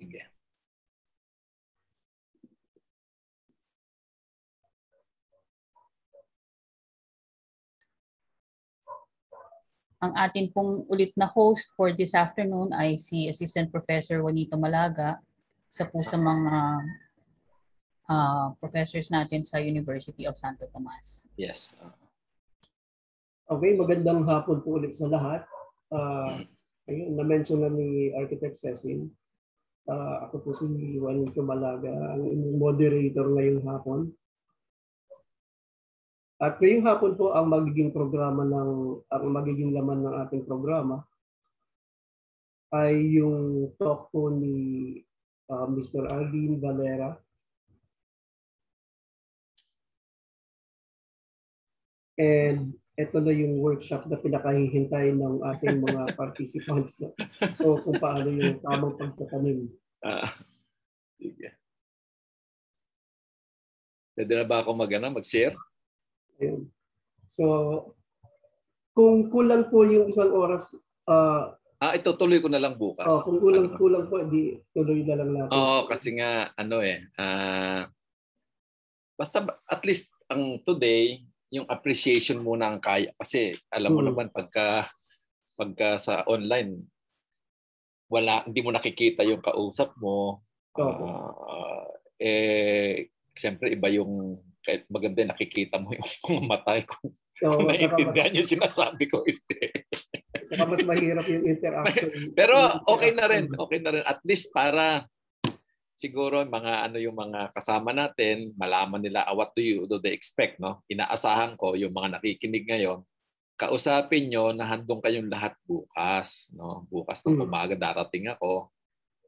Sige. Ang atin pong ulit na host for this afternoon ay si Assistant Professor Juanito Malaga, sa po sa mga uh, professors natin sa University of Santo Tomas. Yes. Okay, magandang hapon po ulit sa lahat. Uh, ayun, na-mention na ni Architect Cecil Uh, ako po si Juan Tumalaga, ang inyong moderator ngayong hapon. At ngayong hapon po ang magiging programa ng ang magiging laman ng ating programa ay yung talk po ni uh, ah, Mr. Aldin Valera. And ito na yung workshop na pinakahihintay ng ating mga participants. No? So kung paano yung tamang pagtatanim. Ah, sige. Pwede na ba ako magana, mag-share? Ayun. So, kung kulang po yung isang oras, uh, Ah, ito tuloy ko na lang bukas. Oh, kung kulang-kulang ano? po, hindi, tuloy na lang natin. Oo, oh, kasi nga ano eh, uh, basta at least ang today yung appreciation mo na ang kaya kasi alam mo hmm. naman pagka pagka sa online wala hindi mo nakikita yung kausap mo oh. uh, eh siyempre iba yung kahit maganda nakikita mo yung mga ko kung, oh, kung naiintindihan yung sinasabi ko hindi saka mas mahirap yung interaction pero okay na rin okay na rin at least para siguro mga ano yung mga kasama natin, malaman nila uh, what do you do they expect, no? Inaasahan ko yung mga nakikinig ngayon, kausapin nyo na handong kayong lahat bukas, no? Bukas ng hmm. umaga darating ako.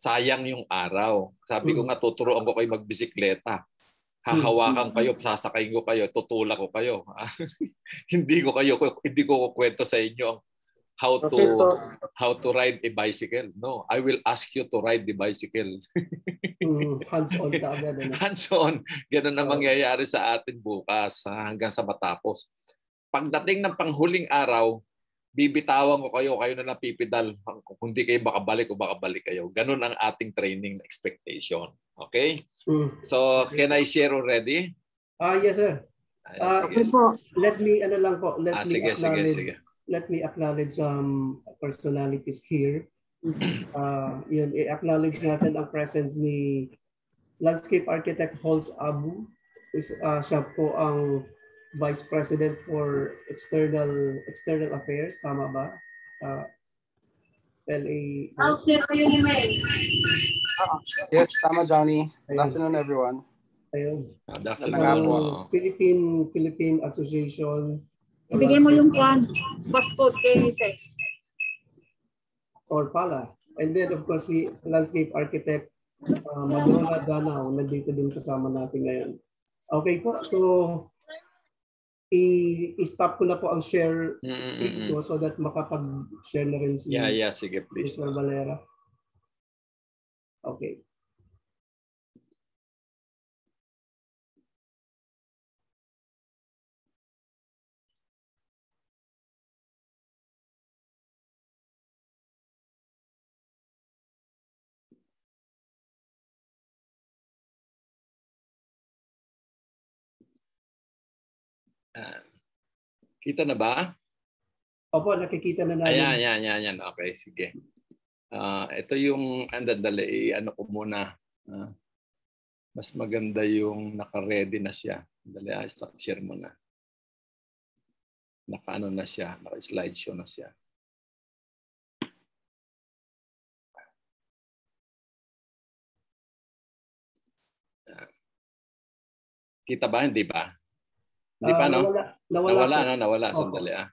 Sayang yung araw. Sabi ko hmm. nga tuturuan ko kayo magbisikleta. Hahawakan hmm. kayo, sasakayin ko kayo, tutulak ko kayo. hindi ko kayo hindi ko kukwento sa inyo ang how to how to ride a bicycle. No, I will ask you to ride the bicycle. Mm, hands on ka ano? Hands on. Ganun na mangyayari sa atin bukas hanggang sa matapos. Pagdating ng panghuling araw, bibitawan ko kayo, kayo na napipidal. Kung hindi kayo baka balik o baka balik kayo. Ganun ang ating training na expectation. Okay? Mm. So, can I share already? Ah, uh, yes, sir. Ah, uh, sige. Ah, po, let me, ano lang po, let ah, me sige, sige, sige let me acknowledge some um, personalities here. Mm-hmm. Uh, yun, i-acknowledge natin ang presence ni Landscape Architect Holz Abu. Is, uh, siya po ang Vice President for External External Affairs. Tama ba? Uh, LA. Uh, ah, yes, tama Johnny. Good afternoon everyone. Ayun. Good afternoon. Philippine, Philippine Association Ibigay mo yung kwan, passport kay Isay. Or pala. And then of course, si landscape architect uh, Madonna Danao, nandito din kasama natin ngayon. Okay po, so i-stop ko na po ang share screen ko so that makapag-share na rin si Yeah, yeah, sige please. Mr. Valera. Okay. Kita na ba? Opo, nakikita na namin. Ayan, ayan, ayan, ayan. Okay, sige. Uh, ito yung, andadali, ano ko muna. Uh, mas maganda yung naka-ready na siya. Dali, ah, stop share mo na. Naka-ano na siya, naka-slideshow na siya. Kita ba? Hindi ba? Hindi pa, no? Wala, ah, nawala, nawala, no? nawala. Sandali, ah.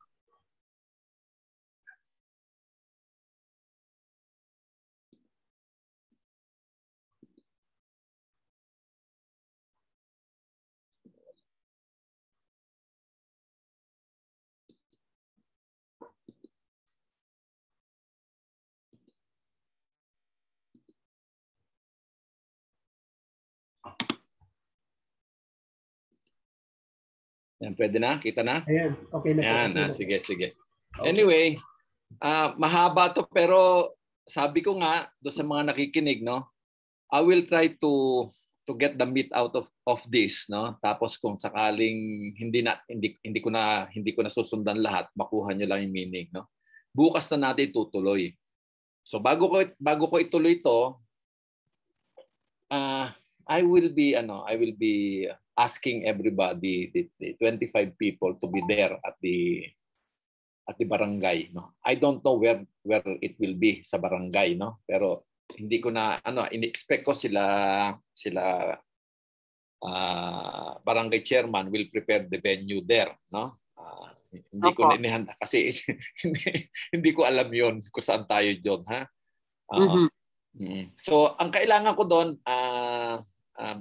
Yan, pwede na? Kita na? Ayan, okay na. Ayan, ah, sige, sige. Okay. Anyway, uh, mahaba to pero sabi ko nga do sa mga nakikinig, no? I will try to to get the meat out of of this, no? Tapos kung sakaling hindi na hindi hindi ko na hindi ko na susundan lahat, makuha niyo lang yung meaning, no? Bukas na natin itutuloy. So bago ko bago ko ituloy to, uh, I will be ano, I will be asking everybody, the, the 25 people to be there at the at the barangay no i don't know where where it will be sa barangay no pero hindi ko na ano inexpect ko sila sila uh, barangay chairman will prepare the venue there no uh, hindi Opo. ko inihanda kasi hindi, hindi ko alam yon kung saan tayo diyon ha uh, mm-hmm. Mm. so ang kailangan ko doon uh, uh,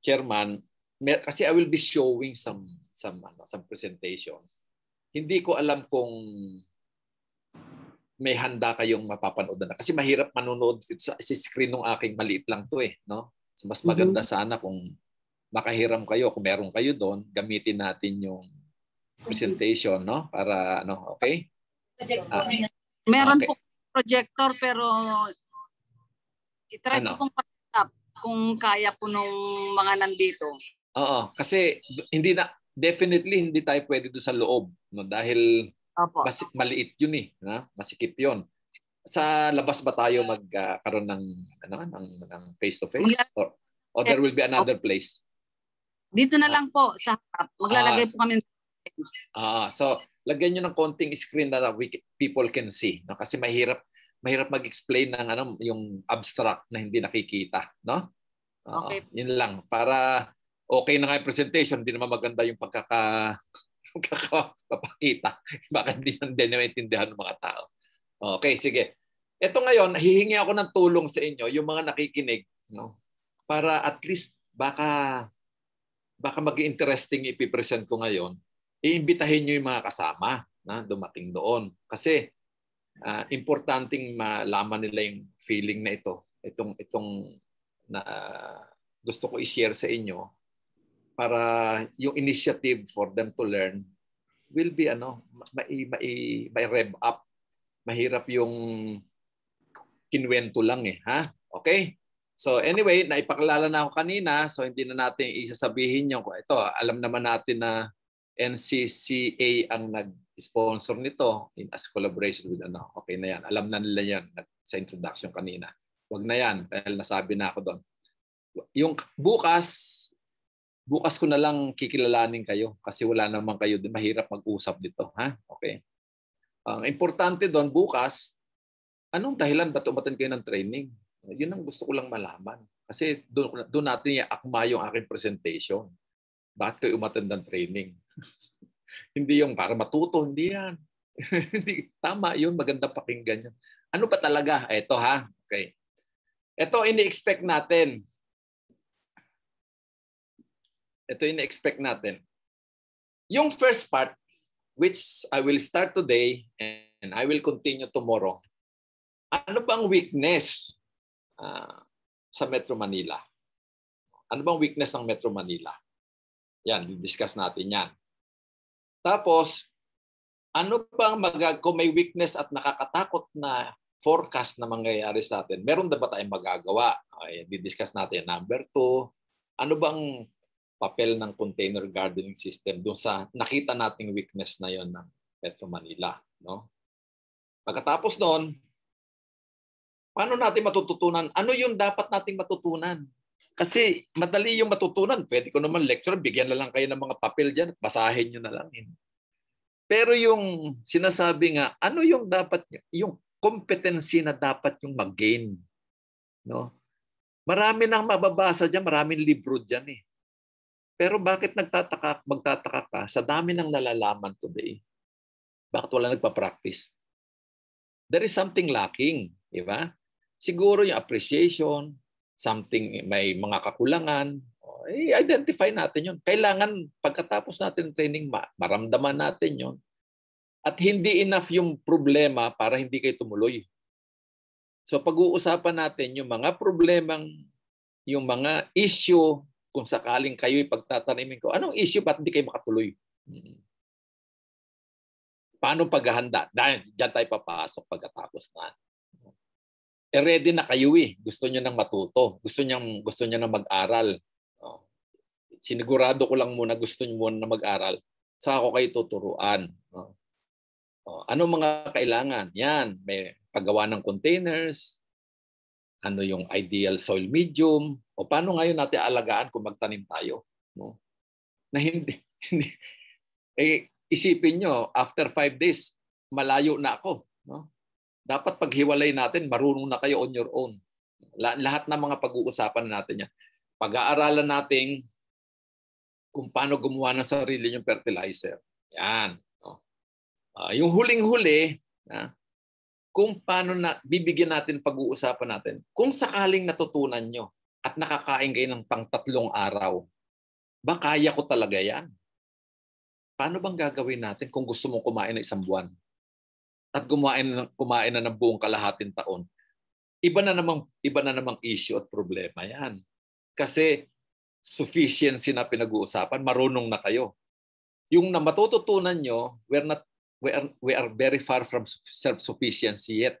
chairman kasi I will be showing some some ano, some presentations. Hindi ko alam kung may handa kayong mapapanood na. Kasi mahirap manonood sa, sa screen ng aking maliit lang to eh, no? So mas maganda mm-hmm. sana kung makahiram kayo kung meron kayo doon, gamitin natin yung presentation, no? Para ano, okay? Uh, meron okay. po projector pero i-try ano? ko pong up kung kaya po nung mga nandito. Oo, kasi hindi na definitely hindi tayo pwede doon sa loob no dahil kasi maliit 'yun eh, na? Masikip 'yun. Sa labas ba tayo magkaroon ah, uh, ng ano ng ng face to face or or there will be another place? Dito na lang po sa harap. Maglalagay uh, po kami Ah, uh, so lagyan niyo ng konting screen na we, people can see, no? Kasi mahirap mahirap mag-explain ng ano yung abstract na hindi nakikita, no? Uh, okay. Yun lang para okay na nga yung presentation, hindi naman maganda yung pagkaka pagkakapapakita. Baka hindi lang din maintindihan ng mga tao. Okay, sige. Ito ngayon, hihingi ako ng tulong sa inyo, yung mga nakikinig, no? para at least baka baka maging interesting ipipresent ko ngayon, iimbitahin nyo yung mga kasama na dumating doon. Kasi uh, importanteng malaman nila yung feeling na ito. Itong, itong na, ah, gusto ko i-share sa inyo para yung initiative for them to learn will be ano may may may rev up mahirap yung kinwento lang eh ha okay so anyway naipakilala na ako kanina so hindi na natin isasabihin yung ito alam naman natin na NCCA ang nag-sponsor nito in as collaboration with ano okay na yan alam na nila yan sa introduction kanina wag na yan dahil nasabi na ako doon yung bukas bukas ko na lang kikilalanin kayo kasi wala naman kayo, di mahirap mag-usap dito. Ha? Okay. Ang importante doon, bukas, anong dahilan ba't umaten kayo ng training? Yun ang gusto ko lang malaman. Kasi doon, doon natin akma yung aking presentation. Bakit kayo umaten ng training? hindi yung para matuto, hindi yan. Tama yun, maganda pakinggan yan. Ano ba talaga? Ito ha. Okay. Ito ini-expect natin ito yung expect natin. Yung first part, which I will start today and I will continue tomorrow, ano bang weakness uh, sa Metro Manila? Ano bang weakness ng Metro Manila? Yan, discuss natin yan. Tapos, ano bang mag- kung may weakness at nakakatakot na forecast na mangyayari sa atin, meron na ba tayong magagawa? Okay, discuss natin number two. Ano bang papel ng container gardening system doon sa nakita nating weakness na yon ng Petro Manila. No? Pagkatapos noon, paano natin matututunan? Ano yung dapat nating matutunan? Kasi madali yung matutunan. Pwede ko naman lecture, bigyan na lang kayo ng mga papel dyan, basahin nyo na lang. Yun. Eh. Pero yung sinasabi nga, ano yung dapat, yung competency na dapat yung mag-gain? No? Marami nang mababasa dyan, maraming libro dyan eh. Pero bakit nagtataka, magtataka ka sa dami ng nalalaman today? Bakit wala nagpa-practice? There is something lacking, di ba? Siguro yung appreciation, something may mga kakulangan, oh, i-identify natin yun. Kailangan pagkatapos natin ng training, maramdaman natin yun. At hindi enough yung problema para hindi kayo tumuloy. So pag-uusapan natin yung mga problemang, yung mga issue kung sakaling kayo'y pagtatanimin ko, anong issue ba't di kayo makatuloy? Paano paghahanda? Dahil dyan tayo papasok pagkatapos na. E ready na kayo eh. Gusto niyo nang matuto. Gusto niyo gusto niyo nang mag-aral. Oh. Sinigurado ko lang muna gusto niyo muna na mag-aral. Saka ako kayo tuturuan. Oh. Oh. Ano mga kailangan? Yan, may paggawa ng containers, ano yung ideal soil medium o paano ngayon natin alagaan kung magtanim tayo no na hindi, hindi eh isipin nyo after five days malayo na ako no dapat paghiwalay natin marunong na kayo on your own lahat ng mga pag-uusapan natin yan pag-aaralan natin kung paano gumawa ng sarili yung fertilizer yan no? uh, yung huling-huli na ah, kung paano na bibigyan natin pag-uusapan natin. Kung sakaling natutunan nyo at nakakain kayo ng pangtatlong araw, ba kaya ko talaga yan? Paano bang gagawin natin kung gusto mong kumain ng isang buwan? At kumain, kumain na ng buong kalahating taon. Iba na namang iba na namang issue at problema 'yan. Kasi sufficiency na pinag-uusapan, marunong na kayo. Yung na matututunan nyo, we're not we are, we are very far from self-sufficiency yet.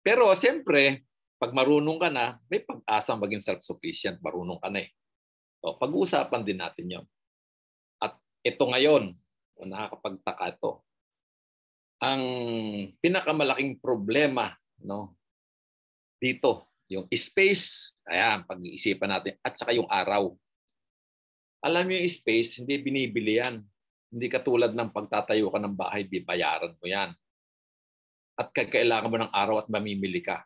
Pero siyempre, pag marunong ka na, may pag-asang maging self-sufficient, marunong ka na eh. So, pag-uusapan din natin yon. At ito ngayon, nakakapagtaka ito. Ang pinakamalaking problema no, dito, yung space, ayan, pag-iisipan natin, at saka yung araw. Alam mo yung space, hindi binibili yan. Hindi katulad ng pagtatayo ka ng bahay, bibayaran mo yan. At kailangan mo ng araw at mamimili ka.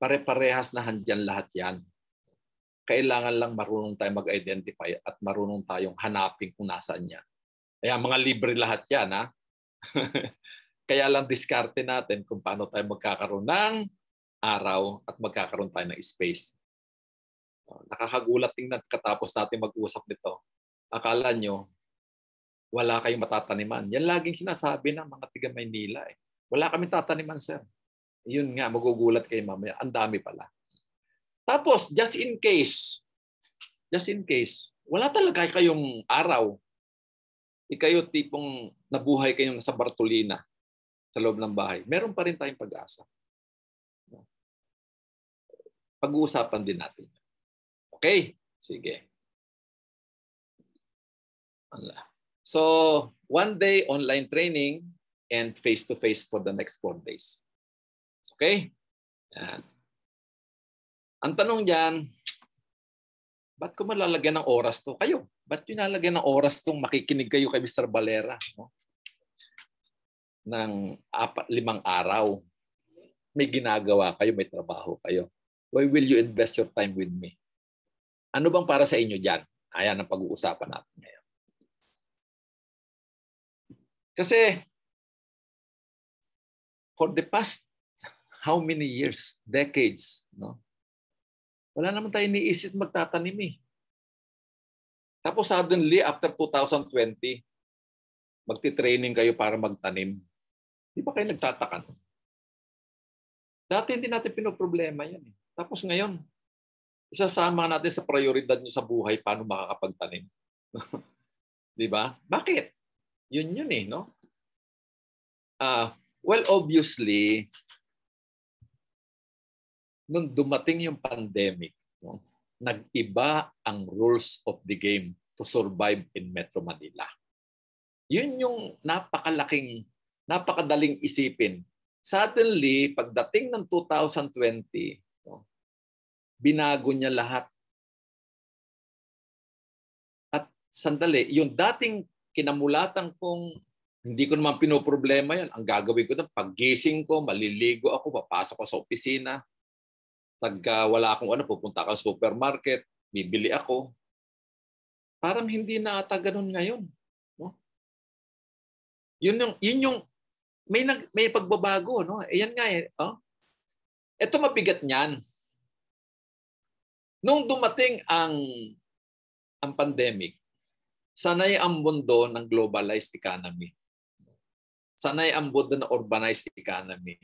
Pare-parehas na handyan lahat yan. Kailangan lang marunong tayong mag-identify at marunong tayong hanapin kung nasaan niya. Kaya mga libre lahat yan. Ha? Kaya lang diskarte natin kung paano tayo magkakaroon ng araw at magkakaroon tayo ng space. Oh, nakakagulat tingnan katapos natin mag-usap nito. Akala nyo, wala kayong matataniman. Yan laging sinasabi ng mga tiga Maynila. Eh. Wala kami tataniman, sir. Yun nga, magugulat kayo mamaya. Ang dami pala. Tapos, just in case, just in case, wala talaga kayong araw. Ikayo tipong nabuhay kayong sa Bartolina sa loob ng bahay. Meron pa rin tayong pag-asa. Pag-uusapan din natin. Okay? Sige. Allah. So one day online training and face-to-face for the next four days. Okay? Yan. Ang tanong dyan, ba't ko malalagyan ng oras to? Kayo, ba't yun nalagyan ng oras tong makikinig kayo kay Mr. Valera? No? ng apat, limang araw. May ginagawa kayo, may trabaho kayo. Why will you invest your time with me? Ano bang para sa inyo dyan? Ayan ang pag-uusapan natin ngayon. Kasi for the past how many years, decades, no? Wala naman tayo iniisip magtatanim eh. Tapos suddenly after 2020, magti-training kayo para magtanim. Di ba kayo nagtataka? Dati hindi natin pinoproblema yan. Eh. Tapos ngayon, isasama natin sa prioridad nyo sa buhay paano makakapagtanim. di ba? Bakit? Yun yun eh, no? Ah, uh, well, obviously, nung dumating yung pandemic, no, nag-iba ang rules of the game to survive in Metro Manila. Yun yung napakalaking, napakadaling isipin. Suddenly, pagdating ng 2020, no, binago niya lahat. At sandali, yung dating kinamulatan kong hindi ko naman pinoproblema yan. Ang gagawin ko na paggising ko, maliligo ako, papasok ko sa opisina. Pag uh, wala akong ano, pupunta ako sa supermarket, bibili ako. Parang hindi na ata ganun ngayon. No? Yun yung, yun yung may, nag, may pagbabago. No? Ayan eh, nga eh. Oh. Ito mabigat niyan. Nung dumating ang ang pandemic, sanay ang mundo ng globalized economy. Sanay ang mundo ng urbanized economy.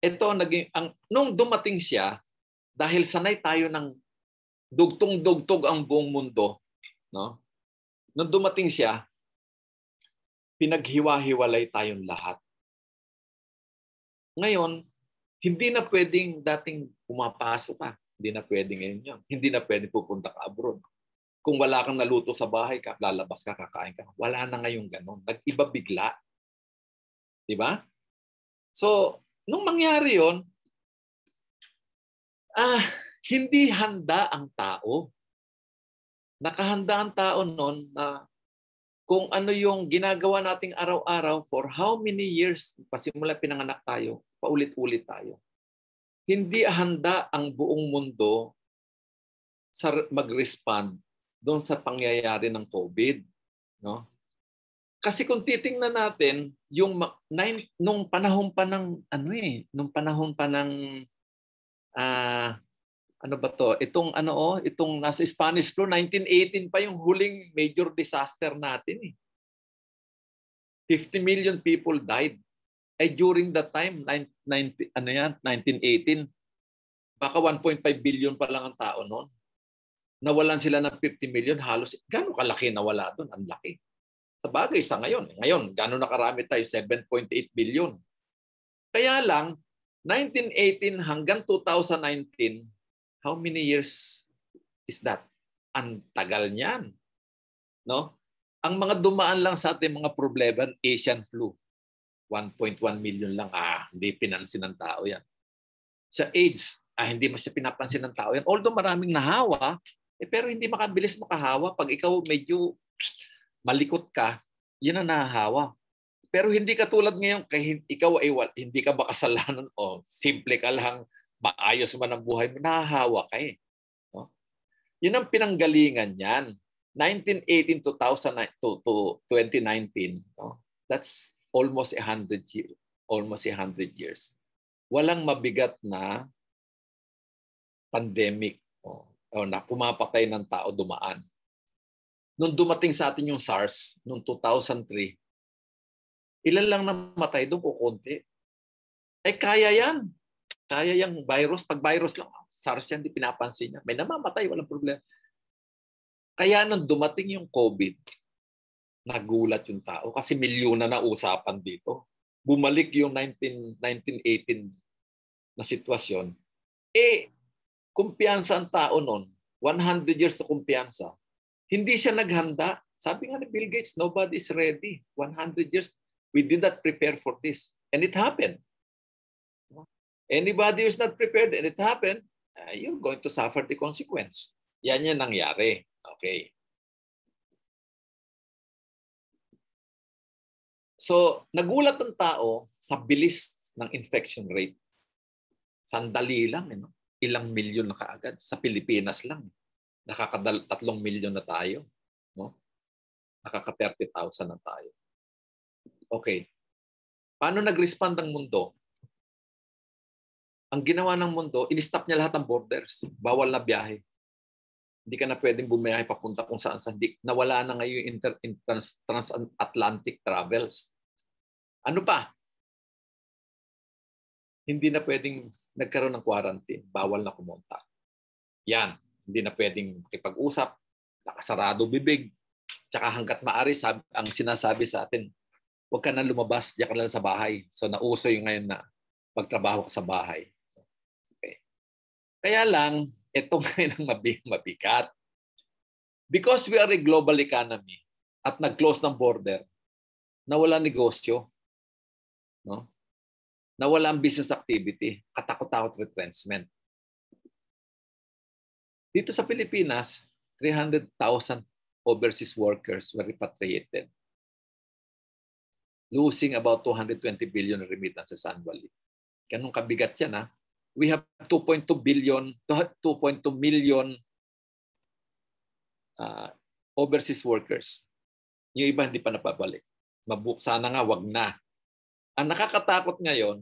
Ito naging ang nung dumating siya dahil sanay tayo ng dugtong-dugtog ang buong mundo, no? Nung dumating siya, pinaghiwa-hiwalay tayong lahat. Ngayon, hindi na pwedeng dating pumapasok pa. Hindi na pwede ngayon yun. Hindi na pwede pupunta ka abroad. Kung wala kang naluto sa bahay, ka, lalabas ka, kakain ka. Wala na ngayon ganun. Nag-iba bigla. Di ba? So, nung mangyari yon ah, hindi handa ang tao. Nakahanda ang tao noon na kung ano yung ginagawa nating araw-araw for how many years, pasimula pinanganak tayo, paulit-ulit tayo hindi handa ang buong mundo sa mag-respond doon sa pangyayari ng COVID, no? Kasi kung titingnan natin yung nine, nung panahon pa ng ano eh, nung panahon pa ng uh, ano ba to? Itong ano oh, itong nasa Spanish flu 1918 pa yung huling major disaster natin eh. 50 million people died eh during that time, 19, ano yan, 1918, baka 1.5 billion pa lang ang tao noon. Nawalan sila ng 50 million, halos gano'ng kalaki nawala doon? Ang laki. Sa bagay sa ngayon. Eh, ngayon, na karami tayo? 7.8 billion. Kaya lang, 1918 hanggang 2019, how many years is that? Ang tagal niyan. No? Ang mga dumaan lang sa ating mga problema, Asian flu 1.1 million lang, ah, hindi pinansin ng tao yan. Sa AIDS, ah, hindi mas pinapansin ng tao yan. Although maraming nahawa, eh, pero hindi makabilis makahawa. Pag ikaw medyo malikot ka, yan ang nahahawa. Pero hindi ka tulad ngayon, kay ikaw ay hindi ka ba kasalanan o simple ka lang, maayos man ang buhay mo, nahahawa ka eh. No? Yun ang pinanggalingan niyan. 1918 to, 2000, to, to 2019, no? that's almost 100 almost 100 years. Walang mabigat na pandemic o, oh, o oh, na pumapatay ng tao dumaan. Nung dumating sa atin yung SARS noong 2003, ilan lang namatay doon o konti. Ay eh, kaya yan. Kaya yung virus. Pag virus lang, SARS yan, di pinapansin niya. May namamatay, walang problema. Kaya nung dumating yung COVID, nagulat yung tao kasi milyona na usapan dito. Bumalik yung 19, 1918 na sitwasyon. Eh, kumpiyansa ang tao noon. 100 years sa kumpiyansa. Hindi siya naghanda. Sabi nga ni Bill Gates, nobody is ready. 100 years, we did not prepare for this. And it happened. Anybody is not prepared and it happened, uh, you're going to suffer the consequence. Yan yan nangyari. Okay. So, nagulat ang tao sa bilis ng infection rate. Sandali lang, eh, no? ilang milyon na kaagad. Sa Pilipinas lang. Eh. Nakakadal, tatlong milyon na tayo. No? Nakaka-30,000 na tayo. Okay. Paano nag-respond ang mundo? Ang ginawa ng mundo, in-stop niya lahat ng borders. Bawal na biyahe hindi ka na pwedeng bumiyahe papunta kung saan sa dik. Nawala na ngayon yung inter, trans, transatlantic travels. Ano pa? Hindi na pwedeng nagkaroon ng quarantine. Bawal na kumunta. Yan. Hindi na pwedeng kipag-usap. Nakasarado bibig. Tsaka hanggat maari, sabi, ang sinasabi sa atin, huwag ka na lumabas, diyan ka na lang sa bahay. So nauso yung ngayon na pagtrabaho ka sa bahay. Okay. Kaya lang, ito ngayon ang mabigat. Because we are a global economy at nag-close ng border, nawala negosyo. No? Nawala ang business activity, katakot-takot retrenchment. Dito sa Pilipinas, 300,000 overseas workers were repatriated, losing about 220 billion remittances annually. Ganun kabigat yan ha. Ah we have 2.2 billion, 2.2 million uh, overseas workers. Yung iba hindi pa napabalik. Mabuk sana nga, wag na. Ang nakakatakot ngayon,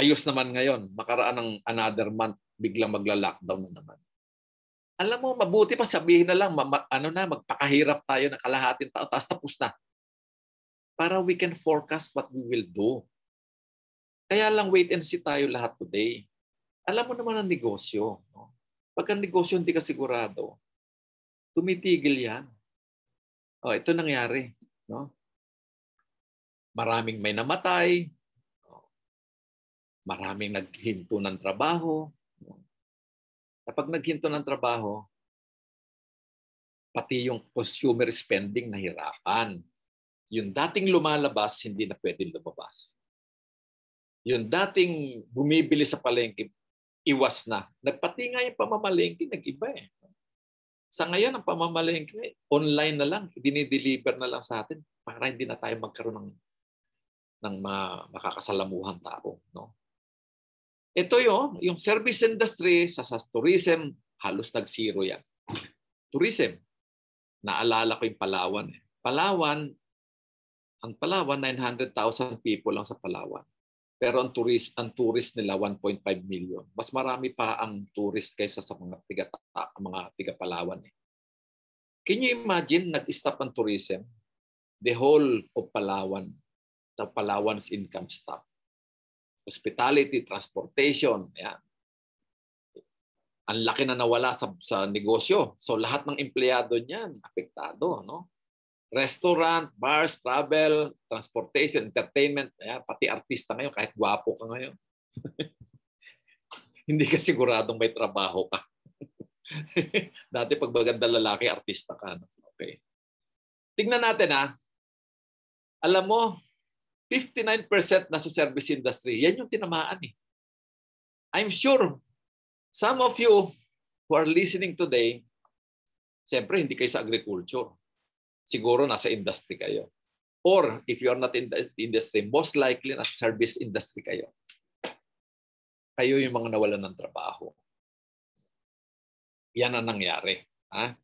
ayos naman ngayon, makaraan ng another month, biglang magla-lockdown na naman. Alam mo, mabuti pa sabihin na lang, ma- ano na, magpakahirap tayo ng kalahating tao, tapos tapos na. Para we can forecast what we will do. Kaya lang wait and see tayo lahat today. Alam mo naman ang negosyo. No? Pag Pagka negosyo hindi ka sigurado, tumitigil yan. O, oh, ito nangyari. No? Maraming may namatay. Maraming naghinto ng trabaho. No? Kapag naghinto ng trabaho, pati yung consumer spending nahirapan. Yung dating lumalabas, hindi na pwedeng lumabas yung dating bumibili sa palengke, iwas na. Nagpati nga yung pamamalengke, nag-iba eh. Sa ngayon, ang pamamalengke, online na lang, dinideliver na lang sa atin para hindi na tayo magkaroon ng ng makakasalamuhan tao. No? Ito yung, yung service industry sa, sa tourism, halos nag-zero yan. Tourism, naalala ko yung Palawan. Eh. Palawan, ang Palawan, 900,000 people lang sa Palawan pero ang tourist, ang tourist nila 1.5 million. Mas marami pa ang tourist kaysa sa mga tiga mga tiga Palawan eh. Can you imagine nag-stop ang tourism? The whole of Palawan, the Palawan's income stop. Hospitality, transportation, yan. Ang laki na nawala sa, sa negosyo. So lahat ng empleyado niyan apektado, no? restaurant, bars, travel, transportation, entertainment, ayan, pati artista ngayon, kahit gwapo ka ngayon. Hindi ka siguradong may trabaho ka. Dati pag maganda lalaki, artista ka. No? Okay. Tingnan natin ha. Ah. Alam mo, 59% na sa service industry, yan yung tinamaan eh. I'm sure some of you who are listening today, siyempre hindi kayo sa agriculture siguro nasa industry kayo. Or if you are not in the industry, most likely nasa service industry kayo. Kayo yung mga nawalan ng trabaho. Yan ang nangyari. Ha?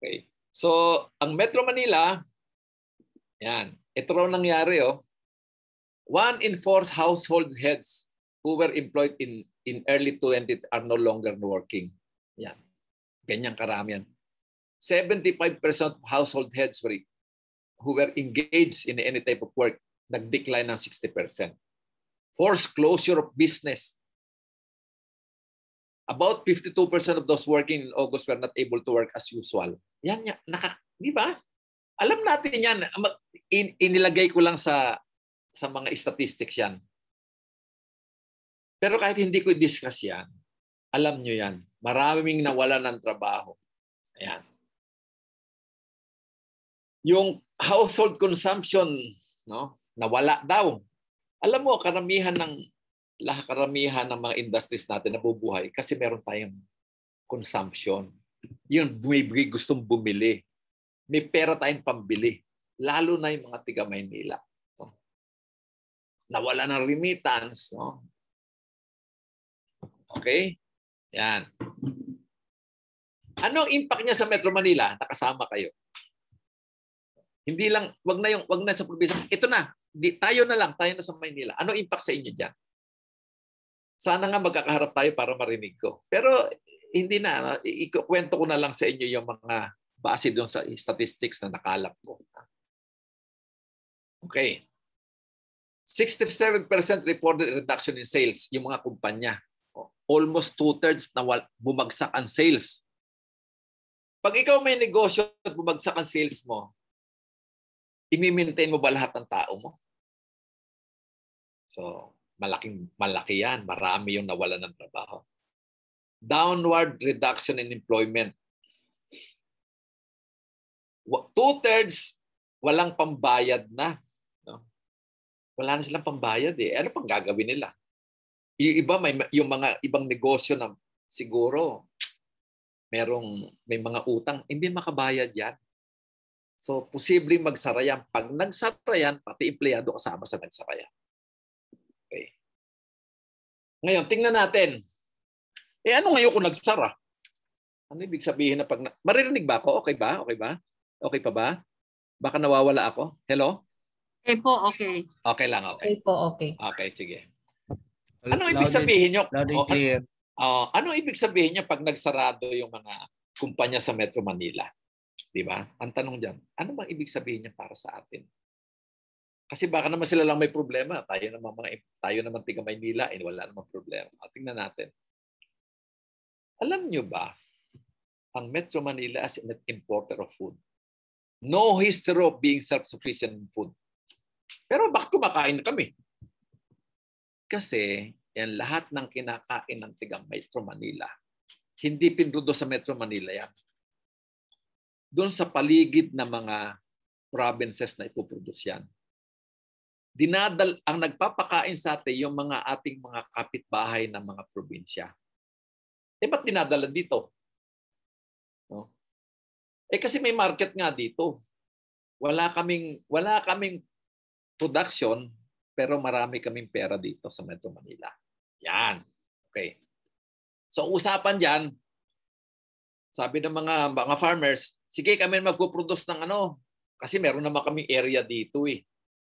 Okay. So, ang Metro Manila, yan, ito raw nangyari. Oh. One in four household heads who were employed in in early 20 are no longer working. Yan. Ganyang karamihan. 75% of household heads were, who were engaged in any type of work, nag-decline ng 60%. Forced closure of business. About 52% of those working in August were not able to work as usual. Yan, yan naka, di ba? Alam natin yan. In, inilagay ko lang sa sa mga statistics yan. Pero kahit hindi ko i discuss yan, alam nyo yan. Maraming nawala ng trabaho. Ayan yung household consumption no nawala daw alam mo karamihan ng lahat karamihan ng mga industries natin nabubuhay kasi meron tayong consumption yun may gustong bumili may pera tayong pambili lalo na yung mga tiga Maynila no? nawala ng remittance no okay yan ano impact niya sa Metro Manila nakasama kayo hindi lang, wag na yung, wag na sa probinsya. Ito na, di, tayo na lang, tayo na sa Maynila. Ano impact sa inyo dyan? Sana nga magkakaharap tayo para marinig ko. Pero hindi na, no? ikukwento ko na lang sa inyo yung mga base doon sa statistics na nakalap ko. Okay. 67% reported reduction in sales yung mga kumpanya. Almost two-thirds na bumagsak ang sales. Pag ikaw may negosyo at bumagsak ang sales mo, i-maintain mo ba lahat ng tao mo? So, malaking malaki yan. Marami yung nawala ng trabaho. Downward reduction in employment. Two-thirds, walang pambayad na. No? Wala na silang pambayad eh. Ano pang gagawin nila? Yung iba, may, yung mga ibang negosyo na siguro merong may mga utang, hindi makabayad yan. So, posibleng magsara yan. Pag nagsara yan, pati empleyado kasama sa nagsara yan. Okay. Ngayon, tingnan natin. Eh, ano ngayon kung nagsara? Ano ibig sabihin na pag... Na- Maririnig ba ako? Okay ba? Okay ba? Okay pa ba? Baka nawawala ako? Hello? Okay eh po, okay. Okay lang, okay. Okay eh po, okay. Okay, sige. Ano ibig sabihin nyo? Loud and oh, clear. Oh, ano ibig sabihin niya pag nagsarado yung mga kumpanya sa Metro Manila? Di ba? Ang tanong diyan, ano bang ibig sabihin niya para sa atin? Kasi baka naman sila lang may problema. Tayo naman mga tayo naman tiga Maynila, eh, wala namang problema. At ah, tingnan natin. Alam niyo ba ang Metro Manila as an importer of food? No history of being self-sufficient in food. Pero bakit kumakain kami? Kasi yan lahat ng kinakain ng tigang Metro Manila. Hindi pinrudo sa Metro Manila yan doon sa paligid ng mga provinces na ipoproduce yan. Dinadal, ang nagpapakain sa atin yung mga ating mga kapitbahay ng mga probinsya. Eh ba't dinadala dito? No? Eh kasi may market nga dito. Wala kaming wala kaming production pero marami kaming pera dito sa Metro Manila. Yan. Okay. So usapan diyan sabi ng mga mga farmers, sige kami na magpo-produce ng ano, kasi meron naman kaming area dito eh.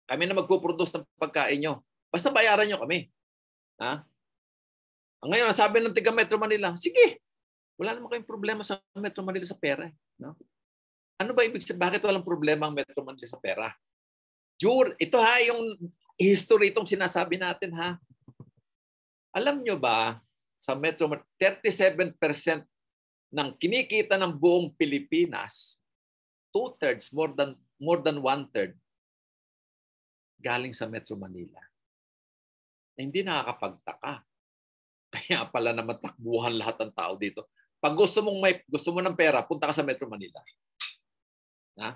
Kami na magpo-produce ng pagkain nyo. Basta bayaran nyo kami. Ha? Ngayon, sabi ng tiga Metro Manila, sige, wala naman kayong problema sa Metro Manila sa pera. Eh, no? Ano ba ibig sabihin? Bakit walang problema ang Metro Manila sa pera? Jure, ito ha, yung history itong sinasabi natin ha. Alam nyo ba, sa Metro 37% ng kinikita ng buong Pilipinas, two-thirds, more than, more than one-third, galing sa Metro Manila. Na hindi nakakapagtaka. Kaya pala na matakbuhan lahat ng tao dito. Pag gusto mong may gusto mo ng pera, punta ka sa Metro Manila. Na?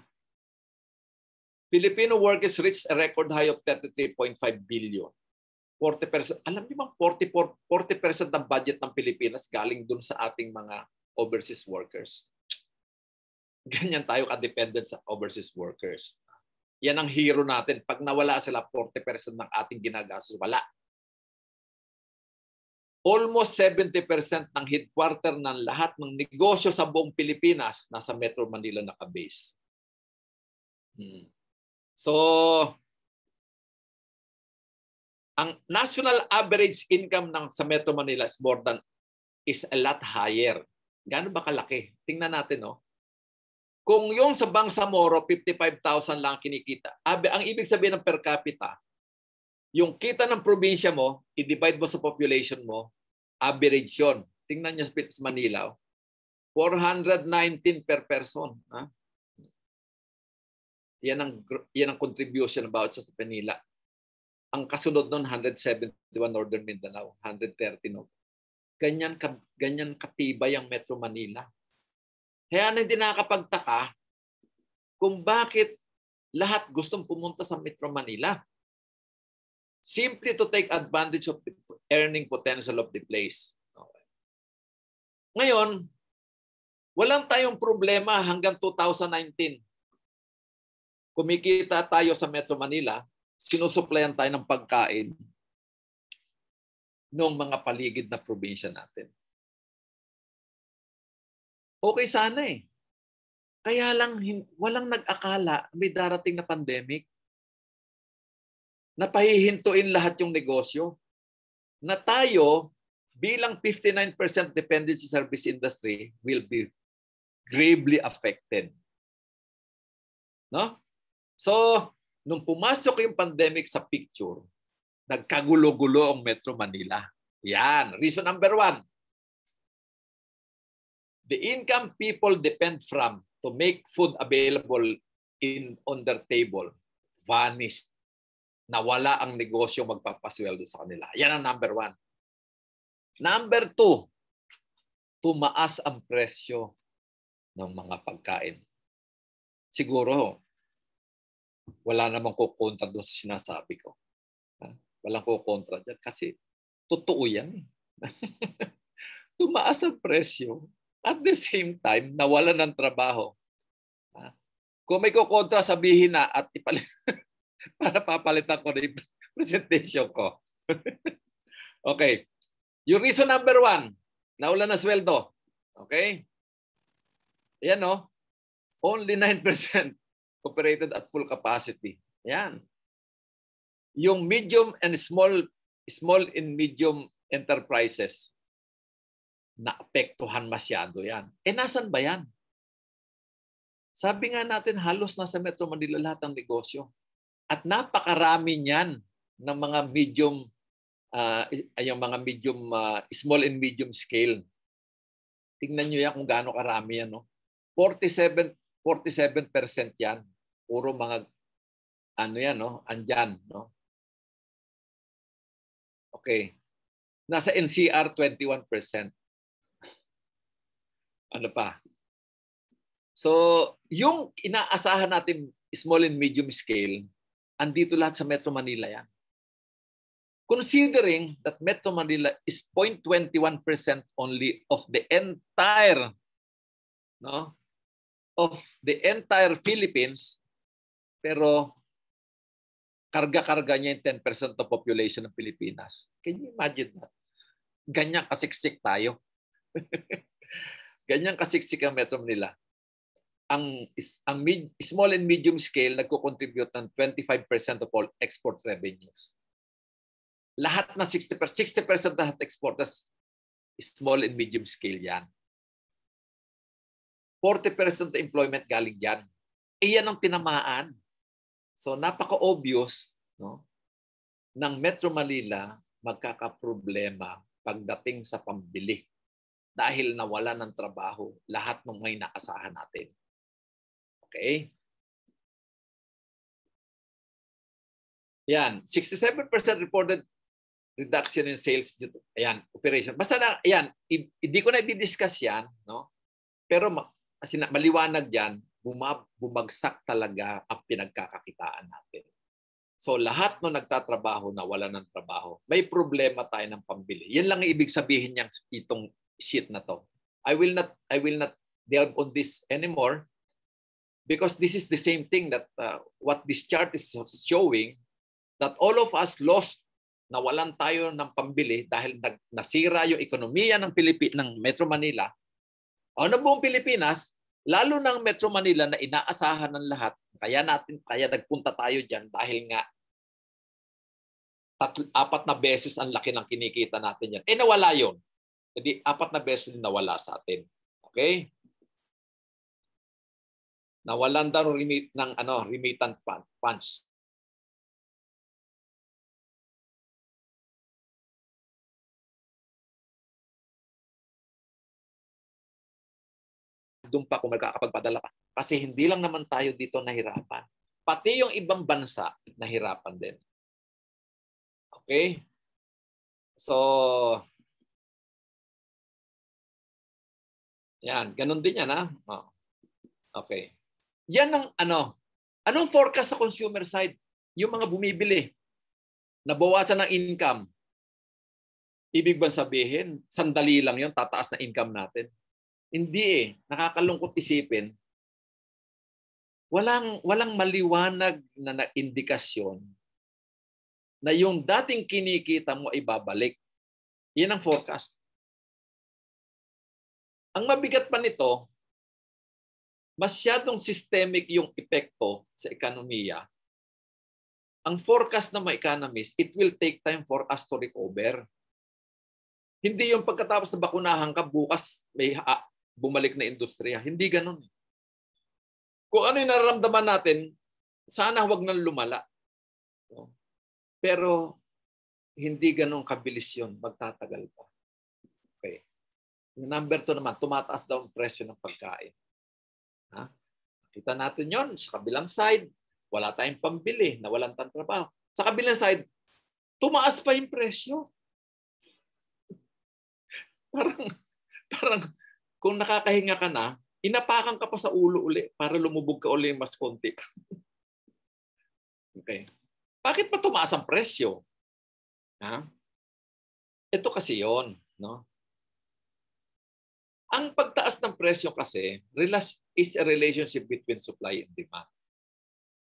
Filipino is reached a record high of 33.5 billion. 40%. Alam niyo bang 44 40% ng budget ng Pilipinas galing dun sa ating mga overseas workers. Ganyan tayo ka-dependent sa overseas workers. Yan ang hero natin. Pag nawala sila, 40% ng ating ginagastos, wala. Almost 70% ng headquarter ng lahat ng negosyo sa buong Pilipinas nasa Metro Manila naka-base. Hmm. So, ang national average income ng sa Metro Manila is more than is a lot higher Gaano ba kalaki? Tingnan natin, no? Kung yung sa Bangsamoro, 55,000 lang kinikita. Abi, ang ibig sabihin ng per capita, yung kita ng probinsya mo, i-divide mo sa population mo, average yon. Tingnan nyo sa Manila. 419 per person. Ha? Yan ang, yan ang contribution about sa Manila. Ang kasunod nun, 171 Northern Mindanao, 130 North. Ganyan, ka, ganyan katibay ang Metro Manila. Kaya hindi nakakapagtaka kung bakit lahat gustong pumunta sa Metro Manila. Simply to take advantage of the earning potential of the place. Okay. Ngayon, walang tayong problema hanggang 2019. Kumikita tayo sa Metro Manila, sinusuplayan tayo ng pagkain ng mga paligid na probinsya natin. Okay sana eh. Kaya lang walang nag-akala may darating na pandemic na pahihintuin lahat yung negosyo. Na tayo bilang 59% dependent sa service industry will be gravely affected. No? So, nung pumasok yung pandemic sa picture, nagkagulo-gulo ang Metro Manila. Yan. Reason number one. The income people depend from to make food available in on their table vanished. Nawala ang negosyo magpapasweldo sa kanila. Yan ang number one. Number two, tumaas ang presyo ng mga pagkain. Siguro, wala namang kukunta doon sa sinasabi ko. Walang kukontra dyan kasi totoo yan. Eh. Tumaas ang presyo. At the same time, nawalan ng trabaho. Kung may kukontra, sabihin na at ipalit para papalitan ko na yung presentation ko. okay. Yung reason number one, naulan na sweldo. Okay? Ayan no. Only 9% operated at full capacity. Ayan yung medium and small small and medium enterprises naapektuhan masyado yan. Eh nasan ba yan? Sabi nga natin halos nasa Metro Manila lahat ng negosyo. At napakarami niyan ng mga medium uh, yung mga medium uh, small and medium scale. Tingnan niyo yan kung gaano karami yan no. 47 47% yan. Puro mga ano yan no, andyan no Okay. Nasa NCR, 21%. ano pa? So, yung inaasahan natin small and medium scale, andito lahat sa Metro Manila yan. Considering that Metro Manila is 0.21% only of the entire no, of the entire Philippines, pero karga-karga niya yung 10% of population ng Pilipinas. Can you imagine that? Ganyan kasiksik tayo. Ganyan kasiksik ang metro Manila. Ang, ang mid, small and medium scale nagko-contribute ng 25% of all export revenues. Lahat na 60%, 60% lahat export is small and medium scale yan. 40% employment galing yan. Iyan e ang tinamaan So napaka-obvious no, ng Metro Manila magkakaproblema pagdating sa pambili dahil nawala ng trabaho lahat ng may nakasahan natin. Okay? Yan, 67% reported reduction in sales due ayan, operation. Basta na, ayan, hindi ko na i-discuss yan, no? Pero kasi maliwanag yan bumab- bumagsak talaga ang pinagkakakitaan natin. So lahat no nagtatrabaho na wala ng trabaho, may problema tayo ng pambili. Yan lang ibig sabihin niyang itong sheet na to. I will not I will not delve on this anymore because this is the same thing that uh, what this chart is showing that all of us lost nawalan tayo ng pambili dahil nag, nasira yung ekonomiya ng Pilipi ng Metro Manila o ano buong Pilipinas Lalo ng Metro Manila na inaasahan ng lahat, kaya natin kaya nagpunta tayo diyan dahil nga tat, apat na beses ang laki ng kinikita natin yan. Eh nawala 'yon. Hindi eh, apat na beses nawala sa atin. Okay? Nawalan daw remit ng ano, remittance funds. doon pa kung magkakapagpadala ka. Kasi hindi lang naman tayo dito nahirapan. Pati yung ibang bansa, nahirapan din. Okay? So, yan. Ganun din yan, ha? Oh. Okay. Yan ang ano. Anong forecast sa consumer side? Yung mga bumibili. Nabawasan ng income. Ibig ba sabihin, sandali lang yun, tataas na income natin? Hindi eh. Nakakalungkot isipin. Walang, walang maliwanag na, na indikasyon na yung dating kinikita mo ay babalik. Yan ang forecast. Ang mabigat pa nito, masyadong systemic yung epekto sa ekonomiya. Ang forecast ng mga economists, it will take time for us to recover. Hindi yung pagkatapos na bakunahan ka, bukas may, bumalik na industriya. Hindi ganun. Kung ano yung nararamdaman natin, sana wag nang lumala. Pero hindi ganun kabilis yun. Magtatagal pa. Okay. Yung number two naman, tumataas daw ang presyo ng pagkain. Ha? Kita natin yon sa kabilang side. Wala tayong pambili, nawalan tayong trabaho. Sa kabilang side, tumaas pa yung presyo. parang, parang kung nakakahinga ka na, inapakan ka pa sa ulo uli para lumubog ka uli mas konti. okay. Bakit pa tumaas ang presyo? Ha? Ito kasi yon, no? Ang pagtaas ng presyo kasi is a relationship between supply and demand.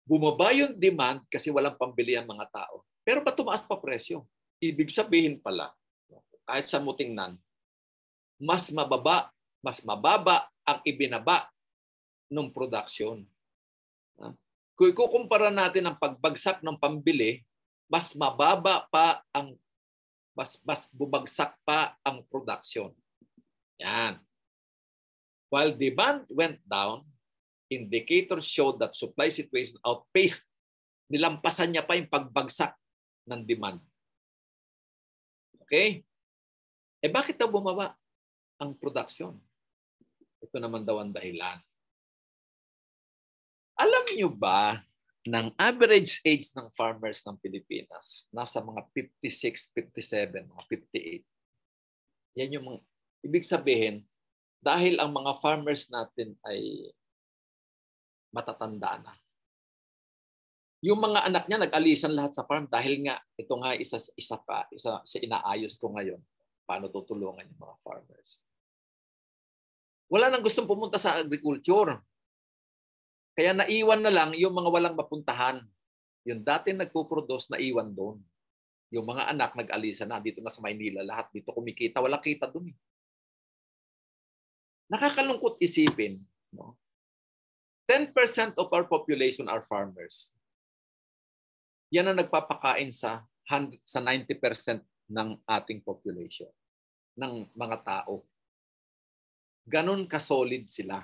Bumaba yung demand kasi walang pambili ang mga tao. Pero ba tumaas pa presyo? Ibig sabihin pala, kahit sa mutingnan, mas mababa mas mababa ang ibinaba ng production. Kung ikukumpara natin ang pagbagsak ng pambili, mas mababa pa ang mas mas bumagsak pa ang production. Yan. While demand went down, indicators showed that supply situation outpaced. Nilampasan niya pa yung pagbagsak ng demand. Okay? Eh bakit na bumaba? ang production. Ito naman daw ang dahilan. Alam niyo ba ng average age ng farmers ng Pilipinas, nasa mga 56, 57, mga 58. Yan yung mga, ibig sabihin, dahil ang mga farmers natin ay matatanda na. Yung mga anak niya nag-alisan lahat sa farm dahil nga ito nga isa isa pa isa sa inaayos ko ngayon paano tutulungan yung mga farmers wala nang gustong pumunta sa agriculture. Kaya naiwan na lang yung mga walang mapuntahan. Yung dati nagpo-produce, naiwan doon. Yung mga anak nag-alisa na dito na sa Maynila, lahat dito kumikita, wala kita doon. Eh. Nakakalungkot isipin, no? 10% of our population are farmers. Yan ang nagpapakain sa 100, sa 90% ng ating population ng mga tao Ganon ka-solid sila.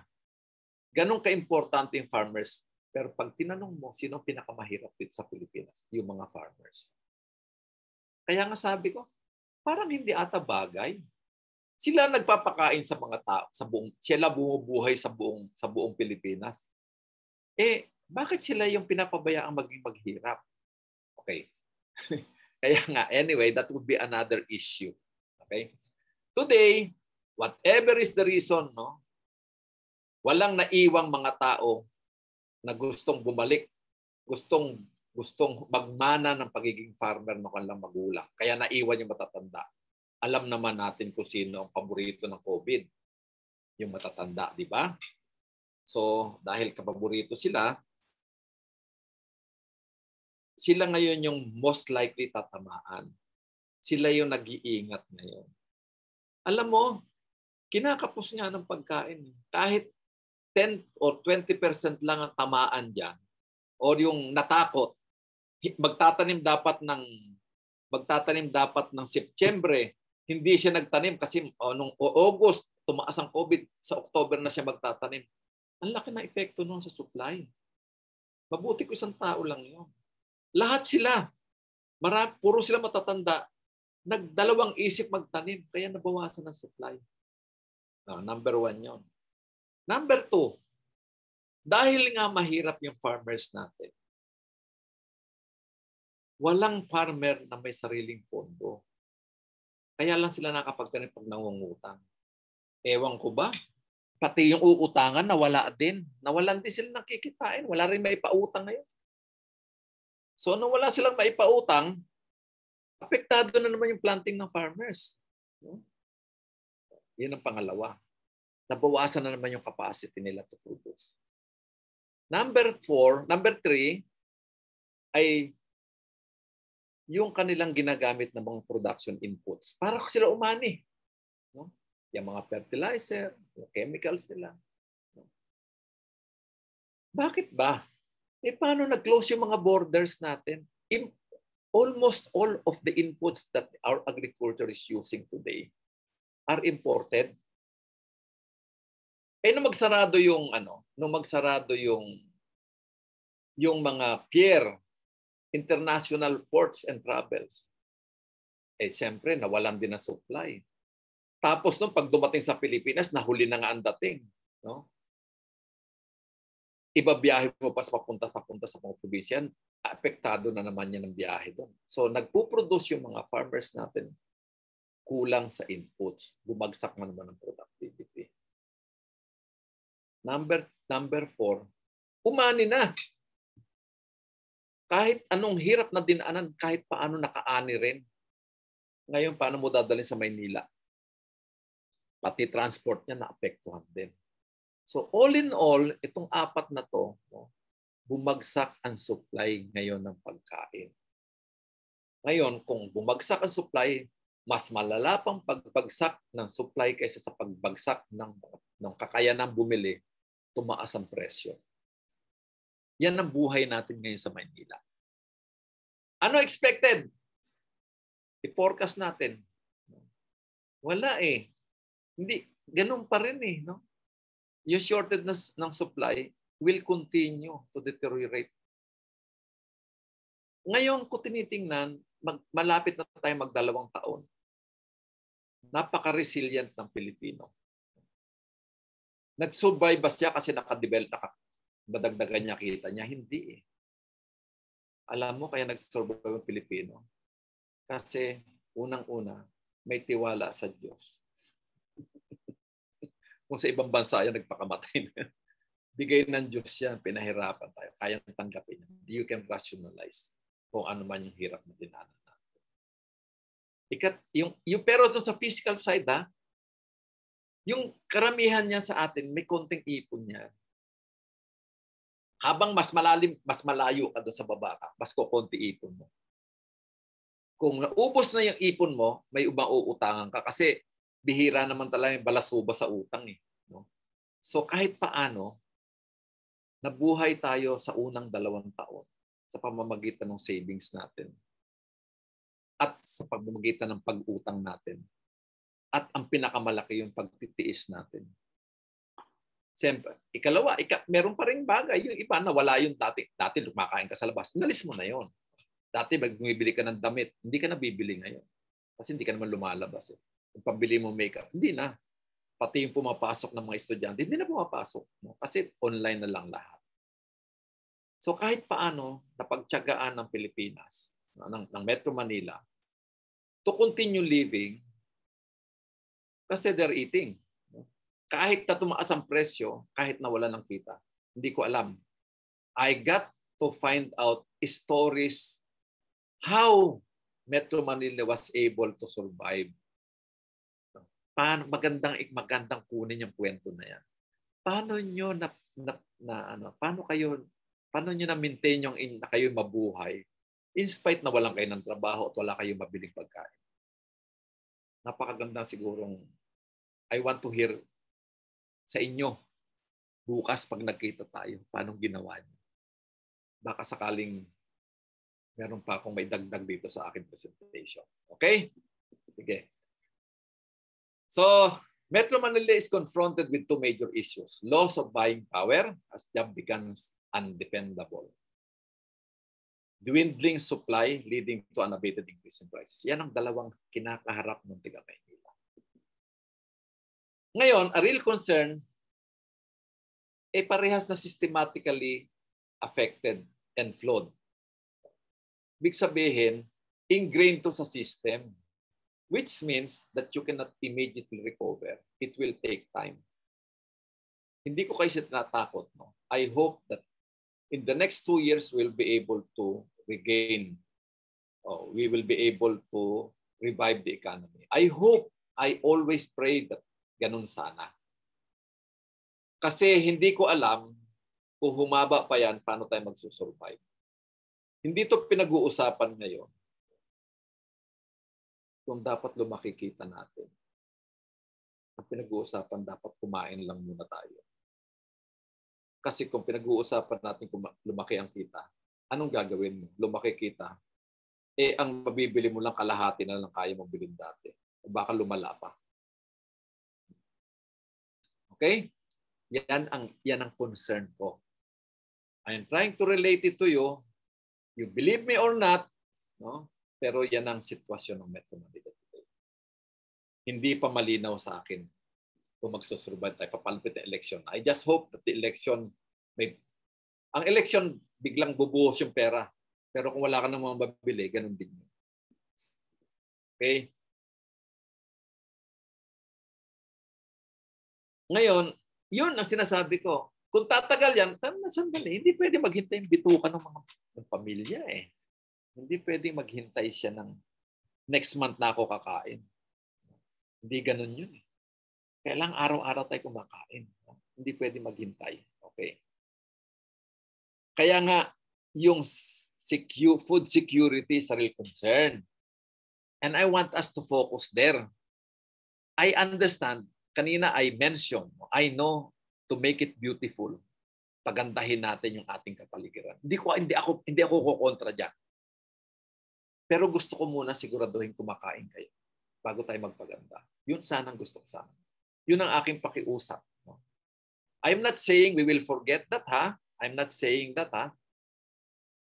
Ganon ka-importante yung farmers. Pero pag tinanong mo, sino ang pinakamahirap dito sa Pilipinas? Yung mga farmers. Kaya nga sabi ko, parang hindi ata bagay. Sila nagpapakain sa mga tao, sa buong, sila bumubuhay sa buong, sa buong Pilipinas. Eh, bakit sila yung pinapabayaang maging maghirap? Okay. Kaya nga, anyway, that would be another issue. Okay? Today, whatever is the reason, no, walang naiwang mga tao na gustong bumalik, gustong gustong magmana ng pagiging farmer ng kanilang magulang. Kaya naiwan yung matatanda. Alam naman natin kung sino ang paborito ng COVID. Yung matatanda, di ba? So, dahil kapaborito sila, sila ngayon yung most likely tatamaan. Sila yung nag-iingat ngayon. Alam mo, kinakapos niya ng pagkain. Kahit 10 or 20% lang ang tamaan diyan or yung natakot, magtatanim dapat ng magtatanim dapat ng Setyembre, hindi siya nagtanim kasi oh, nung August tumaas ang COVID, sa October na siya magtatanim. Ang laki ng epekto noon sa supply. Mabuti ko isang tao lang 'yon. Lahat sila, marami, puro sila matatanda, nagdalawang isip magtanim kaya nabawasan ang supply. No, number one yon. Number two, dahil nga mahirap yung farmers natin, walang farmer na may sariling pondo. Kaya lang sila nakapagtanim pag nangungutang. Ewan ko ba? Pati yung uutangan, nawala din. Nawalan din sila nakikitain. Wala rin may maipautang ngayon. So nung wala silang maipautang, apektado na naman yung planting ng farmers. No? Yun ang pangalawa. Nabawasan na naman yung capacity nila to produce. Number four, number three, ay yung kanilang ginagamit na mga production inputs para sila umani. No? Yung mga fertilizer, yung chemicals nila. No? Bakit ba? Eh paano nag-close yung mga borders natin? In almost all of the inputs that our agriculture is using today are imported. Eh nung magsarado yung ano, nung magsarado yung yung mga pier, international ports and travels. Eh siyempre, nawalan din ng supply. Tapos nung pag dumating sa Pilipinas, nahuli na nga ang dating. No? Ibabiyahe mo pa sa papunta-papunta sa mga probinsya, apektado na naman yan ng biyahe doon. So nagpo-produce yung mga farmers natin kulang sa inputs, bumagsak man naman ang productivity. Number number four, umani na. Kahit anong hirap na dinaanan, kahit paano nakaani rin. Ngayon, paano mo dadalhin sa Maynila? Pati transport niya naapektuhan din. So all in all, itong apat na to, no, bumagsak ang supply ngayon ng pagkain. Ngayon, kung bumagsak ang supply, mas malala pang pagbagsak ng supply kaysa sa pagbagsak ng, ng kakayanang bumili, tumaas ang presyo. Yan ang buhay natin ngayon sa Maynila. Ano expected? I-forecast natin. Wala eh. Hindi, ganun pa rin eh. No? Yung shortage ng supply will continue to deteriorate. Ngayon ko tinitingnan, mag, malapit na tayo magdalawang taon napaka-resilient ng Pilipino. Nag-survive ba siya kasi nakadevelop, naka, niya kita niya? Hindi eh. Alam mo kaya nag-survive ang Pilipino? Kasi unang-una, may tiwala sa Diyos. Kung sa ibang bansa yan, nagpakamatay na. Bigay ng Diyos yan, pinahirapan tayo. Kaya tanggapin. You can rationalize kung ano man yung hirap na dinanan. Ikat, yung, yung, pero dun sa physical side, ha, ah, yung karamihan niya sa atin, may konting ipon niya. Habang mas malalim, mas malayo ka doon sa baba ka, mas kukunti ipon mo. Kung naubos na yung ipon mo, may ubang uutangan ka kasi bihira naman talaga yung balasuba sa utang eh. No? So kahit paano, nabuhay tayo sa unang dalawang taon sa pamamagitan ng savings natin at sa pamamagitan ng pag-utang natin. At ang pinakamalaki yung pagtitiis natin. Siyempre, ikalawa, ika, meron pa rin bagay. Yung iba na wala yung dati. Dati lumakain ka sa labas. Nalis mo na yon. Dati pag bumibili ka ng damit, hindi ka na bibili ngayon. Kasi hindi ka naman lumalabas. Eh. Kung pambili mo makeup, hindi na. Pati yung pumapasok ng mga estudyante, hindi na pumapasok. No? Kasi online na lang lahat. So kahit paano, napagtyagaan ng Pilipinas, ng, ng Metro Manila, to continue living kasi they're eating. Kahit na tumaas ang presyo, kahit nawala ng kita. Hindi ko alam. I got to find out stories how Metro Manila was able to survive. Paano, magandang, magandang kunin yung kwento na yan. Paano nyo na, na, na ano, paano kayo, paano nyo na maintain yung in, na kayo mabuhay in spite na walang kayo ng trabaho at wala kayong mabiling pagkain. Napakaganda sigurong I want to hear sa inyo bukas pag nagkita tayo, paano ginawa niyo? Baka sakaling meron pa akong may dagdag dito sa akin presentation. Okay? Sige. So, Metro Manila is confronted with two major issues. Loss of buying power as job becomes undependable dwindling supply leading to an abated increase in prices. Yan ang dalawang kinakaharap ng tiga Maynila. Ngayon, a real concern, eh parehas na systematically affected and flawed. Big sabihin, ingrained to sa system, which means that you cannot immediately recover. It will take time. Hindi ko kayo sinatakot. No? I hope that in the next two years, we'll be able to regain, oh, we will be able to revive the economy. I hope, I always pray that ganun sana. Kasi hindi ko alam kung humaba pa yan, paano tayo magsusurvive. Hindi to pinag-uusapan ngayon. Kung dapat lumakikita natin. Ang pinag-uusapan, dapat kumain lang muna tayo. Kasi kung pinag-uusapan natin kung lumaki ang kita, anong gagawin mo? Lumaki kita. Eh, ang mabibili mo lang kalahati na lang kaya mong bilhin dati. O baka lumala pa. Okay? Yan ang, yan ang concern ko. I'm trying to relate it to you. You believe me or not, no? pero yan ang sitwasyon ng Metro Manila today. Hindi pa malinaw sa akin kung magsusurvive tayo papalapit na eleksyon. I just hope that the election may ang election, biglang bubuhos yung pera. Pero kung wala ka ng mga mabili, ganun din. Okay? Ngayon, yun ang sinasabi ko. Kung tatagal yan, sandali, hindi pwede maghintay yung bituka ng mga ng pamilya eh. Hindi pwede maghintay siya ng next month na ako kakain. Hindi ganun yun eh. Kailang araw-araw tayo kumakain. Hindi pwede maghintay. Okay. Kaya nga, yung secure, food security is a real concern. And I want us to focus there. I understand, kanina I mentioned, I know to make it beautiful. Pagandahin natin yung ating kapaligiran. Hindi ko hindi ako hindi ako kokontra diyan. Pero gusto ko muna siguraduhin kumakain kayo bago tayo magpaganda. Yun sana ang gusto ko sana. Yun ang aking pakiusap. I'm not saying we will forget that ha. I'm not saying that ha.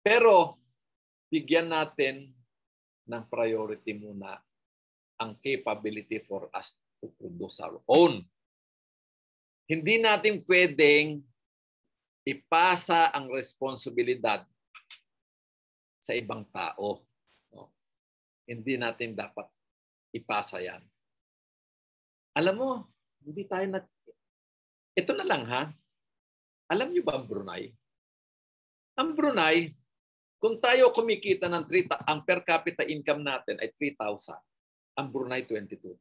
Pero bigyan natin ng priority muna ang capability for us to produce our own. Hindi natin pwedeng ipasa ang responsibilidad sa ibang tao. No? Hindi natin dapat ipasa yan. Alam mo, hindi tayo nag... Ito na lang ha. Alam niyo ba ang Brunei? Ang Brunei, kung tayo kumikita ng 3, ang per capita income natin ay 3,000. Ang Brunei, 22,000.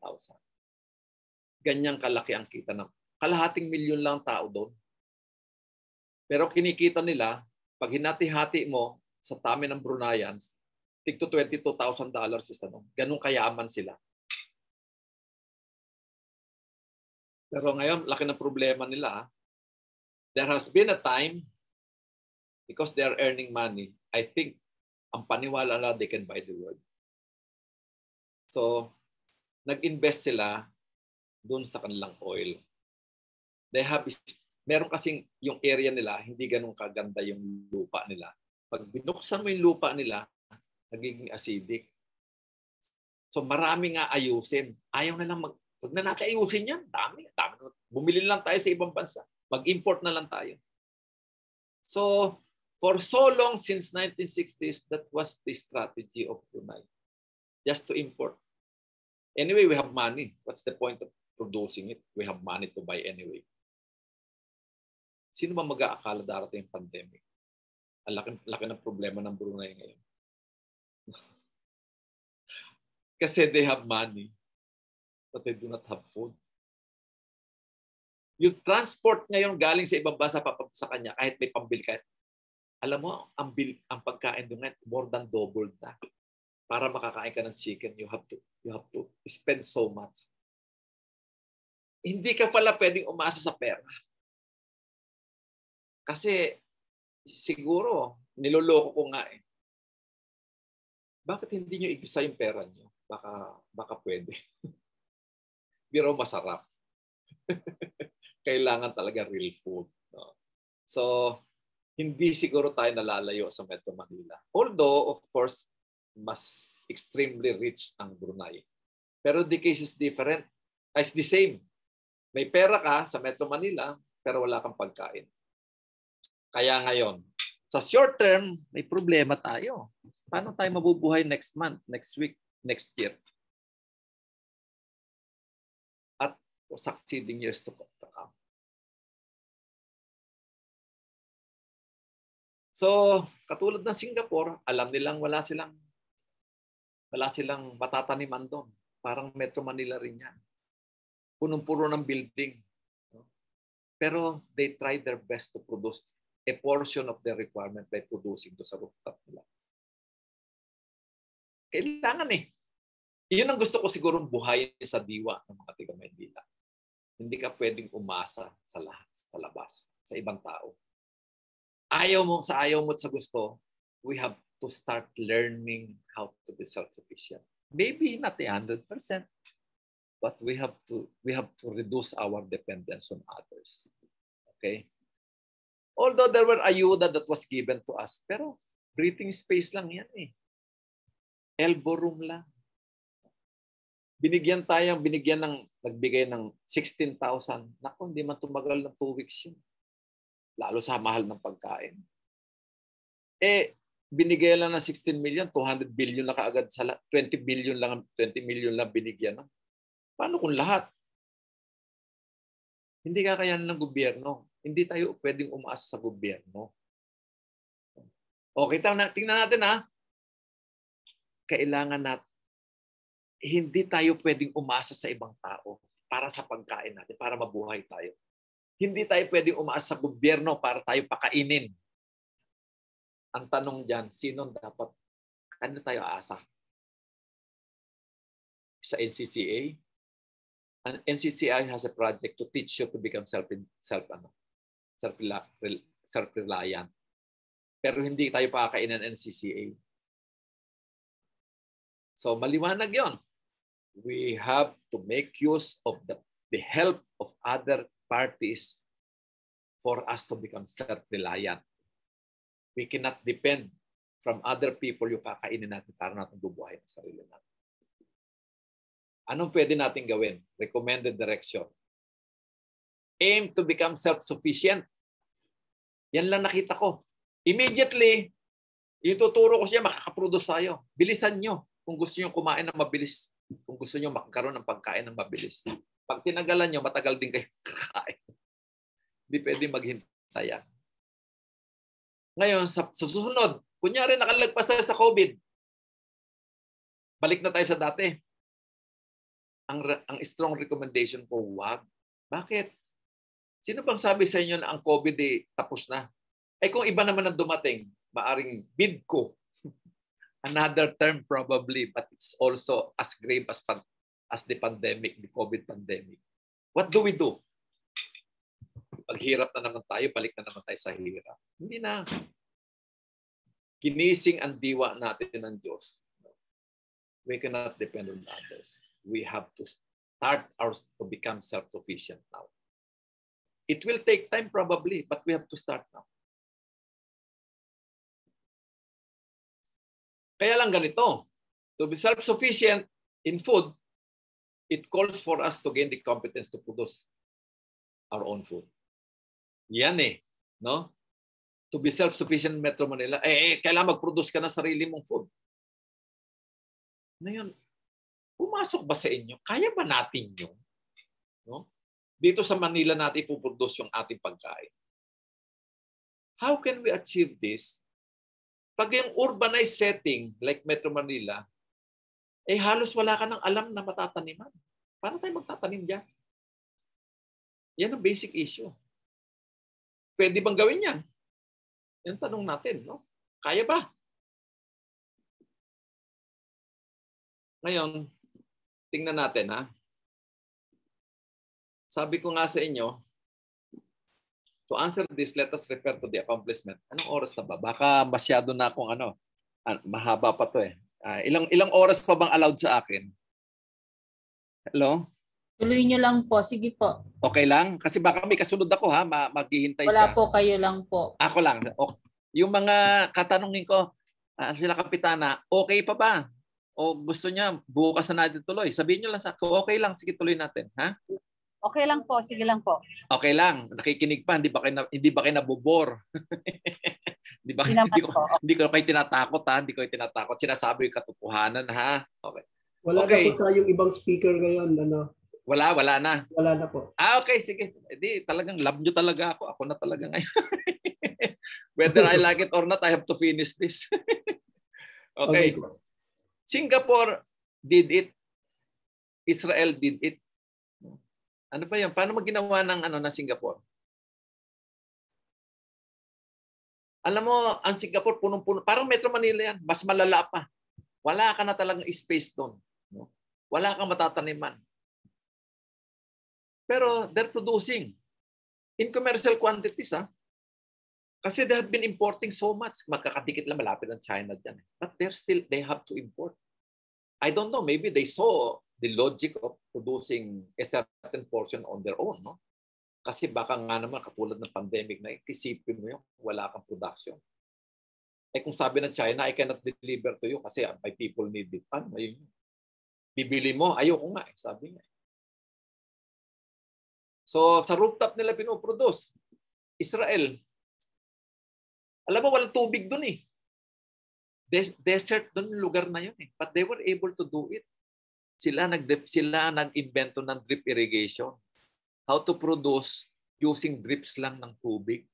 Ganyang kalaki ang kita ng kalahating milyon lang tao doon. Pero kinikita nila, pag hinati-hati mo sa tamin ng Bruneians, tig 22,000 dollars isa doon. Ganun kayaman sila. Pero ngayon, laki ng problema nila. Ah there has been a time because they are earning money, I think ang paniwala na they can buy the world. So, nag-invest sila doon sa kanilang oil. They have, meron kasing yung area nila, hindi ganun kaganda yung lupa nila. Pag binuksan mo yung lupa nila, nagiging acidic. So marami nga ayusin. Ayaw na lang mag, wag na natin ayusin yan. Dami, dami. Bumili lang tayo sa ibang bansa. Mag-import na lang tayo. So, for so long since 1960s, that was the strategy of Brunei. Just to import. Anyway, we have money. What's the point of producing it? We have money to buy anyway. Sino ba mag-aakala darating yung pandemic? Ang laki, laki ng problema ng Brunei ngayon. Kasi they have money, but they do not have food. Yung transport ngayon galing sa ibang bansa papunta sa kanya kahit may pambili ka. Alam mo, ang, bil, ang pagkain doon ngayon, more than doubled na. Para makakain ka ng chicken, you have to, you have to spend so much. Hindi ka pala pwedeng umasa sa pera. Kasi siguro, niloloko ko nga eh. Bakit hindi niyo igisa yung pera niyo Baka, baka pwede. Pero masarap. kailangan talaga real food. No? So, hindi siguro tayo nalalayo sa Metro Manila. Although, of course, mas extremely rich ang Brunei. Pero the case is different. Ah, it's the same. May pera ka sa Metro Manila, pero wala kang pagkain. Kaya ngayon, sa short term, may problema tayo. Paano tayo mabubuhay next month, next week, next year? or succeeding years to come. So, katulad ng Singapore, alam nilang wala silang wala silang matataniman doon. Parang Metro Manila rin yan. Punong-puro ng building. Pero they tried their best to produce a portion of their requirement by producing to sa rooftop nila. Kailangan eh. Iyon ang gusto ko siguro buhayin sa diwa ng mga tiga Maynila. Hindi ka pwedeng umasa sa lahat, sa labas, sa ibang tao. Ayaw mo sa ayaw mo at sa gusto, we have to start learning how to be self-sufficient. Maybe not the 100%, but we have to we have to reduce our dependence on others. Okay? Although there were ayuda that was given to us, pero breathing space lang yan eh. Elbow room lang. Binigyan tayo, binigyan ng nagbigay ng 16,000, naku, hindi man tumagal ng 2 weeks yun. Lalo sa mahal ng pagkain. Eh, binigay lang ng 16 million, 200 billion na kaagad sa 20 billion lang, 20 million lang binigyan. No? Paano kung lahat? Hindi kakayanan ng gobyerno. Hindi tayo pwedeng umaasa sa gobyerno. Okay, tingnan natin ha. Kailangan natin hindi tayo pwedeng umasa sa ibang tao para sa pagkain natin, para mabuhay tayo. Hindi tayo pwedeng umasa sa gobyerno para tayo pakainin. Ang tanong diyan, sino dapat ano tayo aasa? Sa NCCA? And NCCI has a project to teach you to become self self ano, self self reliant. Pero hindi tayo pakakainin ng NCCA. So maliwanag 'yon we have to make use of the, the help of other parties for us to become self-reliant. We cannot depend from other people yung kakainin natin para natin bubuhay ang sarili natin. Anong pwede natin gawin? Recommended direction. Aim to become self-sufficient. Yan lang nakita ko. Immediately, yung ko siya, makakaproduce tayo. Bilisan nyo kung gusto nyo kumain ng mabilis kung gusto niyo makakaroon ng pagkain ng mabilis. Pag tinagalan niyo, matagal din kayo kakain. Hindi pwede maghintayan. Ah. Ngayon, sa, sa susunod, kunyari nakalagpas tayo sa COVID, balik na tayo sa dati. Ang, ang strong recommendation ko, wag. Bakit? Sino bang sabi sa inyo na ang COVID eh, tapos na? Eh kung iba naman ang dumating, maaring bid ko another term probably, but it's also as grave as, as the pandemic, the COVID pandemic. What do we do? Paghirap na naman tayo, balik na naman tayo sa hirap. Hindi na. Kinising ang diwa natin ng Diyos. We cannot depend on others. We have to start our, to become self-sufficient now. It will take time probably, but we have to start now. Kaya lang ganito, to be self-sufficient in food, it calls for us to gain the competence to produce our own food. Yan eh, no? To be self-sufficient Metro Manila, eh, eh kailangan mag-produce ka na sarili mong food. Ngayon, pumasok ba sa inyo? Kaya ba natin yun? No? Dito sa Manila natin ipuproduce yung ating pagkain. How can we achieve this pag yung urbanized setting like Metro Manila, eh halos wala ka ng alam na matataniman. Para tayo magtatanim dyan? Yan ang basic issue. Pwede bang gawin yan? Yan tanong natin, no? Kaya ba? Ngayon, tingnan natin ha. Sabi ko nga sa inyo, To answer this, let us refer to the accomplishment. Anong oras na ba? Baka masyado na akong ano, mahaba pa to eh. Ah, ilang ilang oras pa bang allowed sa akin? Hello? Tuloy niyo lang po. Sige po. Okay lang? Kasi baka may kasunod ako ha. Ma- maghihintay Wala siya. po kayo lang po. Ako lang. O, yung mga katanungin ko, ah, sila kapitana, okay pa ba? O gusto niya, bukas na natin tuloy. Sabihin niyo lang sa ako, okay lang, sige tuloy natin. Ha? Okay lang po, sige lang po. Okay lang, nakikinig pa, hindi ba kayo, hindi ba kayo nabobor? hindi ba kayo, hindi, ko, hindi ko kayo tinatakot ha, hindi ko kayo tinatakot. Sinasabi yung katotohanan ha. Okay. Wala okay. na po tayong ibang speaker ngayon. Ano? Wala, wala na. Wala na po. Ah, okay, sige. Hindi, eh, talagang love nyo talaga ako. Ako na talaga ngayon. Whether I like it or not, I have to finish this. okay. okay. Singapore did it. Israel did it. Ano ba 'yan? Paano ginawa ng ano na Singapore? Alam mo, ang Singapore punong-puno, parang Metro Manila 'yan, mas malala pa. Wala ka na talagang space doon, no? Wala kang matataniman. Pero they're producing in commercial quantities, ah. Kasi they have been importing so much. Magkakadikit lang malapit ang China dyan. Eh. But they're still, they have to import. I don't know, maybe they saw the logic of producing a certain portion on their own. No? Kasi baka nga naman katulad ng pandemic na isipin mo yung wala kang production. Eh kung sabi ng China, I cannot deliver to you kasi my people need it. Ano? Ayun yun. Bibili mo? Ayoko nga. Eh, sabi niya. So sa rooftop nila pinoproduce. Israel. Alam mo, walang tubig dun eh. Des- desert dun yung lugar na yun eh. But they were able to do it sila nag sila nag-invento ng drip irrigation. How to produce using drips lang ng tubig.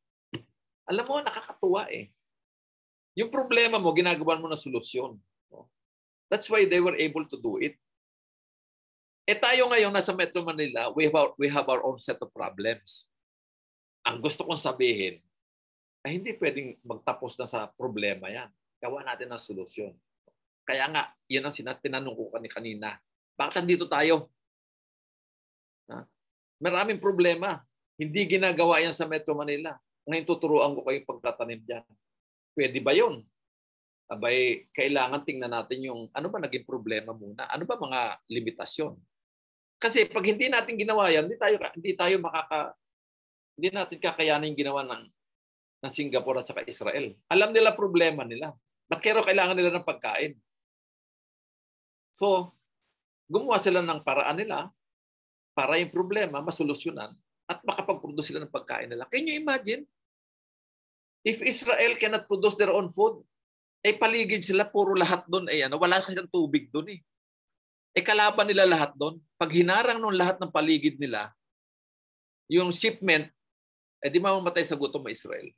Alam mo, nakakatuwa eh. Yung problema mo, ginagawa mo na solusyon. That's why they were able to do it. Eh tayo ngayon nasa Metro Manila, we have our, we have our own set of problems. Ang gusto kong sabihin, ay hindi pwedeng magtapos na sa problema yan. Gawa natin ng solusyon. Kaya nga, yun ang sinat, tinanong ko kanina. Bakit dito tayo? Ha? Maraming problema. Hindi ginagawa yan sa Metro Manila. Ngayon tuturuan ko kayong pagtatanim dyan. Pwede ba yun? Abay, kailangan tingnan natin yung ano ba naging problema muna? Ano ba mga limitasyon? Kasi pag hindi natin ginawa yan, hindi tayo, hindi tayo makaka, hindi natin kakayanin yung ginawa ng, ng Singapore at saka Israel. Alam nila problema nila. Bakero kailangan nila ng pagkain. So, gumawa sila ng paraan nila para yung problema masolusyonan at makapag-produce sila ng pagkain nila. Can you imagine? If Israel cannot produce their own food, eh paligid sila, puro lahat doon. Eh, ano, wala kasi ng tubig doon eh. Eh kalaban nila lahat doon. Pag hinarang nung lahat ng paligid nila, yung shipment, eh di mamamatay sa gutom ang Israel.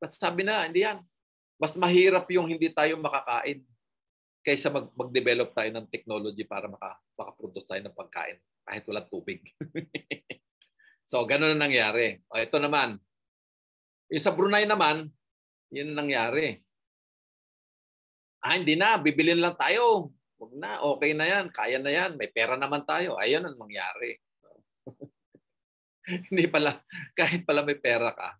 But sabi na, hindi yan. Mas mahirap yung hindi tayo makakain kaysa mag, mag-develop tayo ng technology para maka, makaproduce tayo ng pagkain kahit walang tubig. so, ganun ang nangyari. O, ah, ito naman. Yung sa Brunei naman, yun ang nangyari. Ah, hindi na. Bibilin lang tayo. Huwag na. Okay na yan. Kaya na yan. May pera naman tayo. Ayun ang nangyari. hindi pala, kahit pala may pera ka,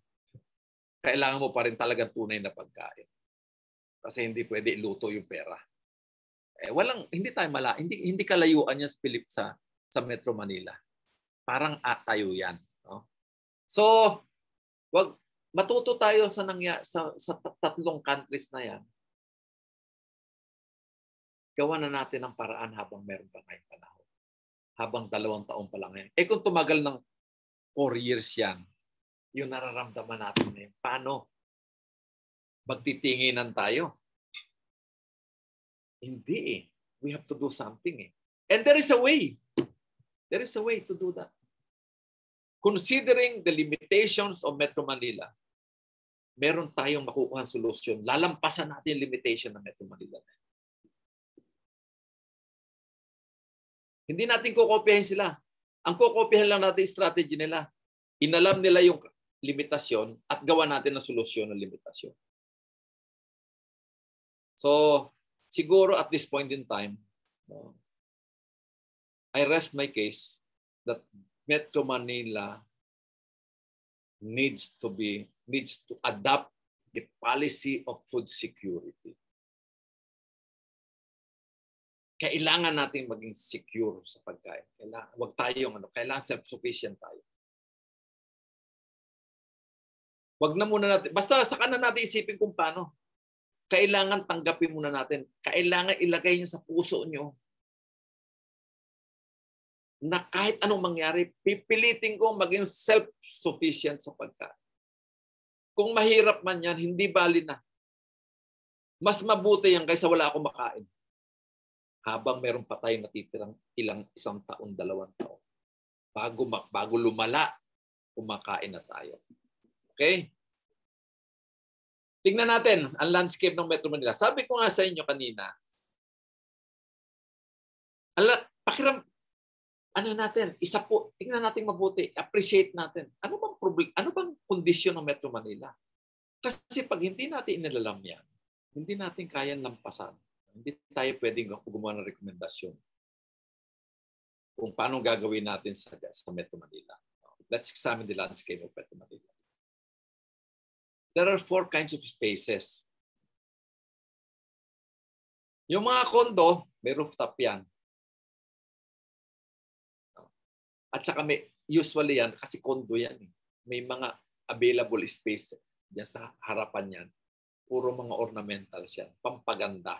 kailangan mo pa rin talagang tunay na pagkain. Kasi hindi pwede iluto yung pera eh, walang hindi tayo mala hindi hindi kalayuan yung Philip sa sa Metro Manila. Parang atayo yan, no? So, wag matuto tayo sa nangya sa, sa tatlong countries na yan. Gawa na natin ang paraan habang meron pa tayong panahon. Habang dalawang taon pa lang yan Eh kung tumagal ng four years yan, yung nararamdaman natin ngayon, paano? Magtitinginan tayo hindi eh. We have to do something eh. And there is a way. There is a way to do that. Considering the limitations of Metro Manila, meron tayong makukuha solusyon. Lalampasan natin yung limitation ng Metro Manila. Hindi natin kukopyahin sila. Ang kukopyahin lang natin strategy nila. Inalam nila yung limitasyon at gawa natin ng solusyon ng limitasyon. So, siguro at this point in time, uh, I rest my case that Metro Manila needs to be needs to adopt the policy of food security. Kailangan natin maging secure sa pagkain. Kailangan, wag tayong ano, kailangan self-sufficient tayo. Wag na muna natin. Basta saka na natin isipin kung paano kailangan tanggapin muna natin. Kailangan ilagay niyo sa puso niyo na kahit anong mangyari, pipilitin ko maging self-sufficient sa pagkain. Kung mahirap man yan, hindi bali na. Mas mabuti yan kaysa wala akong makain. Habang meron pa tayong natitirang ilang isang taon, dalawang taon. Bago, bago lumala, kumakain na tayo. Okay? Tingnan natin ang landscape ng Metro Manila. Sabi ko nga sa inyo kanina, ala, pakiram, ano natin, isa po, tingnan natin mabuti, appreciate natin. Ano bang problem, ano bang kondisyon ng Metro Manila? Kasi pag hindi natin inilalam yan, hindi natin kaya lampasan. Hindi tayo pwedeng gumawa ng rekomendasyon kung paano gagawin natin sa, sa Metro Manila. Let's examine the landscape of Metro Manila there are four kinds of spaces. Yung mga kondo, may rooftop yan. At saka may, usually yan, kasi kondo yan. Eh. May mga available space dyan sa harapan yan. Puro mga ornamentals yan. Pampaganda.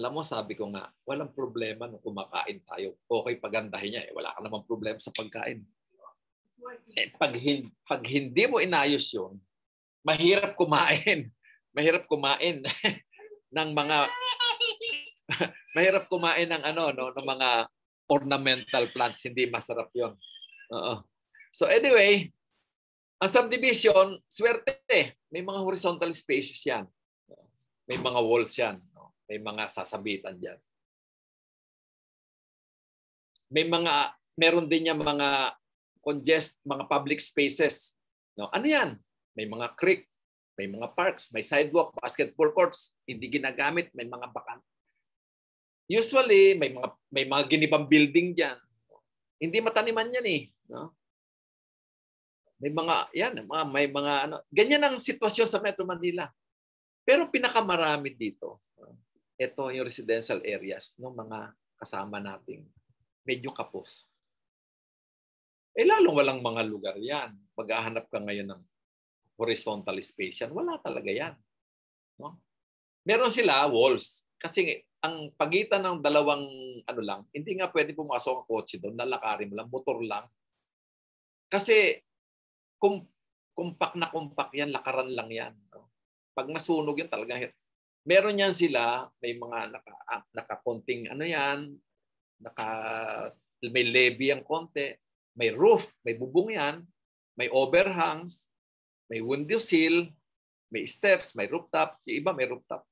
Alam mo, sabi ko nga, walang problema nung kumakain tayo. Okay, pagandahin niya. Eh. Wala ka namang problema sa pagkain. Eh, pag, hin- pag hindi mo inayos yun, mahirap kumain. mahirap kumain ng mga mahirap kumain ng ano no ng mga ornamental plants hindi masarap 'yon. Oo. So anyway, ang subdivision, swerte. May mga horizontal spaces 'yan. May mga walls 'yan, May mga sasabitan diyan. May mga meron din niya mga congest mga public spaces, no? Ano 'yan? may mga creek, may mga parks, may sidewalk, basketball courts, hindi ginagamit, may mga bakan. Usually, may mga may mga ginibang building diyan. Hindi mataniman 'yan eh, no? May mga 'yan, mga may mga ano, ganyan ang sitwasyon sa Metro Manila. Pero pinakamarami dito, ito yung residential areas ng no, mga kasama nating medyo kapos. Eh lalong walang mga lugar yan. Maghahanap ka ngayon ng horizontal space yan. Wala talaga yan. No? Meron sila walls. Kasi ang pagitan ng dalawang ano lang, hindi nga pwede pumasok ang kotse doon, lalakarin mo lang, motor lang. Kasi kung kumpak na kumpak yan, lakaran lang yan. No? Pag masunog yan talaga, meron yan sila, may mga naka, ah, nakakonting ano yan, naka, may levy ang konti, may roof, may bubong yan, may overhangs, may window sill, may steps, may rooftop. si iba may rooftop.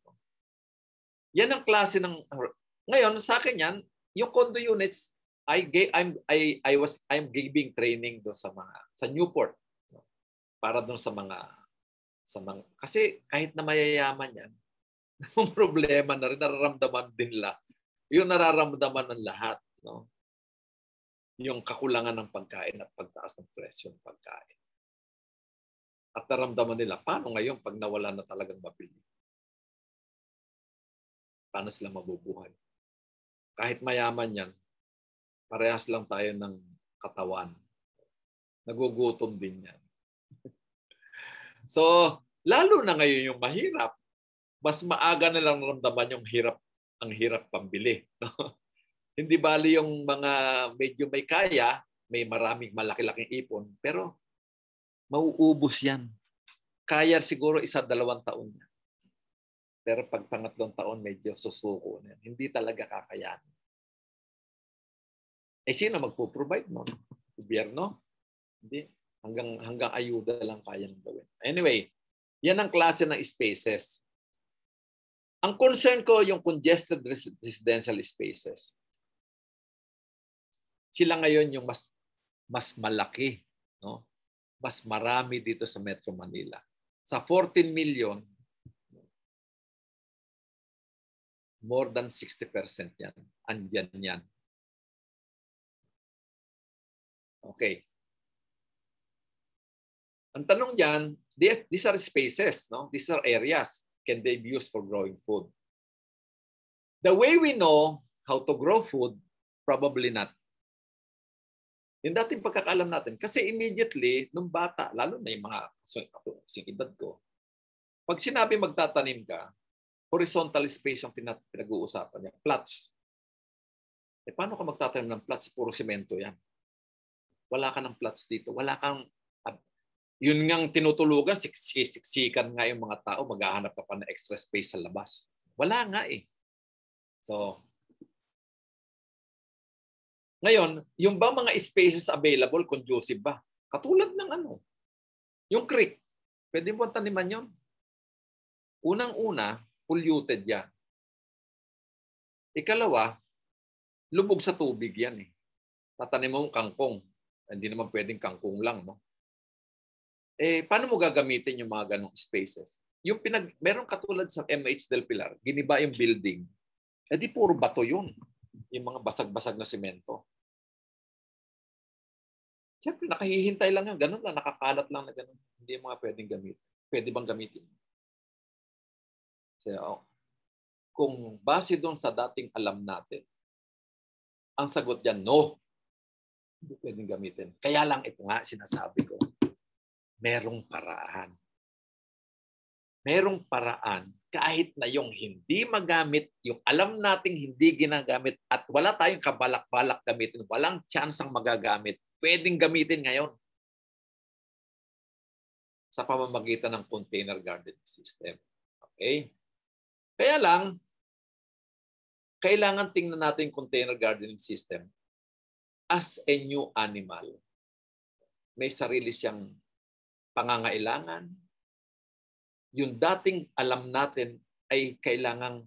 Yan ang klase ng... Ngayon, sa akin yan, yung condo units, I gave, I'm I I was I'm giving training doon sa mga sa Newport para doon sa mga sa mga kasi kahit na mayayaman yan, may problema na rin nararamdaman din la. Yung nararamdaman ng lahat, no? Yung kakulangan ng pagkain at pagtaas ng presyo ng pagkain at naramdaman nila, paano ngayon pag nawala na talagang mabili? Paano sila mabubuhay? Kahit mayaman yan, parehas lang tayo ng katawan. Nagugutom din yan. so, lalo na ngayon yung mahirap, mas maaga na lang naramdaman yung hirap, ang hirap pambili. No? Hindi bali yung mga medyo may kaya, may maraming malaki-laking ipon, pero mauubos yan. Kaya siguro isa, dalawang taon niya. Pero pag pangatlong taon, medyo susuko na yan. Hindi talaga kakayanin. Eh sino magpo-provide mo? Gobyerno? Hindi. Hanggang, hanggang ayuda lang kaya ng gawin. Anyway, yan ang klase ng spaces. Ang concern ko yung congested residential spaces. Sila ngayon yung mas mas malaki, no? mas marami dito sa Metro Manila. Sa 14 million, more than 60% yan. Andyan yan. Okay. Ang tanong diyan, these are spaces, no? These are areas. Can they be used for growing food? The way we know how to grow food, probably not. Yung dating pagkakaalam natin. Kasi immediately, nung bata, lalo na yung mga kasing edad ko, pag sinabi magtatanim ka, horizontal space ang pinag-uusapan niya, plots. Eh, paano ka magtatanim ng plots? Puro semento yan. Wala ka ng plots dito. Wala kang ah, yun ngang tinutulugan, siksikan nga yung mga tao, maghahanap ka pa ng extra space sa labas. Wala nga eh. So, ngayon, yung ba mga spaces available, conducive ba? Katulad ng ano, yung creek, pwede mo taniman yon. Unang-una, polluted yan. Ikalawa, lubog sa tubig yan eh. Tatanim mo kangkong. Hindi naman pwedeng kangkong lang. No? Eh, paano mo gagamitin yung mga ganong spaces? Yung pinag, meron katulad sa MH Del Pilar, giniba yung building. Eh di puro bato yun. Yung mga basag-basag na semento. Siyempre, nakahihintay lang yan. Ganun lang, nakakalat lang na ganun. Hindi mga pwedeng gamit. Pwede bang gamitin? So, oh, kung base doon sa dating alam natin, ang sagot diyan, no. Hindi pwedeng gamitin. Kaya lang ito nga sinasabi ko, merong paraan. Merong paraan kahit na yung hindi magamit, yung alam nating hindi ginagamit at wala tayong kabalak-balak gamitin, walang chance ang magagamit, pwedeng gamitin ngayon sa pamamagitan ng container gardening system. Okay? Kaya lang, kailangan tingnan natin container gardening system as a new animal. May sarili siyang pangangailangan. Yung dating alam natin ay kailangang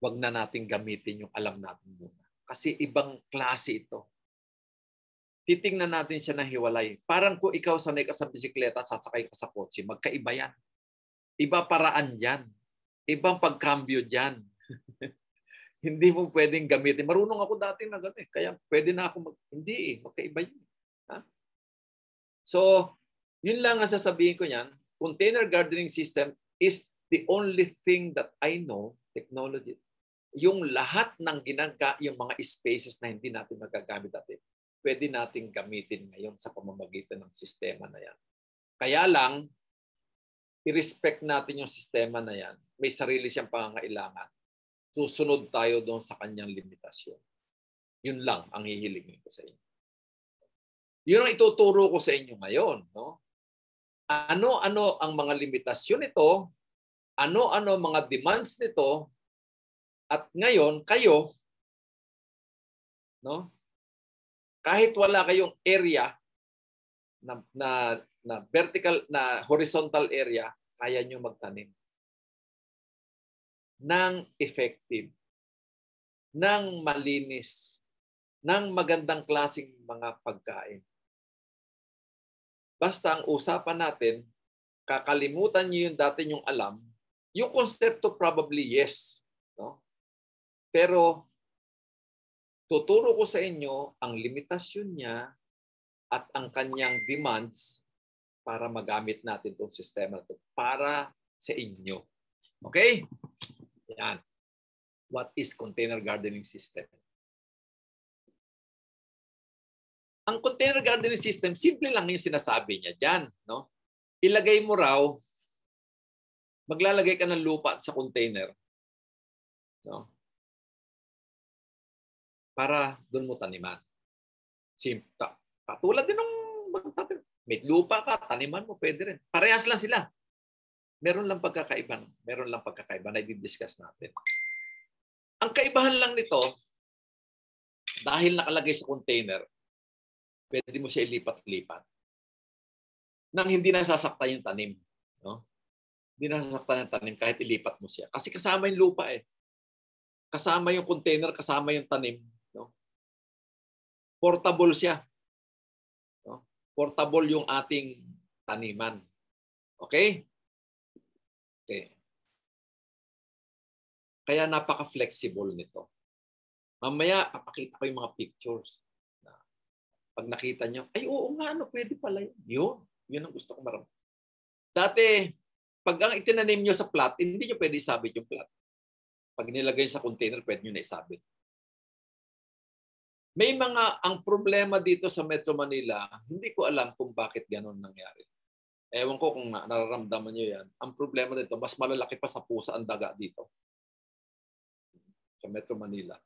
wag na natin gamitin yung alam natin muna. Kasi ibang klase ito titingnan natin siya na hiwalay. Parang kung ikaw sanay ka sa bisikleta, sasakay ka sa kotse, magkaiba yan. Iba paraan yan. Ibang pagkambyo dyan. hindi mo pwedeng gamitin. Marunong ako dati na gano'n. Eh. Kaya pwede na ako mag... Hindi eh. Magkaiba yun. Ha? So, yun lang ang sasabihin ko niyan. Container gardening system is the only thing that I know, technology, yung lahat ng ginagka, yung mga spaces na hindi natin magagamit dati pwede nating gamitin ngayon sa pamamagitan ng sistema na yan. Kaya lang, i-respect natin yung sistema na yan. May sarili siyang pangangailangan. Susunod tayo doon sa kanyang limitasyon. Yun lang ang hihilingin ko sa inyo. Yun ang ituturo ko sa inyo ngayon. No? Ano-ano ang mga limitasyon nito? Ano-ano mga demands nito? At ngayon, kayo, no? kahit wala kayong area na, na, na vertical, na horizontal area, kaya nyo magtanim ng effective, ng malinis, ng magandang klasing mga pagkain. Basta ang usapan natin, kakalimutan niyo yung dati yung alam, yung konsepto probably yes. No? Pero tuturo ko sa inyo ang limitasyon niya at ang kanyang demands para magamit natin itong sistema to para sa inyo. Okay? Yan. What is container gardening system? Ang container gardening system, simple lang yung sinasabi niya diyan, no? Ilagay mo raw maglalagay ka ng lupa sa container. No? para doon mo taniman. Simta. Katulad din ng magtatanim. May lupa ka, taniman mo, pwede rin. Parehas lang sila. Meron lang pagkakaiba. Meron lang pagkakaiba na i-discuss natin. Ang kaibahan lang nito, dahil nakalagay sa container, pwede mo siya ilipat-lipat nang hindi nasasaktan yung tanim. No? Hindi nasasaktan yung tanim kahit ilipat mo siya. Kasi kasama yung lupa eh. Kasama yung container, kasama yung tanim. Portable siya. No? Portable yung ating taniman. Okay? Okay. Kaya napaka-flexible nito. Mamaya, papakita ko yung mga pictures. Na pag nakita nyo, ay oo nga, ano, pwede pala yun. Yun, yun ang gusto ko maramdaman. Dati, pag ang itinanim nyo sa plot, hindi nyo pwede isabit yung plot. Pag nilagay sa container, pwede nyo na isabit. May mga, ang problema dito sa Metro Manila, hindi ko alam kung bakit ganun nangyari. Ewan ko kung nararamdaman nyo yan. Ang problema dito, mas malalaki pa sa pusa ang daga dito. Sa Metro Manila.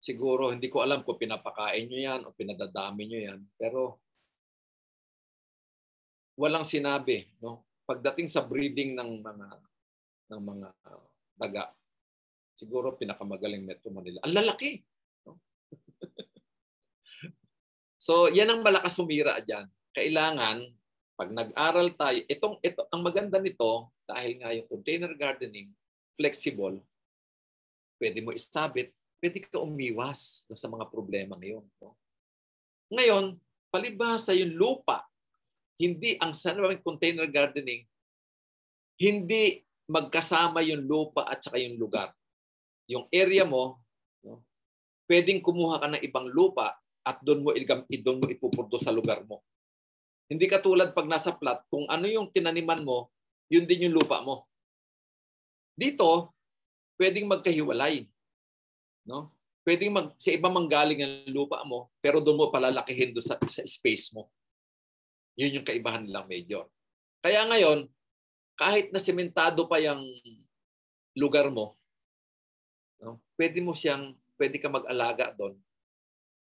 Siguro, hindi ko alam kung pinapakain nyo yan o pinadadami nyo yan. Pero, walang sinabi. No? Pagdating sa breeding ng mga ng mga daga, siguro pinakamagaling Metro Manila. Ang lalaki. So, yan ang malakas sumira diyan. Kailangan pag nag-aral tayo, itong ito ang maganda nito dahil nga yung container gardening flexible. Pwede mo isabit, pwede ka umiwas sa mga problema ngayon. No? Ngayon, palibhasa yung lupa, hindi ang ng container gardening, hindi magkasama yung lupa at saka yung lugar. Yung area mo, no? pwedeng kumuha ka ng ibang lupa at doon mo igampid, doon mo ipuproduce sa lugar mo. Hindi katulad pag nasa plot, kung ano yung tinaniman mo, yun din yung lupa mo. Dito, pwedeng magkahiwalay. No? Pwedeng mag, sa iba manggaling ang lupa mo, pero doon mo palalakihin doon sa, sa space mo. Yun yung kaibahan lang major. Kaya ngayon, kahit na sementado pa yung lugar mo, no? pwede mo siyang, pwede ka mag-alaga doon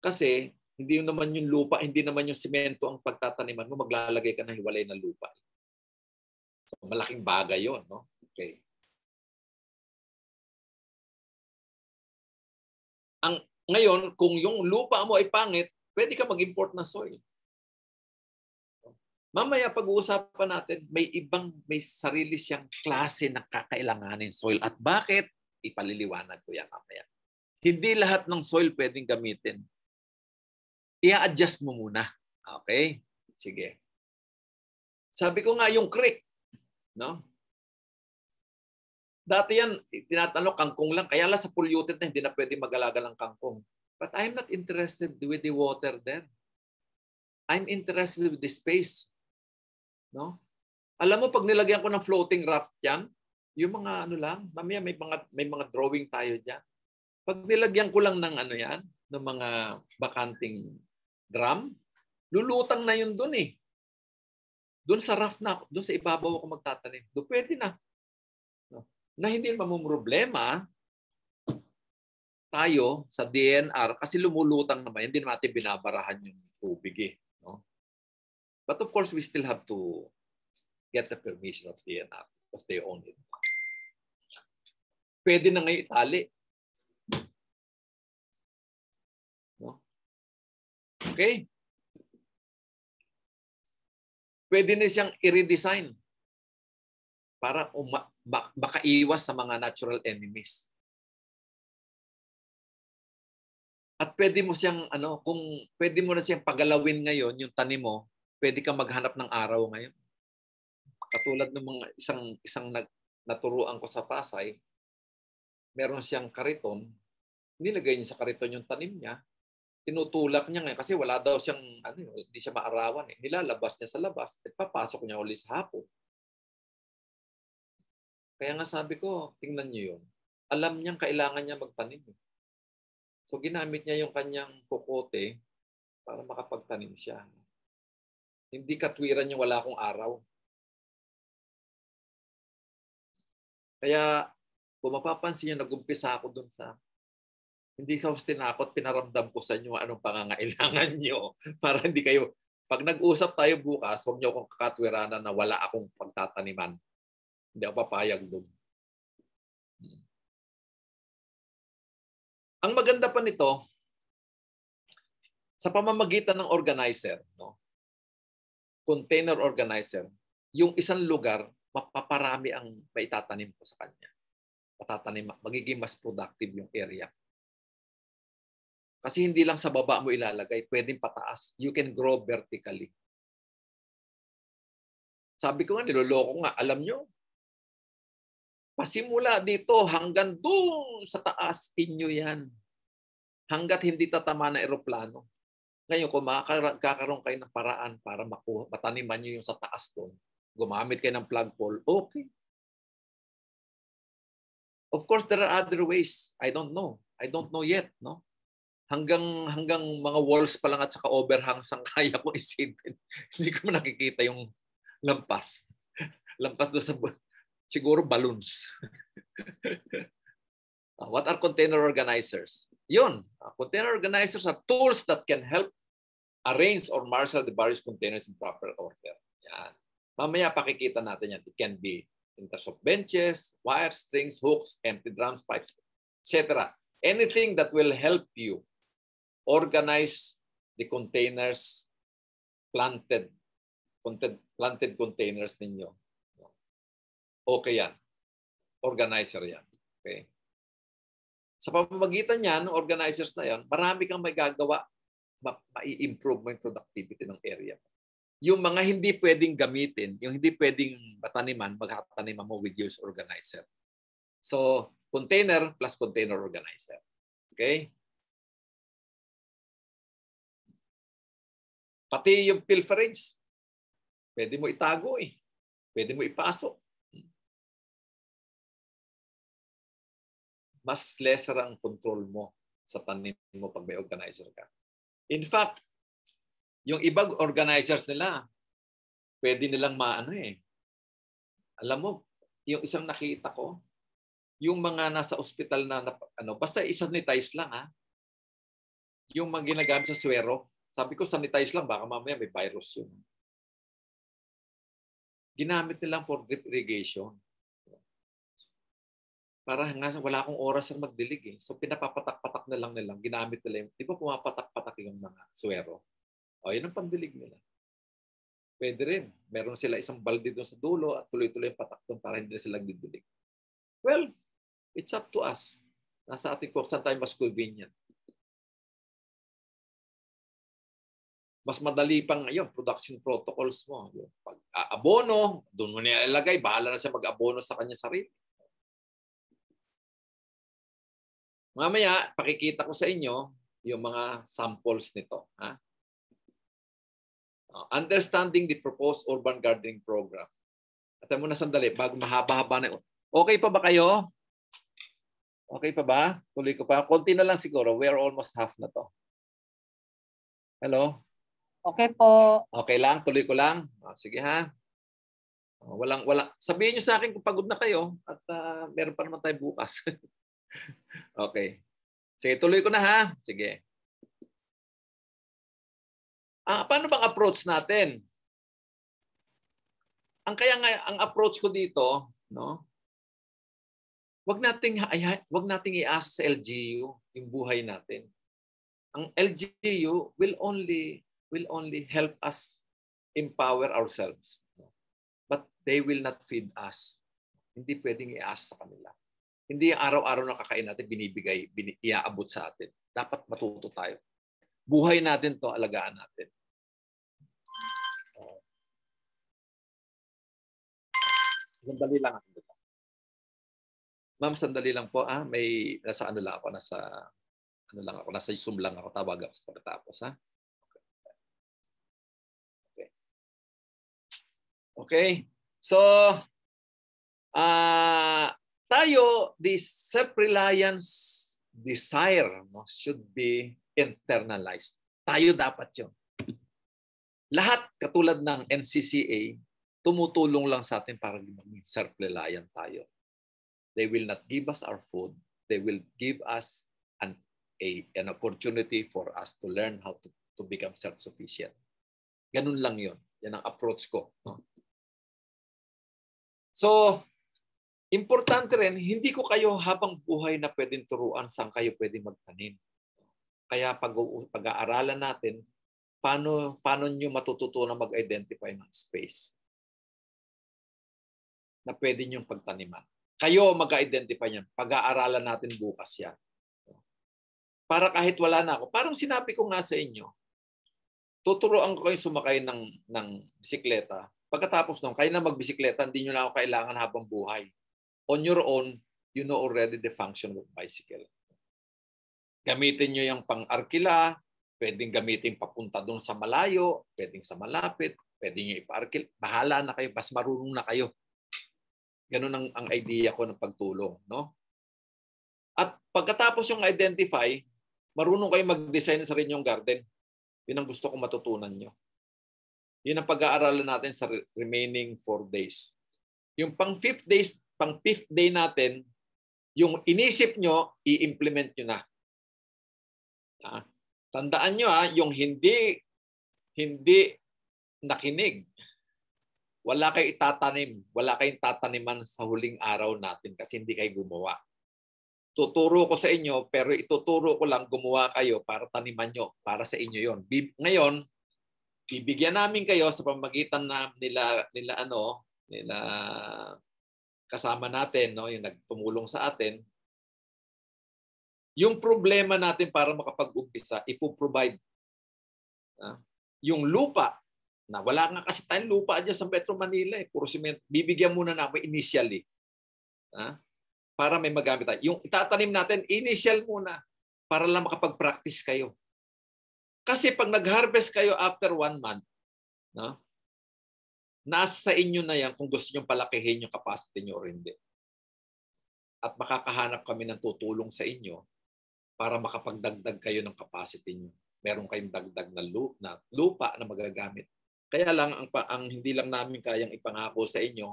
kasi hindi naman yung lupa, hindi naman yung simento ang pagtataniman mo, maglalagay ka na hiwalay na lupa. So, malaking bagay yon, no? Okay. Ang ngayon, kung yung lupa mo ay pangit, pwede ka mag-import na soil. Mamaya pag-uusapan natin, may ibang may sarili siyang klase ng kakailanganin soil. At bakit? Ipaliliwanag ko yan mamaya. Hindi lahat ng soil pwedeng gamitin i-adjust mo muna. Okay? Sige. Sabi ko nga yung creek, no? Dati yan, tinatanong kangkong lang. Kaya lang sa polluted na hindi na pwede mag-alaga ng kangkong. But I'm not interested with the water then. I'm interested with the space. No? Alam mo, pag nilagyan ko ng floating raft yan, yung mga ano lang, mamaya may mga, may mga drawing tayo dyan. Pag nilagyan ko lang ng ano yan, ng mga bakanting drum, lulutang na yun doon eh. Doon sa rough na, doon sa ibabaw ako magtatanim. Doon pwede na. No? Na hindi mamumroblema tayo sa DNR kasi lumulutang naman. Hindi natin binabarahan yung tubig eh. No? But of course, we still have to get the permission of DNR because they own it. Pwede na ngayon itali. Okay? Pwede na siyang i-redesign para uma- baka iwas sa mga natural enemies. At pwede mo siyang ano, kung pwede mo na siyang pagalawin ngayon yung tanim mo, pwede kang maghanap ng araw ngayon. Katulad ng mga isang isang nag, naturuan ko sa Pasay, meron siyang kariton, nilagay niya sa kariton yung tanim niya, tinutulak niya ngayon kasi wala daw siyang, ano, hindi siya maarawan. Eh. Nilalabas niya sa labas at papasok niya ulit sa hapon. Kaya nga sabi ko, tingnan niyo yun. Alam niyang kailangan niya magtanim. Eh. So ginamit niya yung kanyang kukote para makapagtanim siya. Hindi katwiran yung wala akong araw. Kaya kung mapapansin niyo, nag-umpisa ako dun sa hindi ko tinakot, pinaramdam ko sa inyo anong pangangailangan nyo para hindi kayo, pag nag-usap tayo bukas, huwag nyo akong kakatwiranan na wala akong pagtataniman. Hindi ako papayag doon. Hmm. Ang maganda pa nito, sa pamamagitan ng organizer, no? container organizer, yung isang lugar, mapaparami ang maitatanim ko sa kanya. Matatanim, magiging mas productive yung area. Kasi hindi lang sa baba mo ilalagay, pwedeng pataas. You can grow vertically. Sabi ko nga, niloloko nga. Alam nyo, pasimula dito hanggang doon sa taas, inyo yan. Hanggat hindi tatama na eroplano. Ngayon, kung makakaroon kayo ng paraan para makuha, mataniman nyo yung sa taas doon, gumamit kayo ng plug pole, okay. Of course, there are other ways. I don't know. I don't know yet. No? hanggang hanggang mga walls pa lang at saka overhangs ang kaya ko isipin. Hindi ko nakikita yung lampas. lampas do sa siguro balloons. Ah, what are container organizers? Yun, ah, container organizers are tools that can help arrange or marshal the various containers in proper order. Yan. Mamaya pakikita natin yan. It can be in terms of benches, wires, strings, hooks, empty drums, pipes, etc. Anything that will help you organize the containers, planted, planted, planted containers ninyo. Okay yan. Organizer yan. Okay? Sa pamamagitan niyan, organizers na yan, marami kang magagawa ma-improve mo yung productivity ng area. Yung mga hindi pwedeng gamitin, yung hindi pwedeng mataniman, magtatanim mo with use organizer. So, container plus container organizer. Okay? Pati yung pilferage, pwede mo itago eh. Pwede mo ipasok. Mas lesser ang control mo sa tanim mo pag may organizer ka. In fact, yung ibang organizers nila, pwede nilang maano eh. Alam mo, yung isang nakita ko, yung mga nasa ospital na, ano, basta isanitize lang ha, ah. yung mga ginagamit sa swero, sabi ko, sanitize lang, baka mamaya may virus yun. Ginamit nilang for drip irrigation. Para nga, wala akong oras ang magdilig eh. So pinapapatak-patak na lang nilang, ginamit nila yung, di ba pumapatak-patak yung mga suwero? O, yun ang pandilig nila. Pwede rin. Meron sila isang balde doon sa dulo at tuloy-tuloy yung patak doon para hindi sila didilig. Well, it's up to us. Nasa ating kung saan tayo mas convenient. mas madali pang ngayon, production protocols mo. Yung pag-abono, doon mo nilalagay, bahala na siya mag-abono sa kanya sarili. Mamaya, pakikita ko sa inyo yung mga samples nito. Ha? Ah, understanding the proposed urban gardening program. At muna sandali, bago mahaba-haba na. Okay pa ba kayo? Okay pa ba? Tuloy ko pa. Konti na lang siguro. We are almost half na to. Hello? Okay po. Okay lang, tuloy ko lang. Oh, sige ha. Oh, walang wala. Sabihin niyo sa akin kung pagod na kayo at uh, meron pa naman tayo bukas. okay. Sige, tuloy ko na ha. Sige. Ah, paano bang approach natin? Ang kaya nga ang approach ko dito, no? Wag nating wag nating i-ask sa LGU yung buhay natin. Ang LGU will only will only help us empower ourselves. But they will not feed us. Hindi pwedeng i-ask sa kanila. Hindi yung araw-araw na kakain natin binibigay, bin, iaabot sa atin. Dapat matuto tayo. Buhay natin to, alagaan natin. Sandali lang ako dito. Ma'am, sandali lang po. Ah, may nasa ano lang ako, nasa ano lang ako, nasa Zoom lang ako, tawag ako sa pagkatapos. Ha? Ah. Okay? So, uh, tayo, this self-reliance desire no, should be internalized. Tayo dapat yon. Lahat, katulad ng NCCA, tumutulong lang sa atin para maging self-reliant tayo. They will not give us our food. They will give us an, a, an opportunity for us to learn how to, to become self-sufficient. Ganun lang yon. Yan ang approach ko. No? So, importante rin, hindi ko kayo habang buhay na pwedeng turuan saan kayo pwedeng magtanim. Kaya pag, aaralan natin, paano, paano nyo matututunan mag-identify ng space na pwede nyong pagtaniman. Kayo mag-identify niyan. Pag-aaralan natin bukas yan. Para kahit wala na ako, parang sinabi ko nga sa inyo, tuturuan ko kayo sumakay ng, ng bisikleta Pagkatapos nun, kayo na magbisikleta, hindi nyo na ako kailangan habang buhay. On your own, you know already the function of bicycle. Gamitin nyo yung pang-arkila, pwedeng gamitin papunta doon sa malayo, pwedeng sa malapit, pwedeng nyo ipa-arkil. Bahala na kayo, mas marunong na kayo. Ganun ang, ang idea ko ng pagtulong. No? At pagkatapos yung identify, marunong kayo mag-design sa rin yung garden. Yun ang gusto kong matutunan nyo. Yun ang pag-aaralan natin sa remaining four days. Yung pang fifth days, pang fifth day natin, yung inisip nyo, i-implement nyo na. Ha? Ah, tandaan nyo ha, ah, yung hindi hindi nakinig. Wala kayo itatanim. Wala kayong tataniman sa huling araw natin kasi hindi kayo gumawa. Tuturo ko sa inyo, pero ituturo ko lang gumawa kayo para taniman nyo. Para sa inyo yon. Ngayon, ibigyan namin kayo sa pamagitan na nila nila ano, nila kasama natin, no, yung nagtumulong sa atin. Yung problema natin para makapag-umpisa, ipo-provide. Uh, yung lupa, na wala nga kasi tayong lupa diyan sa Metro Manila, eh, puro cement. Bibigyan muna namin initially. Uh, para may magamit tayo. Yung itatanim natin, initial muna para lang makapag-practice kayo. Kasi pag nag-harvest kayo after one month, no? nasa sa inyo na yan kung gusto nyo palakihin yung capacity nyo or hindi. At makakahanap kami ng tutulong sa inyo para makapagdagdag kayo ng capacity nyo. Meron kayong dagdag na, lup, na lupa na magagamit. Kaya lang, ang, ang hindi lang namin kayang ipangako sa inyo,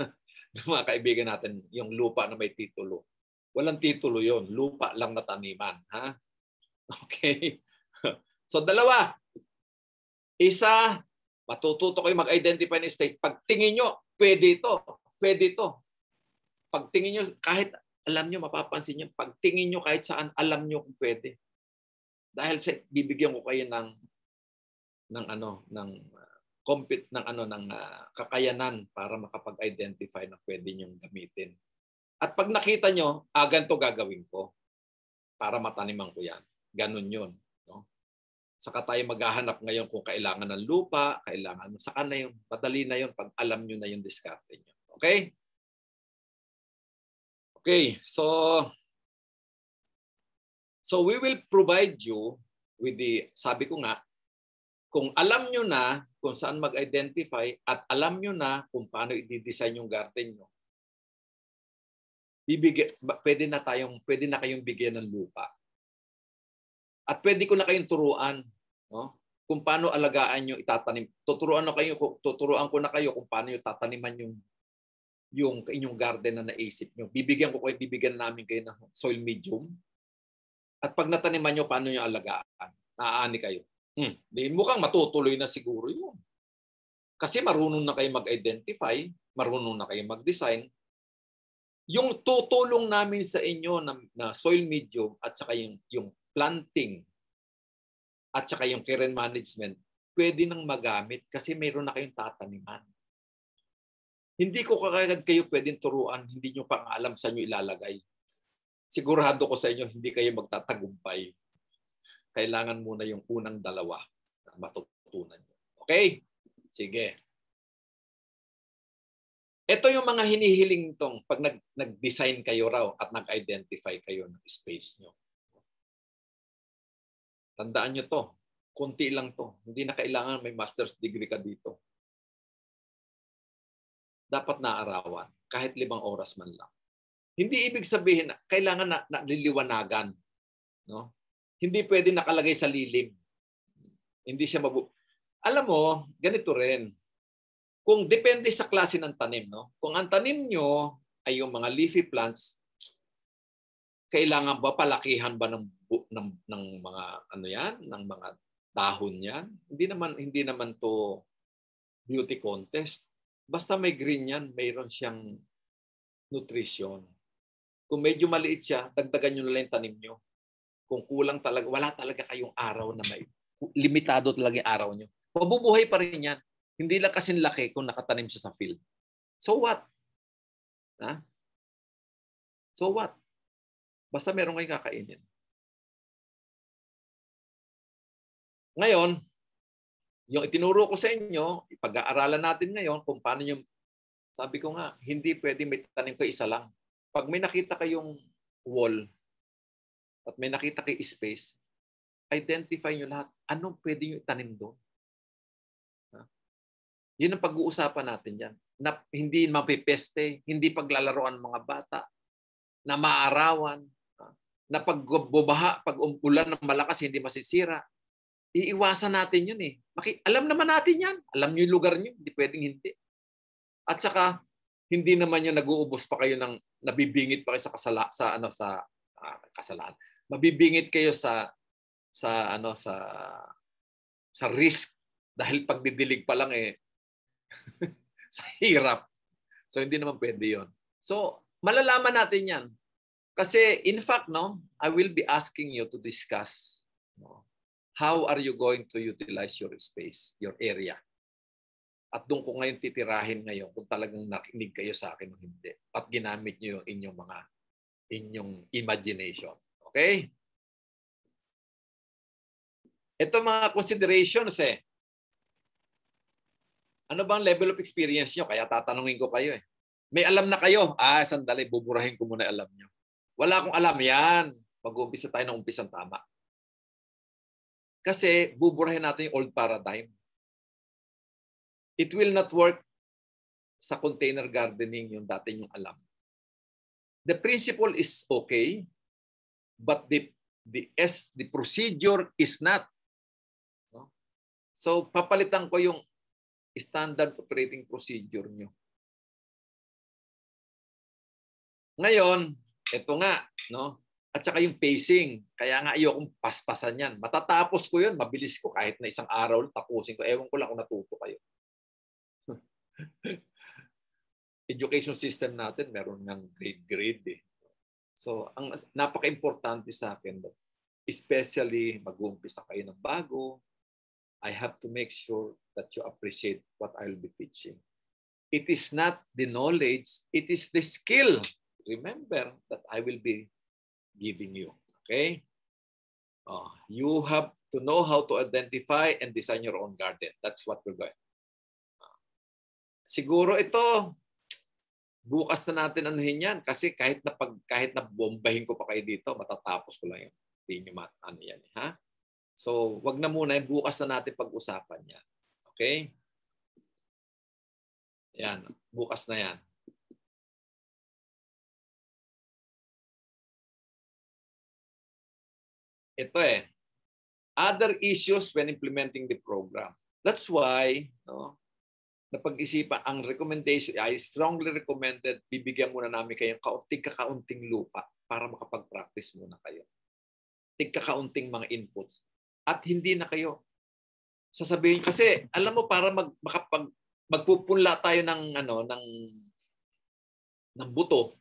mga kaibigan natin, yung lupa na may titulo. Walang titulo yon Lupa lang na taniman. Ha? Okay? So dalawa. Isa, matututo kayo mag-identify ng state. Pagtingin nyo, pwede ito. Pwede ito. Pagtingin nyo, kahit alam nyo, mapapansin nyo, pagtingin nyo kahit saan, alam nyo kung pwede. Dahil sa, bibigyan ko kayo ng ng ano ng uh, compete ng ano ng uh, kakayanan para makapag-identify na pwede niyong gamitin. At pag nakita nyo, ah, ganito gagawin ko para mataniman ko yan. Ganun yun saka tayo maghahanap ngayon kung kailangan ng lupa, kailangan, mo, saka na yun, padali na yon pag alam nyo na yung diskarte nyo. Okay? Okay, so so we will provide you with the, sabi ko nga, kung alam nyo na kung saan mag-identify at alam nyo na kung paano i-design yung garden nyo, bibigyan, pwede na tayong, pwede na kayong bigyan ng lupa. At pwede ko na kayong turuan No? Kung paano alagaan niyo itatanim. Tuturuan na kayo, tuturuan ko na kayo kung paano niyo tataniman yung yung inyong garden na naisip niyo. Bibigyan ko kayo, bibigyan namin kayo ng soil medium. At pag nataniman niyo, paano nyo alagaan? Naaani kayo. Hmm. Di, mukhang matutuloy na siguro yun. Kasi marunong na kayo mag-identify, marunong na kayo mag-design. Yung tutulong namin sa inyo na, na soil medium at saka yung, yung planting at saka yung current management, pwede nang magamit kasi mayroon na kayong tataniman. Hindi ko kakagad kayo pwedeng turuan, hindi nyo pa alam sa nyo ilalagay. Sigurado ko sa inyo, hindi kayo magtatagumpay. Kailangan muna yung unang dalawa na matutunan nyo. Okay? Sige. Ito yung mga hinihiling tong pag nag, nag-design kayo raw at nag-identify kayo ng space nyo. Tandaan nyo to. Kunti lang to. Hindi na kailangan may master's degree ka dito. Dapat naarawan. Kahit limang oras man lang. Hindi ibig sabihin kailangan na, na liliwanagan. No? Hindi pwede nakalagay sa lilim. Hindi siya mabu... Alam mo, ganito rin. Kung depende sa klase ng tanim, no? Kung ang tanim nyo ay yung mga leafy plants, kailangan ba palakihan ba ng ng ng mga ano yan, ng mga dahon yan. Hindi naman hindi naman to beauty contest. Basta may green yan, mayroon siyang nutrition. Kung medyo maliit siya, dagdagan niyo na lang yung tanim niyo. Kung kulang talaga, wala talaga kayong araw na may limitado talaga yung araw niyo. Mabubuhay pa rin yan. Hindi lang kasi laki kung nakatanim siya sa field. So what? Ha? So what? Basta meron kayong kakainin. Ngayon, yung itinuro ko sa inyo, ipag-aaralan natin ngayon kung paano yung, sabi ko nga, hindi pwede may tanim ko isa lang. Pag may nakita kayong wall at may nakita kay space, identify nyo lahat. Anong pwede nyo itanim doon? Yun ang pag-uusapan natin yan. Na hindi mapipeste, hindi paglalaroan mga bata, na maarawan, na pagbubaha, pag umulan ng malakas, hindi masisira, Iiwasan natin yun eh. Maki- alam naman natin yan. Alam nyo yung lugar nyo. Hindi pwedeng hindi. At saka, hindi naman yung naguubos pa kayo ng nabibingit pa kayo sa kasala sa ano sa ah, kasalanan. Mabibingit kayo sa sa ano sa sa risk dahil pagdidilig pa lang eh sa hirap. So hindi naman pwede 'yon. So malalaman natin 'yan. Kasi in fact no, I will be asking you to discuss no, how are you going to utilize your space, your area? At doon ko ngayon titirahin ngayon kung talagang nakinig kayo sa akin o hindi. At ginamit niyo yung inyong mga inyong imagination. Okay? Ito mga considerations eh. Ano bang level of experience nyo? Kaya tatanungin ko kayo eh. May alam na kayo? Ah, sandali, buburahin ko muna alam nyo. Wala akong alam yan. Mag-uumpisa tayo ng umpisang tama. Kasi buburahin natin yung old paradigm. It will not work sa container gardening yung dati yung alam. The principle is okay, but the the S, the procedure is not. So papalitan ko yung standard operating procedure nyo. Ngayon, ito nga, no? At saka yung pacing. Kaya nga ayokong paspasan yan. Matatapos ko yun, mabilis ko kahit na isang araw tapusin ko. Ewan ko lang kung natuto kayo. Education system natin, meron ng grade-grade eh. So, ang napaka-importante sa akin, especially mag-uumpisa kayo ng bago, I have to make sure that you appreciate what I'll be teaching. It is not the knowledge, it is the skill. Remember that I will be giving you. Okay? Oh, you have to know how to identify and design your own garden. That's what we're going. siguro ito, bukas na natin anuhin yan kasi kahit na pag kahit na bombahin ko pa kayo dito, matatapos ko lang yun. Hindi niyo mat ano yan, ha? So, wag na muna, bukas na natin pag-usapan yan. Okay? Yan, bukas na yan. ito eh, other issues when implementing the program. That's why, no, napag-isipan, ang recommendation, I strongly recommended, bibigyan muna namin kayo kaunting kakaunting lupa para makapag-practice muna kayo. Tigkakaunting mga inputs. At hindi na kayo sasabihin kasi alam mo para mag makapag magpupunla tayo ng ano ng ng buto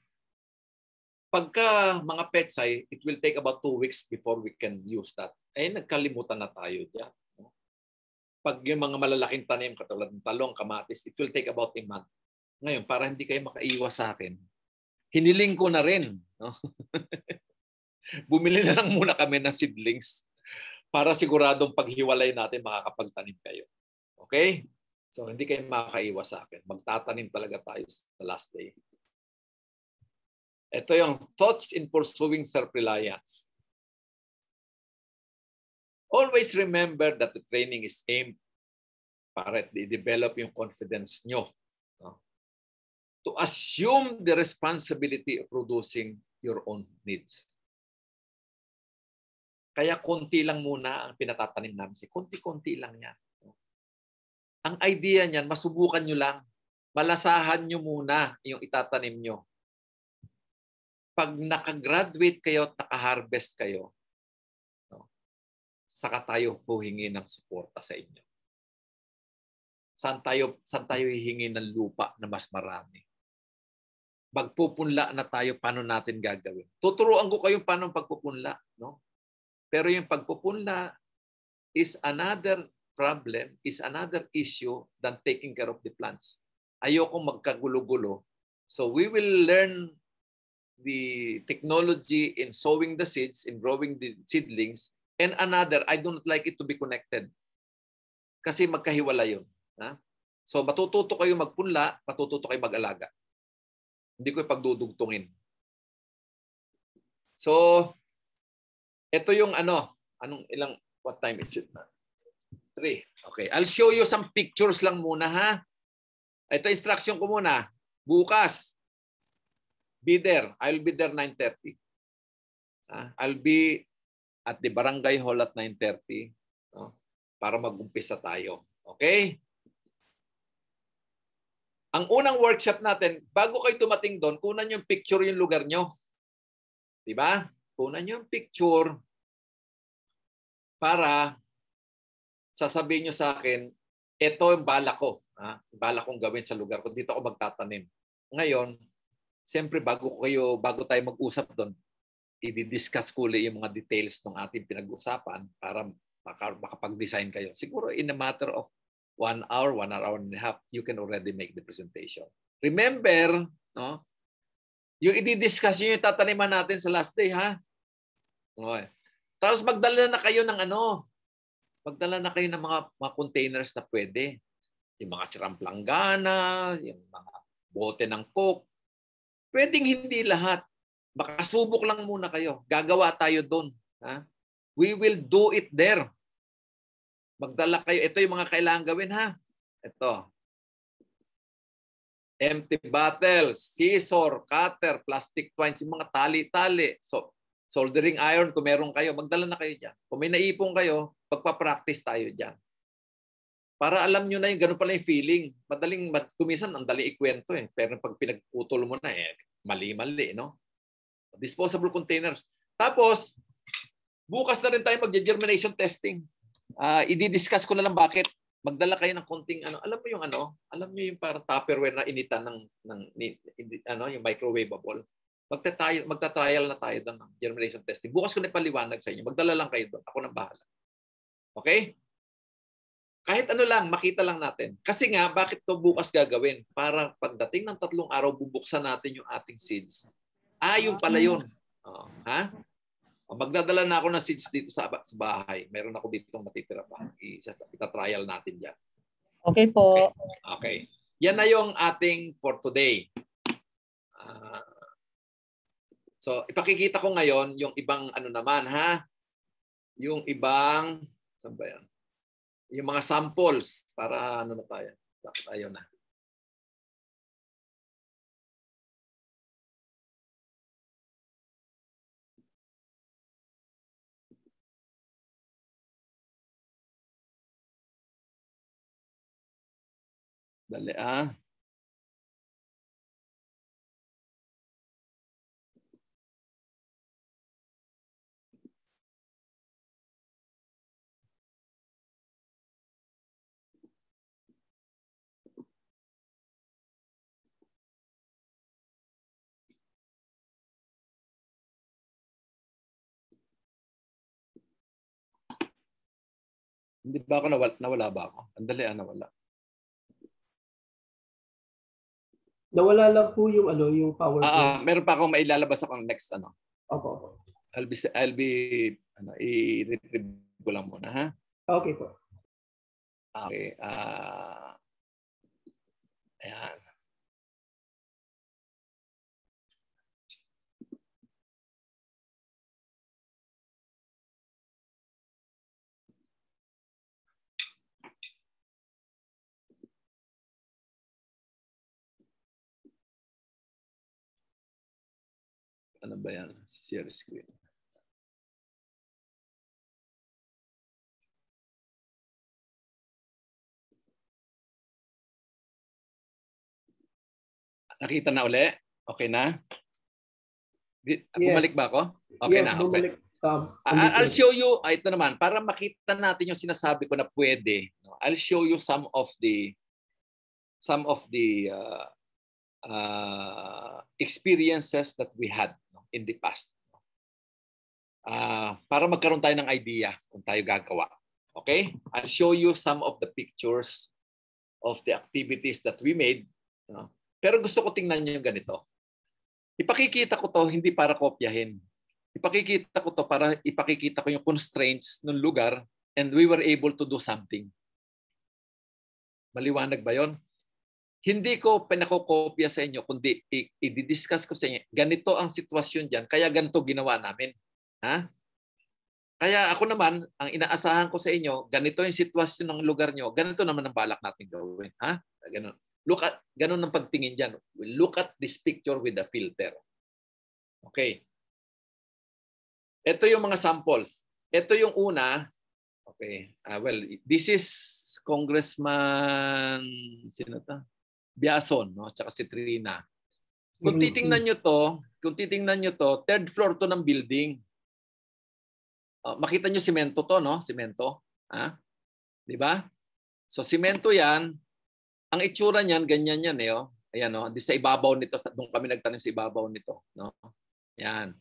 Pagka mga petsay, it will take about two weeks before we can use that. Eh, nagkalimutan na tayo diyan. No? Pag yung mga malalaking tanim, katulad ng talong, kamatis, it will take about a month. Ngayon, para hindi kayo makaiwas sa akin, hiniling ko na rin. No? Bumili na lang muna kami ng seedlings para siguradong paghiwalay natin makakapagtanim kayo. Okay? So hindi kayo makaiwas sa akin. Magtatanim talaga tayo sa last day. Ito yung thoughts in pursuing self-reliance. Always remember that the training is aimed para i-develop yung confidence nyo. No? To assume the responsibility of producing your own needs. Kaya konti lang muna ang pinatatanim namin. si Konti-konti lang yan. Ang idea niyan, masubukan nyo lang. Malasahan nyo muna yung itatanim nyo pag nakagraduate kayo at nakaharvest kayo, no, saka tayo huhingi ng suporta sa inyo. Saan tayo, saan tayo hihingi ng lupa na mas marami? Magpupunla na tayo, paano natin gagawin? Tuturuan ko kayo paano pagpupunla. No? Pero yung pagpupunla is another problem, is another issue than taking care of the plants. Ayoko magkagulo-gulo. So we will learn the technology in sowing the seeds, in growing the seedlings, and another, I do not like it to be connected. Kasi magkahiwala yun. Ha? So matututo kayo magpunla, matututo kayo mag-alaga. Hindi ko ipagdudugtungin. So, ito yung ano, anong ilang, what time is it na? Three. Okay, I'll show you some pictures lang muna ha. Ito instruction ko muna. Bukas, Be there. I'll be there 9.30. Uh, ah, I'll be at the barangay hall at 9.30 no? para mag-umpisa tayo. Okay? Ang unang workshop natin, bago kayo tumating doon, kunan yung picture yung lugar nyo. Diba? Kunan yung picture para sasabihin nyo sa akin, ito yung bala ko. Ha? Bala kong gawin sa lugar ko. Dito ako magtatanim. Ngayon, Siyempre, bago ko kayo, bago tayo mag-usap doon, i-discuss ko ulit yung mga details ng ating pinag-usapan para makapag-design kayo. Siguro in a matter of one hour, one hour and a half, you can already make the presentation. Remember, no, yung i-discuss nyo, yung tataniman natin sa last day, ha? Okay. Tapos magdala na kayo ng ano, magdala na kayo ng mga, mga containers na pwede. Yung mga siramplanggana, yung mga bote ng coke, Pwedeng hindi lahat. Baka subok lang muna kayo. Gagawa tayo doon. Ha? We will do it there. Magdala kayo. Ito yung mga kailangan gawin ha. Ito. Empty bottles, scissor, cutter, plastic twines, yung mga tali-tali. So, soldering iron kung meron kayo, magdala na kayo dyan. Kung may naipong kayo, pagpa-practice tayo dyan para alam nyo na yung ganun pala yung feeling. Madaling, kumisan, ang dali ikwento eh. Pero pag pinagputol mo na eh, mali-mali, no? Disposable containers. Tapos, bukas na rin tayo mag-germination testing. Uh, i-discuss ko na lang bakit. Magdala kayo ng konting ano, alam mo yung ano, alam mo yung para Tupperware na initan ng ng ni, ano, yung microwavable. Magta-trial, magta-trial na tayo doon ng germination testing. Bukas ko na paliwanag sa inyo. Magdala lang kayo doon. Ako na bahala. Okay? kahit ano lang, makita lang natin. Kasi nga, bakit to bukas gagawin? Para pagdating ng tatlong araw, bubuksan natin yung ating seeds. Ah, yung pala yun. Oh, ha? Oh, magdadala na ako ng seeds dito sa, sa bahay. Meron ako dito natitira pa. Ita-trial natin yan. Okay po. Okay. okay. Yan na yung ating for today. Uh, so, ipakikita ko ngayon yung ibang ano naman, ha? Yung ibang, saan ba yan? yung mga samples para ano na tayo. Bakit na? Dali ah. Hindi ba ako nawala, nawala ba ako? Ang dali ah, nawala. Nawala lang po yung ano, yung power. Ah, ah meron pa akong mailalabas ako ng next ano. Opo, Okay. I'll be I'll be ano, i-retrieve ko lang muna ha. Okay po. Okay. Ah. Uh, ayan. Ano ba yan? Share screen. Nakita na uli? Okay na? Yes. Bumalik ba ako? Okay yes, na. Okay. Bumalik. Um, I'll show you, uh, ito naman, para makita natin yung sinasabi ko na pwede. I'll show you some of the some of the uh, uh, experiences that we had in the past. Uh, para magkaroon tayo ng idea kung tayo gagawa. Okay? I'll show you some of the pictures of the activities that we made. No? Pero gusto ko tingnan niyo ganito. Ipakikita ko to hindi para kopyahin. Ipakikita ko to para ipakikita ko yung constraints ng lugar and we were able to do something. Maliwanag ba yon? hindi ko pinakokopya sa inyo, kundi i-discuss ko sa inyo. Ganito ang sitwasyon dyan, kaya ganito ginawa namin. Ha? Kaya ako naman, ang inaasahan ko sa inyo, ganito yung sitwasyon ng lugar nyo, ganito naman ang balak natin gawin. Ha? Ganun. Look at, ganun ang pagtingin dyan. Look at this picture with a filter. Okay. Ito yung mga samples. Ito yung una. Okay. Uh, well, this is Congressman... Sino to? Biason, no? Tsaka si Trina. Kung mm-hmm. titingnan niyo to, kung titingnan niyo to, third floor to ng building. Uh, makita niyo semento to, no? Semento. Ha? 'Di ba? So semento 'yan. Ang itsura niyan ganyan 'yan eh, oh. Ayan no, oh. di sa ibabaw nito, sa doon kami nagtanim sa ibabaw nito, no? Yan.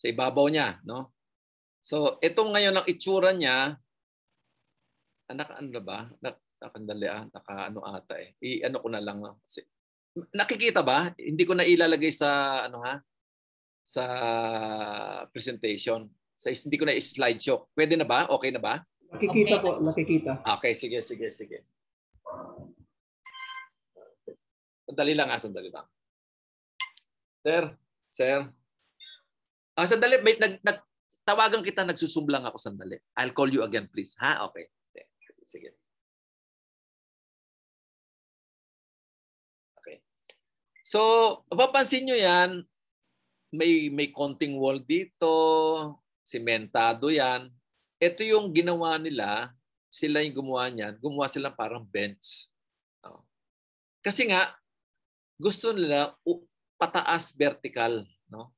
Sa ibabaw niya, no? So, ito ngayon ang itsura niya. Anak ano ba? Anak, nakandali ah, naka ano ata eh. I ano ko na lang. Ah, kasi, nakikita ba? Hindi ko na ilalagay sa ano ha? Sa presentation. Sa hindi ko na i-slide show. Pwede na ba? Okay na ba? Nakikita okay. po, nakikita. Okay, sige, sige, sige. Sandali lang ah, sandali lang. Sir, sir. Ah, sandali, wait, nag, nag, tawagan kita, nagsusublang ako sandali. I'll call you again, please. Ha? Okay. Sige. Sige. So, papansin nyo yan, may, may konting wall dito, sementado yan. Ito yung ginawa nila, sila yung gumawa niyan, gumawa sila parang bench. Kasi nga, gusto nila pataas vertical, no?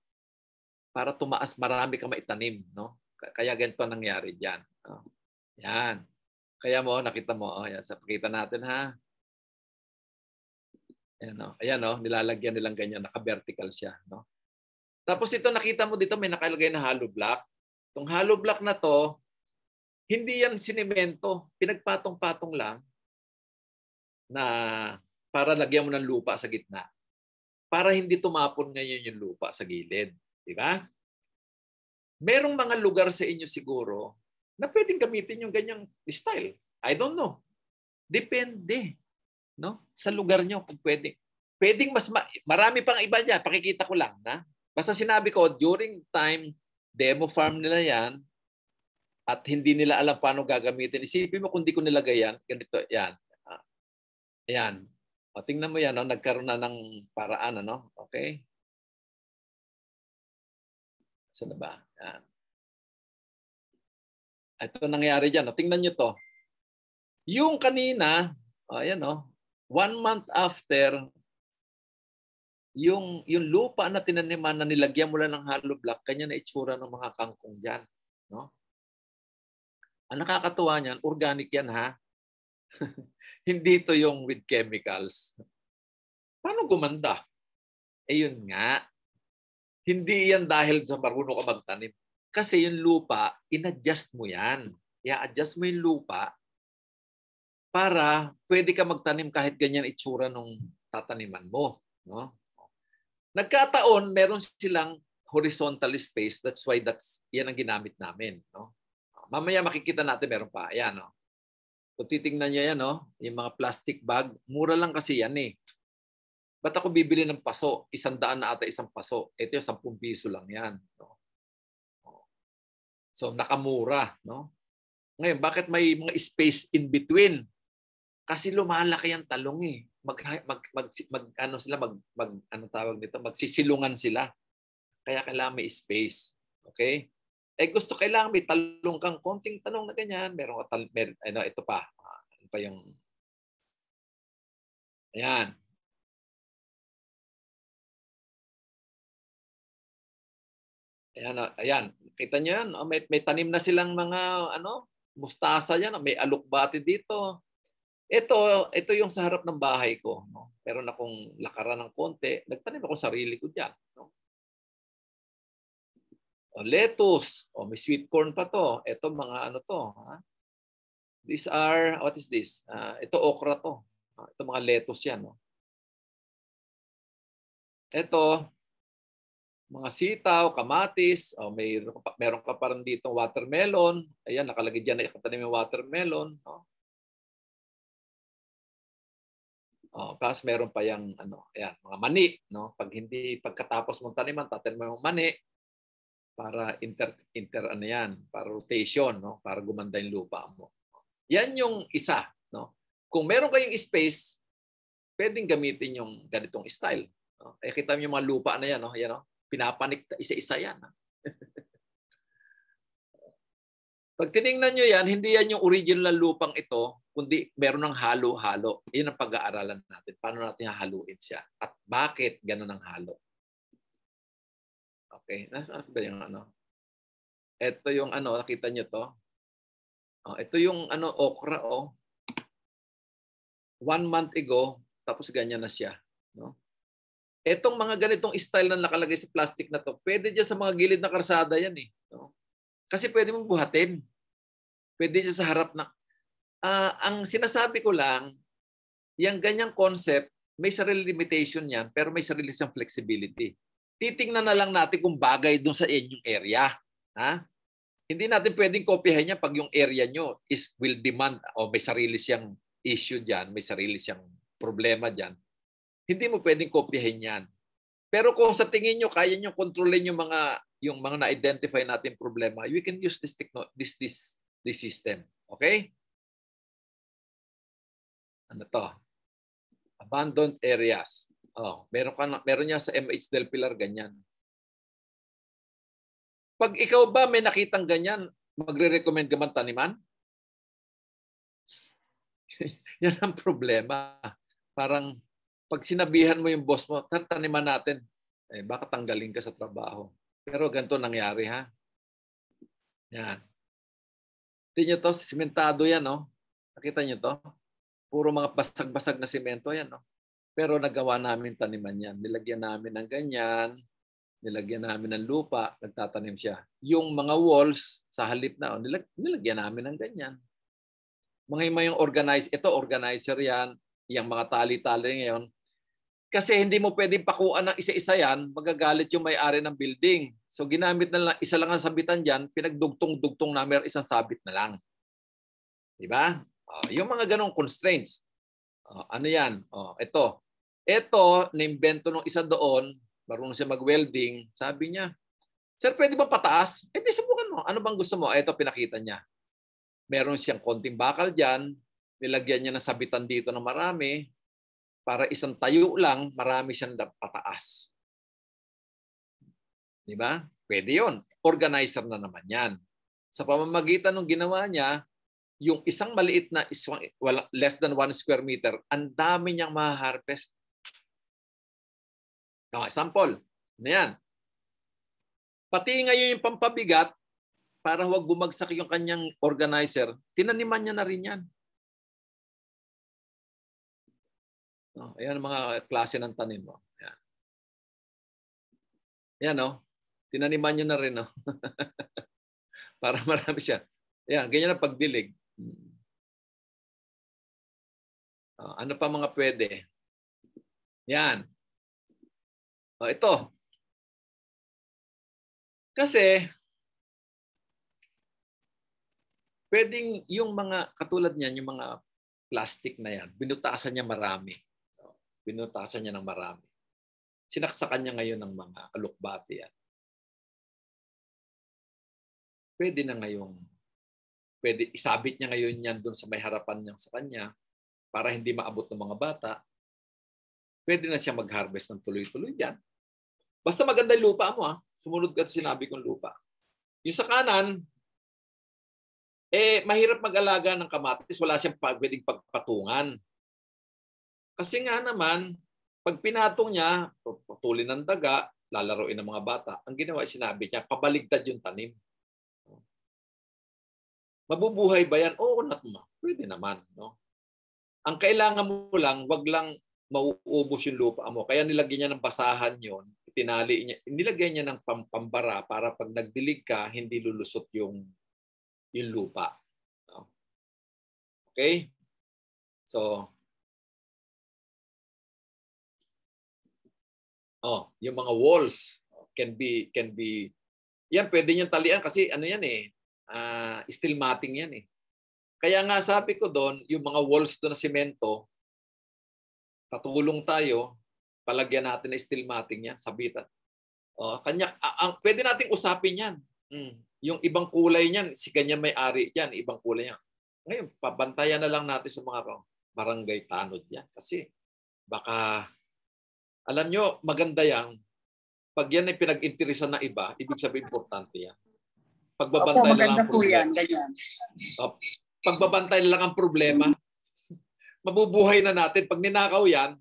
Para tumaas marami ka maitanim, no? Kaya ganito nangyari diyan. Oh. Yan. Kaya mo nakita mo, oh, yan, sa pakita natin ha. Ayan, no? Ayan, no? nilalagyan nilang ganyan. Naka-vertical siya. No? Tapos ito, nakita mo dito, may nakalagay na hollow block. Itong hollow block na to, hindi yan sinimento. Pinagpatong-patong lang na para lagyan mo ng lupa sa gitna. Para hindi tumapon ngayon yung lupa sa gilid. Di ba? Merong mga lugar sa inyo siguro na pwedeng gamitin yung ganyang style. I don't know. Depende no? Sa lugar niyo kung pwede. Pwedeng mas ma- marami pang iba diyan, pakikita ko lang na. Basta sinabi ko during time demo farm nila 'yan at hindi nila alam paano gagamitin. Isipin mo kung di ko nilagay yan, ganito, yan. Ayan. Ah, o, tingnan mo yan, no? nagkaroon na ng paraan. Ano? Okay? Saan na ba? Yan. Ito nangyari diyan. No? Tingnan niyo to. Yung kanina, o, oh, yan o. One month after, yung, yung lupa na tinaniman na nilagyan mo lang ng hollow block, kanya na itsura ng mga kangkong dyan. No? Ang nakakatuwa niyan, organic yan ha. Hindi ito yung with chemicals. Paano gumanda? Eh yun nga. Hindi yan dahil sa marunong ka magtanim. Kasi yung lupa, inadjust mo yan. I-adjust mo yung lupa para pwede ka magtanim kahit ganyan itsura nung tataniman mo. No? Nagkataon, meron silang horizontal space. That's why that's, yan ang ginamit namin. No? Mamaya makikita natin meron pa. Ayan, no? Kung titingnan niya yan, no? yung mga plastic bag, mura lang kasi yan eh. Ba't ako bibili ng paso? Isang daan na ata isang paso. Ito yung sampung piso lang yan. No? So nakamura. No? Ngayon, bakit may mga space in between? Kasi lumalaki ang talong eh. Mag, mag, mag, mag ano sila, mag, mag, ano tawag nito, magsisilungan sila. Kaya kailangan may space. Okay? Eh gusto kailangan may talong kang konting tanong na ganyan. Meron ka tal- mer- ano, ito pa. Ah, ano pa yung... Ayan. Ayan, ah, ayan. Kita niyo yan. Ah, may, may tanim na silang mga ano, mustasa yan. May alukbati dito. Ito, ito yung sa harap ng bahay ko. No? Pero na kung lakaran ng konti, nagtanim ako sarili ko diyan. No? O lettuce, o may sweet corn pa to. Ito mga ano to. Ha? These are, what is this? Uh, ito okra to. Ah, ito mga lettuce yan. No? Ito, mga sitaw, kamatis, o may meron ka parang dito watermelon. Ayan, nakalagay diyan na ikatanim yung watermelon, no? Oh, tapos meron pa yang ano, ayan, mga mani, no? Pag hindi pagkatapos mong taniman, tatin mo yung mani para inter inter ano yan, para rotation, no? Para gumanda yung lupa mo. Yan yung isa, no? Kung meron kayong space, pwedeng gamitin yung ganitong style. No? Eh, kita niyo yung mga lupa na yan, no? Ayan, no? Pinapanik isa-isa yan. No? Pag tiningnan nyo yan, hindi yan yung original lupang ito, kundi meron ng halo-halo. Yan ang pag-aaralan natin. Paano natin hahaluin siya? At bakit ganun ang halo? Okay. Nasaan ba yung ano? Ito yung ano, nakita nyo to? Oh, ito yung ano, okra, oh. One month ago, tapos ganyan na siya. No? Etong mga ganitong style na nakalagay sa plastic na to, pwede dyan sa mga gilid na karsada yan eh. No? Kasi pwede mong buhatin. Pwede dyan sa harap na... Uh, ang sinasabi ko lang, yung ganyang concept, may sarili limitation yan, pero may sarili siyang flexibility. Titingnan na lang natin kung bagay doon sa inyong area. Ha? Hindi natin pwedeng kopyahin niya pag yung area nyo is, will demand o may sarili siyang issue diyan, may sarili siyang problema diyan. Hindi mo pwedeng kopyahin yan. Pero kung sa tingin niyo kaya niyo kontrolin yung mga yung mga na-identify natin problema, we can use this techno this this this system. Okay? Ano to? Abandoned areas. Oh, meron ka meron niya sa MH Del Pilar ganyan. Pag ikaw ba may nakitang ganyan, magre-recommend ka man taniman? Yan ang problema. Parang pag sinabihan mo yung boss mo, taniman natin, eh, baka tanggalin ka sa trabaho. Pero ganito nangyari ha. Yan. Tingnan nyo to, simentado yan no. Nakita niyo to? Puro mga basag-basag na simento yan no. Pero nagawa namin taniman yan. Nilagyan namin ng ganyan. Nilagyan namin ng lupa. Nagtatanim siya. Yung mga walls sa halip na, oh, nilag nilagyan namin ng ganyan. Mga yung organize, ito organizer yan. Yung mga tali-tali ngayon, kasi hindi mo pwedeng pakuan ng isa-isa yan, magagalit yung may-ari ng building. So ginamit na lang, isa lang ang sabitan dyan, pinagdugtong-dugtong na namin isang sabit na lang. Di ba? Uh, yung mga ganong constraints. Uh, ano yan? Uh, oh, ito. Ito, naimbento ng isa doon, marunong siya mag-welding, sabi niya, Sir, pwede ba pataas? Eh, di subukan mo. Ano bang gusto mo? Ito, eh, pinakita niya. Meron siyang konting bakal dyan. Nilagyan niya ng sabitan dito ng marami para isang tayo lang, marami siyang pataas. Di ba? Pwede yon. Organizer na naman yan. Sa pamamagitan ng ginawa niya, yung isang maliit na isang, well, less than 1 square meter, ang dami niyang maharvest. No, example, ano yan? Pati ngayon yung pampabigat, para huwag bumagsak yung kanyang organizer, tinaniman niya na rin yan. No? Ayan ang mga klase ng tanim mo. Oh. Ayan. Ayan, no? Oh. Tinaniman nyo na rin, no? Oh. Para marami siya. Ayan, ganyan ang pagdilig. Hmm. ano pa mga pwede? Yan. O, ito. Kasi, pwedeng yung mga, katulad niyan, yung mga plastic na yan, binutasan niya marami. Binutasan niya ng marami. Sinaksakan niya ngayon ng mga alukbate yan. Pwede na ngayong, pwede isabit niya ngayon yan doon sa may harapan niya sa kanya para hindi maabot ng mga bata. Pwede na siya mag-harvest ng tuloy-tuloy yan. Basta maganda yung lupa mo ha. Ah. Sumunod ka sa sinabi kong lupa. Yung sa kanan, eh mahirap mag-alaga ng kamatis. Wala siyang pwedeng pagpatungan. Kasi nga naman, pag pinatong niya, putulin ng daga, lalaroin ng mga bata, ang ginawa ay sinabi niya, pabaligtad yung tanim. Mabubuhay ba yan? Oo, natma. Pwede naman. No? Ang kailangan mo lang, wag lang mauubos yung lupa mo. Kaya nilagyan niya ng basahan yon tinali niya, nilagyan niya ng pampambara para pag nagdilig ka, hindi lulusot yung, yung lupa. No? Okay? So, Oh, yung mga walls can be can be yan pwede niyan talian kasi ano yan eh uh, steel matting yan eh. Kaya nga sabi ko doon, yung mga walls doon na semento, patulong tayo, palagyan natin ng steel matting yan, sabitan. Oh, kanya ang pwede nating usapin yan. Mm. Yung ibang kulay niyan, si ganyan may-ari yan, ibang kulay niyan. Ngayon, pabantayan na lang natin sa mga barangay tanod yan kasi baka alam nyo, maganda yan. Pag yan ay pinag-interesan na iba, ibig sabihin importante yan. Pagbabantay Opo, lang ang problema. Yan, ganyan. Oh, pagbabantay lang ang problema. Mabubuhay na natin. Pag ninakaw yan,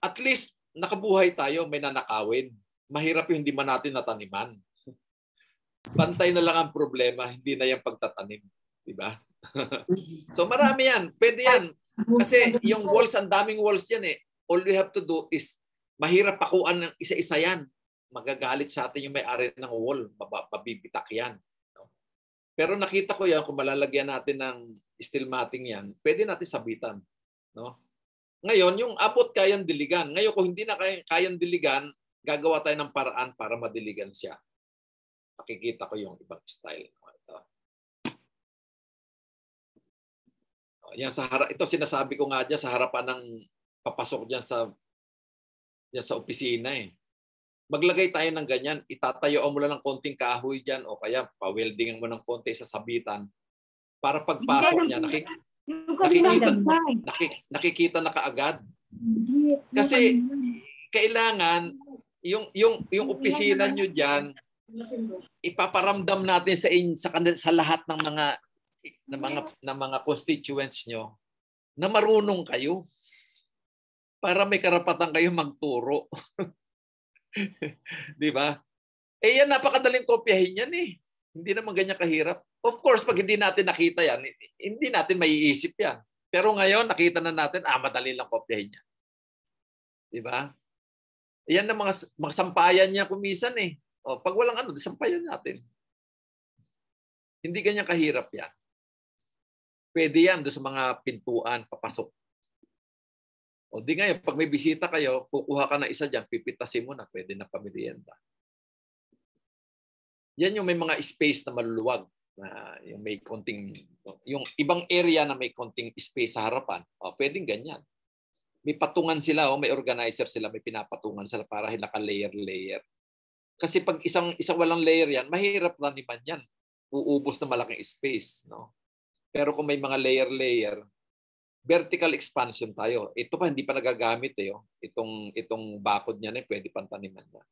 at least nakabuhay tayo, may nanakawin. Mahirap yung hindi man natin nataniman. Bantay na lang ang problema, hindi na yung pagtatanim. Diba? so marami yan. Pwede yan. Kasi yung walls, ang daming walls yan eh. All you have to do is Mahirap pakuan ng isa-isa yan. Magagalit sa atin yung may-ari ng wall. mababibitak yan. Pero nakita ko yan, kung malalagyan natin ng steel matting yan, pwede natin sabitan. No? Ngayon, yung abot kayang diligan. Ngayon, kung hindi na kayang, kayang diligan, gagawa tayo ng paraan para madiligan siya. Makikita ko yung ibang style. Ito. Oh, yan sa harap, ito sinasabi ko nga dyan sa harapan ng papasok dyan sa niya sa opisina eh. Maglagay tayo ng ganyan, itatayo mo lang ng konting kahoy diyan o kaya pa-welding mo ng konti sa sabitan para pagpasok niya nakik- nakikita, nakik- nakikita na kaagad. Kasi kailangan yung yung yung opisina niyo diyan ipaparamdam natin sa in, sa, sa lahat ng mga ng mga ng mga constituents niyo na marunong kayo para may karapatan kayo magturo. Di ba? Eh yan, napakadaling kopyahin yan eh. Hindi naman ganyan kahirap. Of course, pag hindi natin nakita yan, hindi natin maiisip yan. Pero ngayon, nakita na natin, ah, madali lang kopyahin yan. Di ba? Yan ang mga, mga sampayan niya kumisan eh. O, pag walang ano, disampayan natin. Hindi ganyan kahirap yan. Pwede yan doon sa mga pintuan, papasok. O di ngayon, pag may bisita kayo, kukuha ka na isa dyan, pipitasin mo na, pwede na pamilienda. Yan yung may mga space na maluluwag. Na yung may konting, yung ibang area na may konting space sa harapan, o, pwedeng ganyan. May patungan sila, o, may organizer sila, may pinapatungan sila para hinaka layer-layer. Kasi pag isang, isang walang layer yan, mahirap na naman yan. Uubos na malaking space. No? Pero kung may mga layer-layer, vertical expansion tayo. Ito pa hindi pa nagagamit eh, oh. itong itong bakod niya na eh, pwede pang taniman na.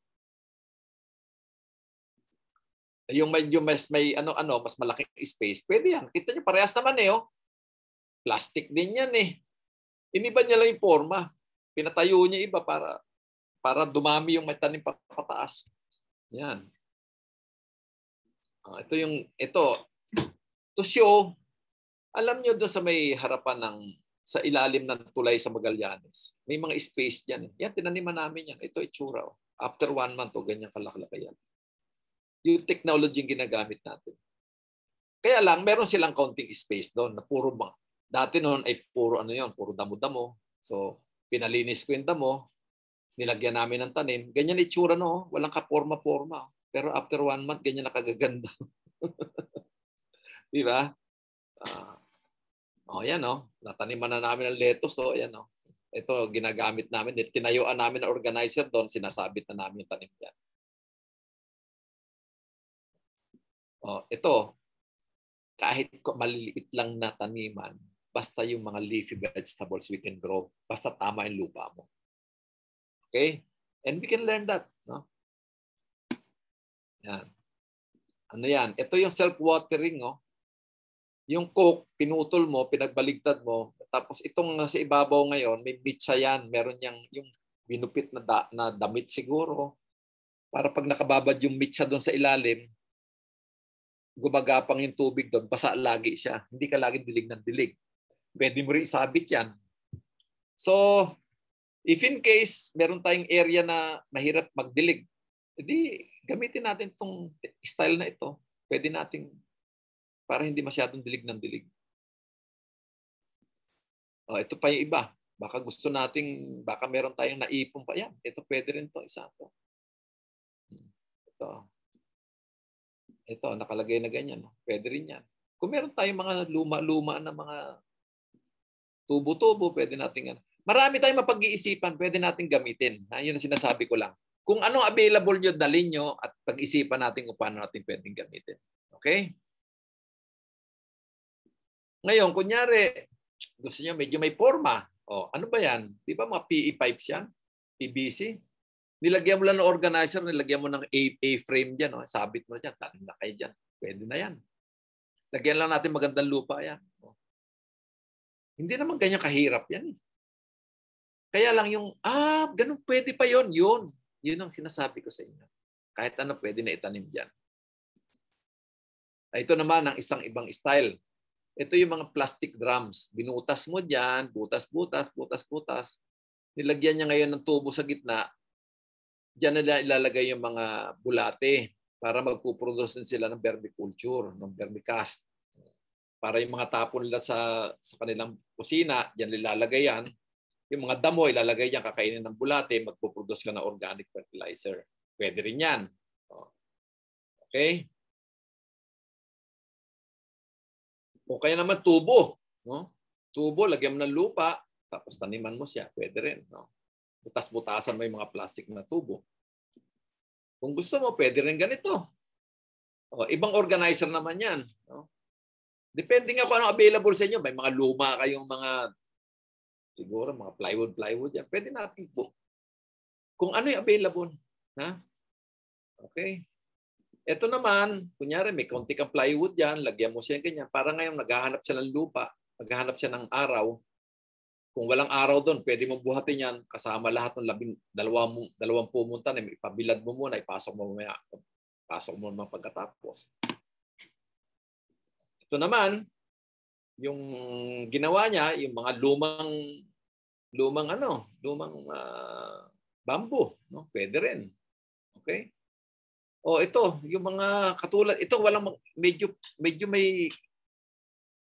Yung medyo mas may ano ano mas malaking space, pwede yan. Kita niyo parehas naman eh oh. Plastic din yan eh. Iniba niya lang yung forma. Pinatayo niya iba para para dumami yung may tanim pataas. Yan. Uh, ito yung ito to show alam niyo doon sa may harapan ng sa ilalim ng tulay sa Magallanes. May mga space dyan. Eh. Yan, tinaniman namin yan. Ito itsura. Oh. After one month, oh, ganyan kalakalaka yan. Yung technology yung ginagamit natin. Kaya lang, meron silang counting space doon na puro mga, dati noon ay puro ano yon, puro damo-damo. So, pinalinis ko yung damo, nilagyan namin ng tanim. Ganyan itsura no, walang kaporma-porma. Pero after one month, ganyan nakagaganda. Di ba? Uh, oh, yan o. Oh. Nataniman na namin ng lettuce. O, oh, yan Oh. Ito, ginagamit namin. Tinayuan namin na organizer doon. Sinasabit na namin yung tanim diyan. Oh, ito. Kahit maliliit lang na taniman, basta yung mga leafy vegetables we can grow. Basta tama yung lupa mo. Okay? And we can learn that. No? Yan. Ano yan? Ito yung self-watering. Oh yung coke, pinutol mo, pinagbaligtad mo, tapos itong sa ibabaw ngayon, may mitsa yan, meron niyang yung binupit na, da, na damit siguro, para pag nakababad yung mitsa doon sa ilalim, gumagapang yung tubig doon, basa lagi siya. Hindi ka lagi dilig ng dilig. Pwede mo rin isabit yan. So, if in case meron tayong area na mahirap magdilig, edi gamitin natin itong style na ito. Pwede nating para hindi masyadong dilig ng dilig. Oh, ito pa yung iba. Baka gusto nating, baka meron tayong naipon pa yan. Ito pwede rin to, isa to. Hmm, ito. Ito, nakalagay na ganyan. Pwede rin yan. Kung meron tayong mga luma-luma na mga tubo-tubo, pwede nating yan. Marami tayong mapag-iisipan, pwede nating gamitin. Ha, ah, yun ang sinasabi ko lang. Kung anong available nyo, dalin nyo at pag-isipan natin kung paano natin pwedeng gamitin. Okay? Ngayon, kunyari, gusto niyo medyo may forma. O, ano ba yan? Di ba mga PE pipes yan? PVC? Nilagyan mo lang ng organizer, nilagyan mo ng A-frame dyan. O. Sabit mo na dyan. Tanim na kayo dyan. Pwede na yan. Lagyan lang natin magandang lupa yan. O. Hindi naman ganyan kahirap yan. Eh. Kaya lang yung, ah, ganun pwede pa yon Yun. Yun ang sinasabi ko sa inyo. Kahit ano pwede na itanim dyan. Ah, ito naman ang isang ibang style ito yung mga plastic drums. Binutas mo dyan, butas, butas, butas, butas. Nilagyan niya ngayon ng tubo sa gitna. Diyan na ilalagay yung mga bulate para magpuproduce din sila ng vermiculture, ng vermicast. Para yung mga tapon nila sa, sa kanilang kusina, diyan nilalagay yan. Yung mga damo, ilalagay yan, kakainin ng bulate, magpuproduce ka ng organic fertilizer. Pwede rin yan. Oh. Okay? O kaya naman tubo. No? Tubo, lagyan mo ng lupa, tapos taniman mo siya. Pwede rin. No? Butas-butasan mo yung mga plastic na tubo. Kung gusto mo, pwede rin ganito. O, ibang organizer naman yan. No? Depende nga kung ano available sa inyo. May mga luma kayong mga, siguro mga plywood, plywood yan. Pwede natin po. Kung ano yung available. Ha? Okay? Ito naman, kunyari may konti kang plywood yan, lagyan mo siya ganyan. Para ngayon, naghahanap siya ng lupa, naghahanap siya ng araw. Kung walang araw doon, pwede mo buhatin yan kasama lahat ng labing, dalawa, dalawang pumunta na ipabilad mo muna, ipasok mo mamaya. Pasok mo naman pagkatapos. Ito naman, yung ginawa niya, yung mga lumang lumang ano, lumang uh, bamboo, no? Pwede rin. Okay? O oh, ito, yung mga katulad, ito walang medyo medyo may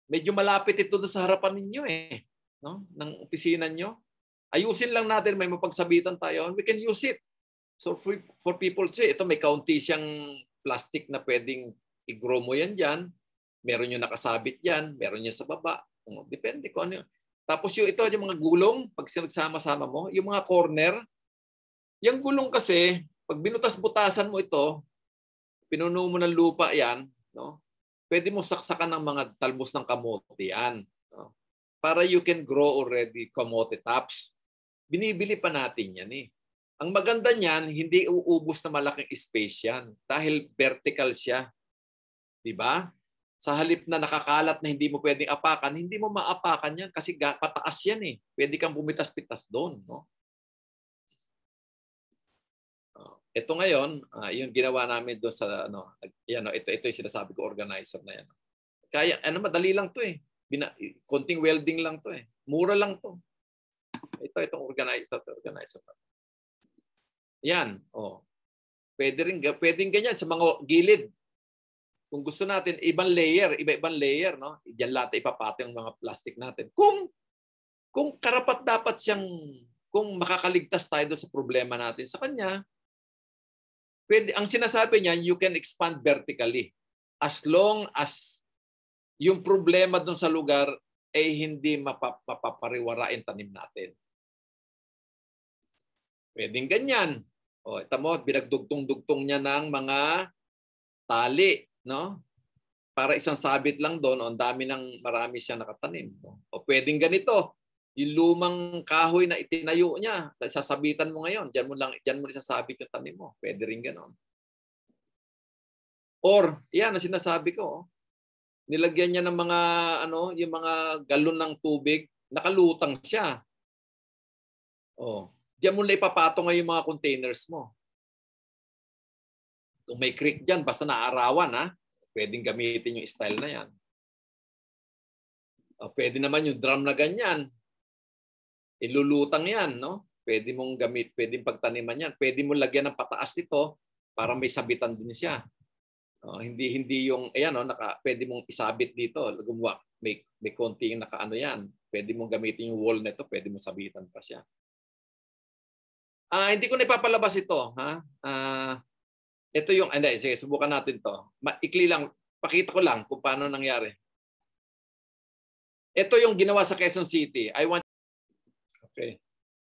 medyo malapit ito sa harapan ninyo eh, no? Ng opisina niyo. Ayusin lang natin, may mapagsabitan tayo, we can use it. So for, for people say, ito may county siyang plastic na pwedeng i-grow mo yan diyan. Meron yung nakasabit diyan, meron yung sa baba. O, oh, depende ko ano. Yun. Tapos yung ito, yung mga gulong, pag sinagsama-sama mo, yung mga corner, yung gulong kasi, pag binutas-butasan mo ito, pinuno mo ng lupa yan, no? pwede mo saksakan ng mga talbos ng kamote yan. No? Para you can grow already kamote tops. Binibili pa natin yan eh. Ang maganda niyan, hindi uubos na malaking space yan dahil vertical siya. 'Di ba? Sa halip na nakakalat na hindi mo pwedeng apakan, hindi mo maapakan yan kasi pataas yan eh. Pwede kang bumitas pitas doon, no? ito ngayon, uh, yung ginawa namin doon sa ano, yan, ito ito yung sinasabi ko organizer na yan. Kaya ano madali lang 'to eh. Bina, konting welding lang 'to eh. Mura lang 'to. Ito itong organizer, ito, organizer. Yan, oh. Pwede rin pwedeng ganyan sa mga gilid. Kung gusto natin ibang layer, iba-ibang layer, no? Diyan lahat ipapatay ang mga plastic natin. Kung kung karapat dapat siyang kung makakaligtas tayo sa problema natin sa kanya, pwede, ang sinasabi niya, you can expand vertically as long as yung problema doon sa lugar ay eh, hindi mapapariwara yung tanim natin. Pwedeng ganyan. O, ito mo, binagdugtong-dugtong niya ng mga tali, no? Para isang sabit lang doon, o, ang dami ng marami siya nakatanim. O, o pwedeng ganito yung lumang kahoy na itinayo niya, sasabitan mo ngayon, diyan mo lang diyan mo isasabit yung tanim mo. Pwede rin ganoon. Or, yan ang sinasabi ko, oh. nilagyan niya ng mga ano, yung mga galon ng tubig, nakalutang siya. Oh, diyan mo lang ipapato ngayon yung mga containers mo. Kung may creek diyan, basta naarawan ha, pwedeng gamitin yung style na yan. O, oh, pwede naman yung drum na ganyan, Ilulutang yan, no? Pwede mong gamit, pwede pagtaniman yan. Pwede mong lagyan ng pataas nito para may sabitan din siya. No? hindi hindi yung ayan no, naka pwede mong isabit dito, gumawa may may konting nakaano yan. Pwede mong gamitin yung wall nito, pwede mong sabitan pa siya. Ah, uh, hindi ko na ipapalabas ito, ha? Ah, uh, ito yung ah, hindi, sige, subukan natin 'to. Maikli lang, pakita ko lang kung paano nangyari. Ito yung ginawa sa Quezon City. I want Okay.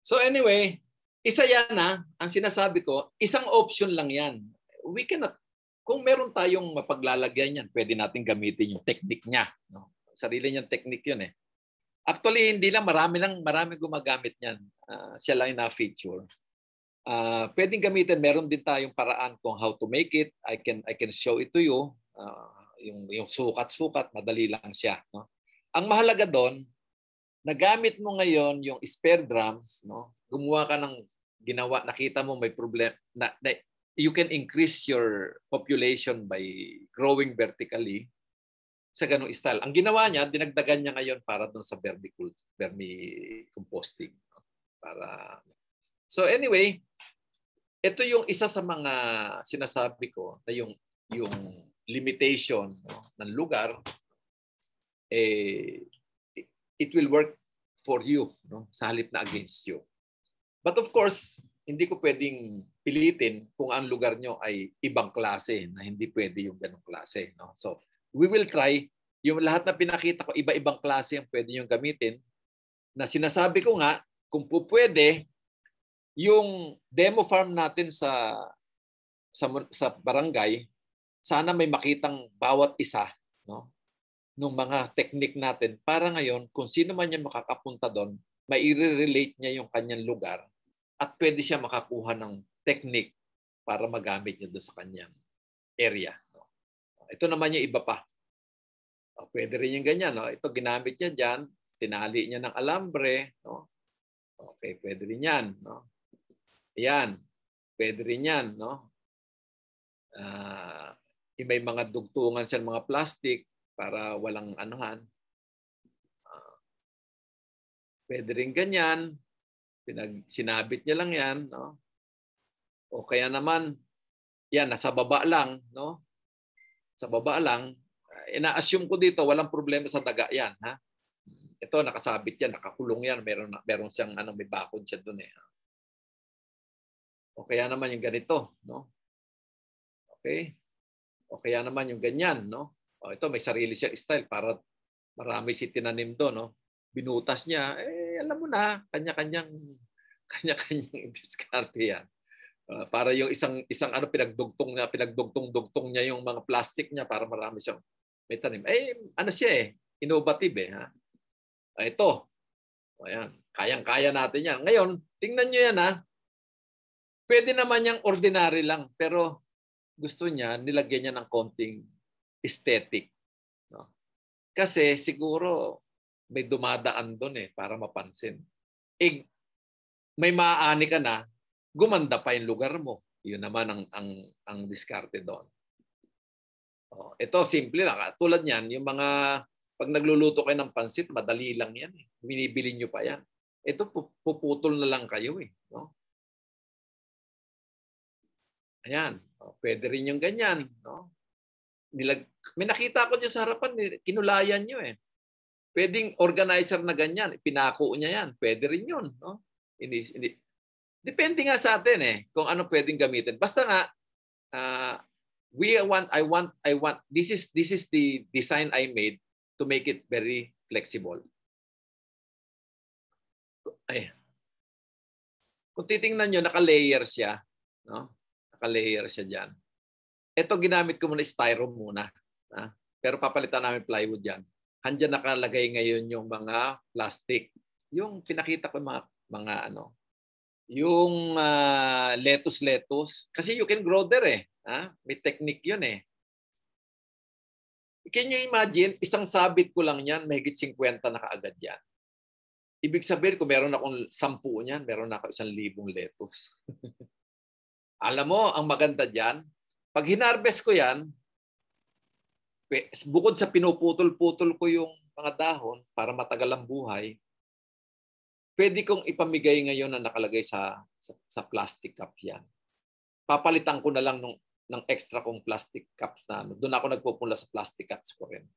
So anyway, isa yan na ang sinasabi ko, isang option lang yan. We cannot, kung meron tayong mapaglalagyan yan, pwede natin gamitin yung technique niya. No? Sarili niyang technique yun eh. Actually, hindi lang, marami lang, marami gumagamit niyan. Uh, siya lang na-feature. Uh, pwedeng gamitin, meron din tayong paraan kung how to make it. I can I can show it to you. Uh, yung yung sukat-sukat, madali lang siya, no? Ang mahalaga doon, nagamit mo ngayon yung spare drums, no? gumawa ka ng ginawa, nakita mo may problem, na, na, you can increase your population by growing vertically sa ganung style. Ang ginawa niya, dinagdagan niya ngayon para doon sa vermiculture, vermicomposting. No? Para... So anyway, ito yung isa sa mga sinasabi ko na yung yung limitation no, ng lugar eh it will work for you, no? sa halip na against you. But of course, hindi ko pwedeng pilitin kung ang lugar nyo ay ibang klase na hindi pwede yung ganong klase. No? So, we will try yung lahat na pinakita ko, iba-ibang klase ang pwede nyo gamitin na sinasabi ko nga, kung po pwede, yung demo farm natin sa sa, sa barangay, sana may makitang bawat isa no? ng mga technique natin para ngayon kung sino man yung makakapunta doon, maire-relate niya yung kanyang lugar at pwede siya makakuha ng technique para magamit niya doon sa kanyang area. Ito naman yung iba pa. O, oh, pwede rin yung ganyan. No? Oh. Ito ginamit niya dyan, tinali niya ng alambre. No? Okay, pwede rin yan. No? Ayan, pwede rin yan. No? Uh, may mga dugtungan sa mga plastic, para walang anuhan. Uh, pwede rin ganyan. Pinag, sinabit niya lang yan. No? O kaya naman, yan, nasa baba lang. No? Sa baba lang. Uh, ina-assume ko dito, walang problema sa daga yan. Ha? Ito, nakasabit yan, nakakulong yan. Meron, meron siyang ano, may bakod siya doon. Eh. O kaya naman yung ganito. No? Okay? O kaya naman yung ganyan. No? oh, ito may sarili siyang style para marami si tinanim do no? Binutas niya, eh alam mo na, kanya-kanyang kanya-kanyang diskarte yan. Uh, para yung isang isang ano pinagdugtong niya, pinagdugtong-dugtong niya yung mga plastic niya para marami siyang may tanim. Eh ano siya eh, innovative eh ha. Ah, ito. Oh, ayan, kayang-kaya natin yan. Ngayon, tingnan niyo yan ha. Pwede naman yang ordinary lang pero gusto niya nilagyan niya ng konting aesthetic. No? Kasi siguro may dumadaan doon eh para mapansin. E, may maaani ka na, gumanda pa yung lugar mo. Yun naman ang ang ang diskarte doon. Oh, ito simple lang. Ah, tulad niyan, yung mga pag nagluluto kayo ng pansit, madali lang 'yan eh. Binibili niyo pa 'yan. Ito puputol na lang kayo eh, no? Ayan, oh, pwede rin yung ganyan, no? nilag may nakita ko diyan sa harapan, kinulayan niyo eh. Pwedeng organizer na ganyan, pinako niya yan. Pwede rin 'yun, no? Hindi, ini Depende nga sa atin eh kung ano pwedeng gamitin. Basta nga uh, we want I want I want this is this is the design I made to make it very flexible. Ay. Kung titingnan niyo naka-layer siya, no? Naka-layer siya diyan. Ito ginamit ko muna styro muna. Ha? pero papalitan namin plywood yan. Handyan nakalagay ngayon yung mga plastic. Yung pinakita ko mga, mga ano, yung uh, lettuce-lettuce. Kasi you can grow there eh. Ha? may technique yun eh. Can you imagine, isang sabit ko lang yan, mahigit 50 na kaagad yan. Ibig sabihin, kung meron akong sampu niyan, meron ako isang libong lettuce. Alam mo, ang maganda diyan, pag hinarvest ko yan, bukod sa pinuputol-putol ko yung mga dahon para matagal ang buhay, pwede kong ipamigay ngayon na nakalagay sa, sa, sa plastic cup yan. Papalitan ko na lang nung, ng extra kong plastic cups na ano. Doon ako nagpupula sa plastic cups ko rin.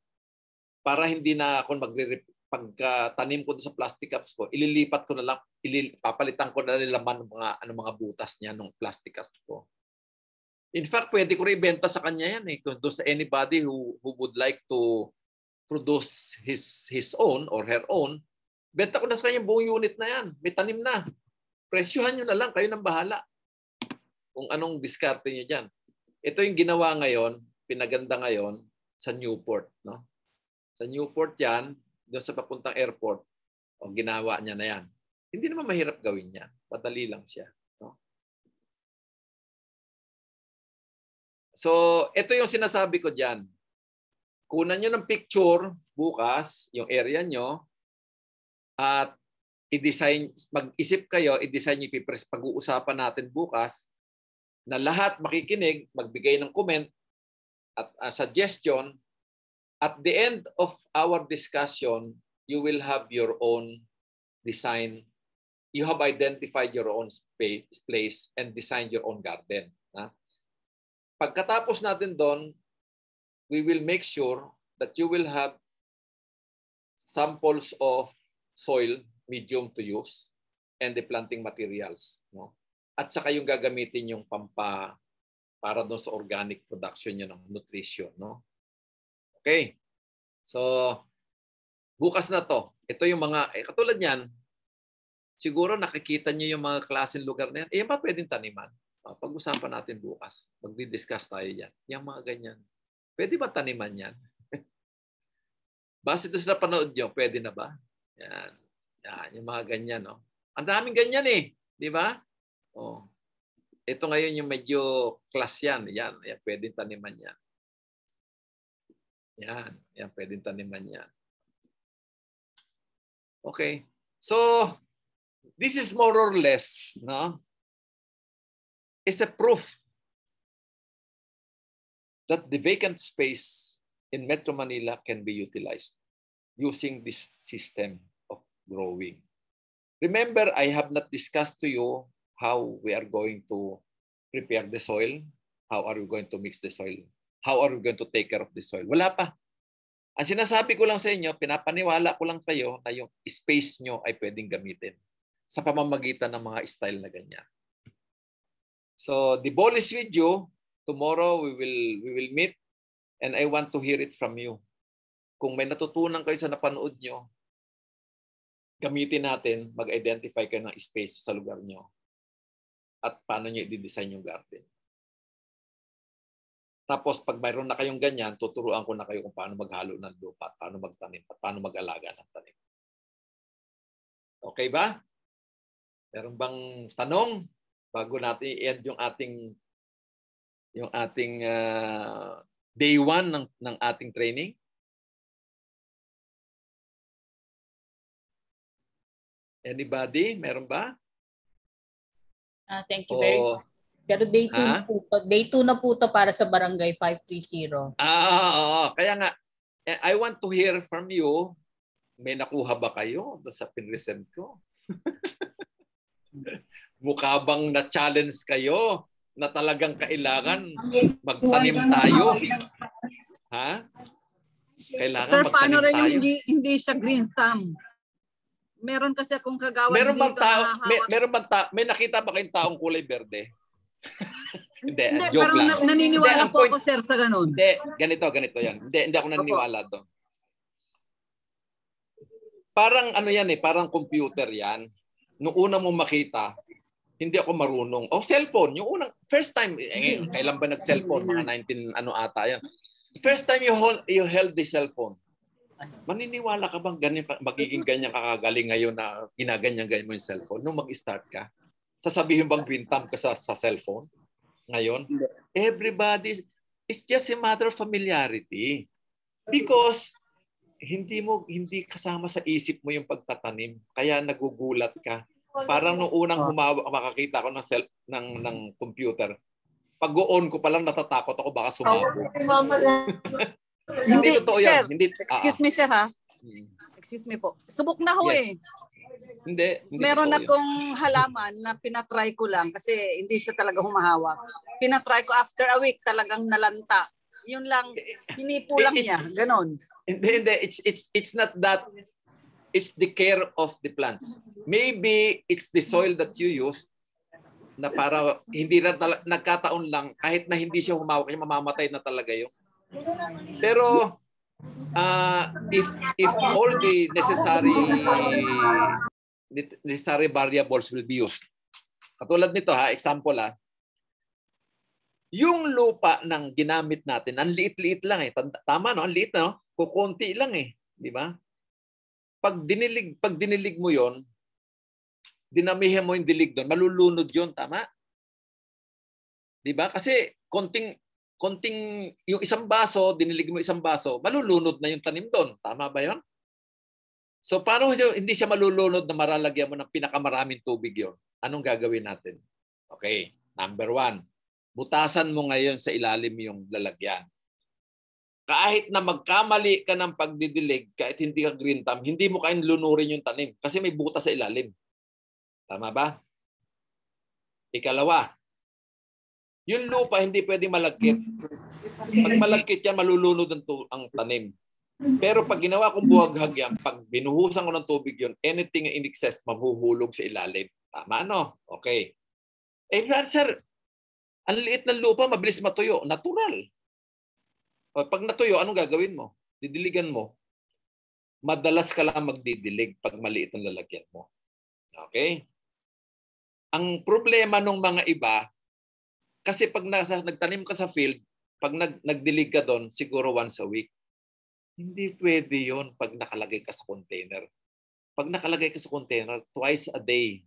Para hindi na ako magre pagkatanim ko sa plastic cups ko, ililipat ko na lang, ilil, papalitan ko na lang laman ng mga ano mga butas niya ng plastic cups ko In fact, pwede ko rin ibenta sa kanya yan eh. Kung sa anybody who, who would like to produce his, his own or her own, benta ko na sa kanya buong unit na yan. May tanim na. Presyohan nyo na lang. Kayo nang bahala. Kung anong diskarte nyo dyan. Ito yung ginawa ngayon, pinaganda ngayon sa Newport. No? Sa Newport yan, doon sa papuntang airport, o ginawa niya na yan. Hindi naman mahirap gawin niya. Padali lang siya. So, ito yung sinasabi ko diyan. Kunan niyo ng picture bukas, yung area niyo at i-design, mag-isip kayo, i-design yung papers. Pag-uusapan natin bukas na lahat makikinig, magbigay ng comment at uh, suggestion. At the end of our discussion, you will have your own design you have identified your own space, place and designed your own garden. Ha? Pagkatapos natin doon, we will make sure that you will have samples of soil medium to use and the planting materials. No? At saka yung gagamitin yung pampa para doon sa organic production niya ng nutrition. No? Okay. So, bukas na to. Ito yung mga, eh, katulad niyan, siguro nakikita niyo yung mga klaseng lugar na yan. Eh, yan ba pwedeng taniman? Pag-usapan natin bukas. Magdi-discuss tayo yan. Yung mga ganyan. Pwede ba taniman yan? Base doon sa panood nyo, pwede na ba? Yan. Yan, yung mga ganyan. No? Ang daming ganyan eh. Di ba? Oh. Ito ngayon yung medyo class yan. Yan, yan Pwede taniman yan. Yan, yan Pwede taniman yan. Okay. So, this is more or less, no? is a proof that the vacant space in Metro Manila can be utilized using this system of growing. Remember, I have not discussed to you how we are going to prepare the soil, how are we going to mix the soil, how are we going to take care of the soil. Wala pa. Ang sinasabi ko lang sa inyo, pinapaniwala ko lang kayo na yung space nyo ay pwedeng gamitin sa pamamagitan ng mga style na ganyan. So the ball is with you. Tomorrow we will we will meet and I want to hear it from you. Kung may natutunan kayo sa napanood nyo, gamitin natin mag-identify kayo ng space sa lugar nyo at paano nyo i-design yung garden. Tapos pag mayroon na kayong ganyan, tuturuan ko na kayo kung paano maghalo ng lupa, paano magtanim, at paano mag-alaga ng tanim. Okay ba? Meron bang tanong? bago natin i-end yung ating yung ating uh, day one ng ng ating training. Anybody? Meron ba? Uh, thank you o, very much. Pero day 2 na ah? po to. Day 2 na po to para sa Barangay 530. Ah, oo, oo. Kaya nga, eh, I want to hear from you. May nakuha ba kayo doon sa pinresend ko? mukha na-challenge kayo na talagang kailangan magtanim tayo? Ha? Kailangan Sir, paano rin yung hindi, hindi siya green thumb? Meron kasi akong kagawa. Meron bang tao, may, meron bang tao, may nakita ba kayong taong kulay berde? hindi, hindi joke parang lang. naniniwala hindi, po point, ako sir sa ganun. Hindi, ganito, ganito yan. Hindi, hindi ako naniniwala doon. Parang ano yan eh, parang computer yan. Nung una mong makita, hindi ako marunong. O oh, cellphone, yung unang first time eh, mm-hmm. kailan ba nag-cellphone? Mga 19 mm-hmm. ano ata yan. First time you hold you held the cellphone. Ano? Maniniwala ka bang ganyan magiging ganyan kakagaling ngayon na ginaganyan ganyan mo yung cellphone nung mag-start ka? Sasabihin bang gwintam ka sa, sa cellphone? Ngayon, everybody it's just a matter of familiarity. Because hindi mo hindi kasama sa isip mo yung pagtatanim, kaya nagugulat ka parang ano? nung unang ah. humawak makakita ko ng self ng ng computer. Pag-on ko pa lang natatakot ako baka sumabog. hindi totoo yan. Hindi, ah, excuse ah, me sir ha. Mm. Excuse me po. Subok na ho yes. eh. Hindi, hindi Meron na kong halaman na pinatry ko lang kasi hindi siya talaga humahawak. Pinatry ko after a week talagang nalanta. Yun lang, hinipo eh, lang niya, ganon. Hindi, hindi, it's, it's, it's not that it's the care of the plants. Maybe it's the soil that you used na para hindi na nagkataon lang kahit na hindi siya humawak, yung mamamatay na talaga yung. Pero uh, if if all the necessary necessary variables will be used. Katulad nito ha, example ha. Yung lupa ng ginamit natin, ang liit-liit lang eh. Tama no? Ang liit no? Kukunti lang eh. Di ba? pag dinilig, pag dinilig mo yon, dinamihan mo yung dilig doon, malulunod yon, tama? 'Di ba? Kasi konting konting yung isang baso, dinilig mo isang baso, malulunod na yung tanim doon. Tama ba 'yon? So paano hindi siya malulunod na maralagyan mo ng pinakamaraming tubig yon? Anong gagawin natin? Okay, number one, butasan mo ngayon sa ilalim yung lalagyan kahit na magkamali ka ng pagdidilig, kahit hindi ka green thumb, hindi mo kain lunurin yung tanim kasi may butas sa ilalim. Tama ba? Ikalawa, yung lupa hindi pwedeng malagkit. Pag malagkit yan, malulunod ang, tu- ang tanim. Pero pag ginawa kong buhaghag yan, pag binuhusan ko ng tubig yun, anything in excess, mahuhulog sa ilalim. Tama no? Okay. Eh, sir, ang liit ng lupa, mabilis matuyo. Natural. O pag natuyo, anong gagawin mo? Didiligan mo. Madalas ka lang magdidilig pag maliit ang lalagyan mo. Okay? Ang problema ng mga iba, kasi pag nasa, nagtanim ka sa field, pag nag, nagdilig ka doon, siguro once a week. Hindi pwede yon pag nakalagay ka sa container. Pag nakalagay ka sa container, twice a day,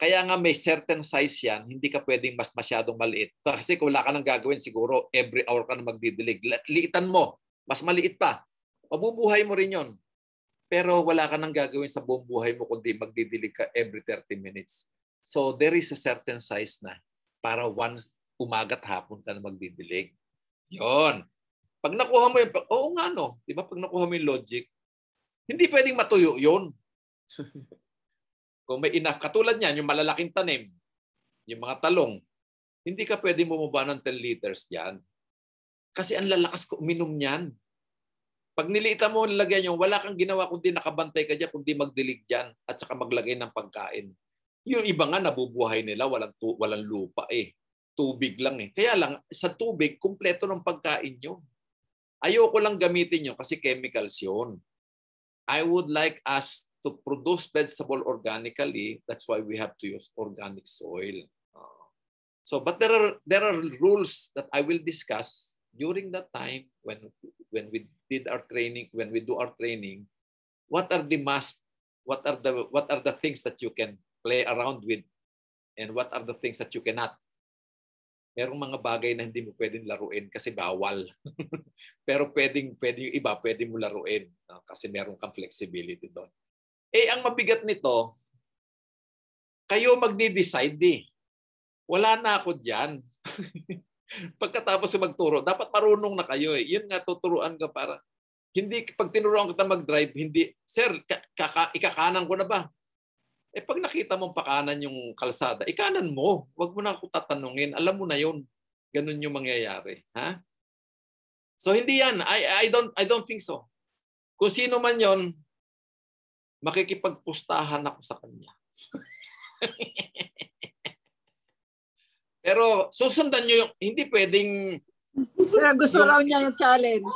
kaya nga may certain size yan, hindi ka pwedeng mas masyadong maliit. Kasi kung wala ka nang gagawin, siguro every hour ka na magdidilig. Liitan mo, mas maliit pa. Mabubuhay mo rin yon. Pero wala ka nang gagawin sa buong buhay mo kundi magdidilig ka every 30 minutes. So there is a certain size na para once umaga at hapon ka na magdidilig. Yon. Pag nakuha mo yung, oo nga no, di ba? Pag nakuha mo yung logic, hindi pwedeng matuyo yon. Kung may enough, katulad niyan, yung malalaking tanim, yung mga talong, hindi ka pwede bumaba ng 10 liters yan. Kasi ang lalakas ko uminom niyan. Pag niliitan mo nilagay niyo, wala kang ginawa kundi nakabantay ka diyan, kundi magdilig diyan at saka maglagay ng pagkain. Yung iba nga nabubuhay nila walang tu- walang lupa eh. Tubig lang eh. Kaya lang sa tubig kumpleto ng pagkain niyo. Ayoko lang gamitin 'yon kasi chemicals 'yon. I would like us to produce vegetable organically, that's why we have to use organic soil. Uh, so, but there are there are rules that I will discuss during that time when when we did our training, when we do our training. What are the must? What are the what are the things that you can play around with, and what are the things that you cannot? merong mga bagay na hindi mo pwedeng laruin kasi bawal. Pero pwedeng, pwedeng iba, pwedeng mo laruin uh, kasi meron kang flexibility doon. Eh, ang mabigat nito, kayo magde-decide eh. Wala na ako dyan. Pagkatapos magturo, dapat marunong na kayo eh. Yun nga, tuturuan ka para. Hindi, pag tinuruan kita mag-drive, hindi, sir, kaka, ikakanan ko na ba? Eh pag nakita mong pakanan yung kalsada, ikanan mo. Huwag mo na ako tatanungin. Alam mo na yon. Ganun yung mangyayari. Ha? So hindi yan. I, I, don't, I don't think so. Kung sino man yon, makikipagpustahan ako sa kanya. Pero susundan nyo yung, hindi pwedeng... Sir, gusto yung, raw niya yung challenge.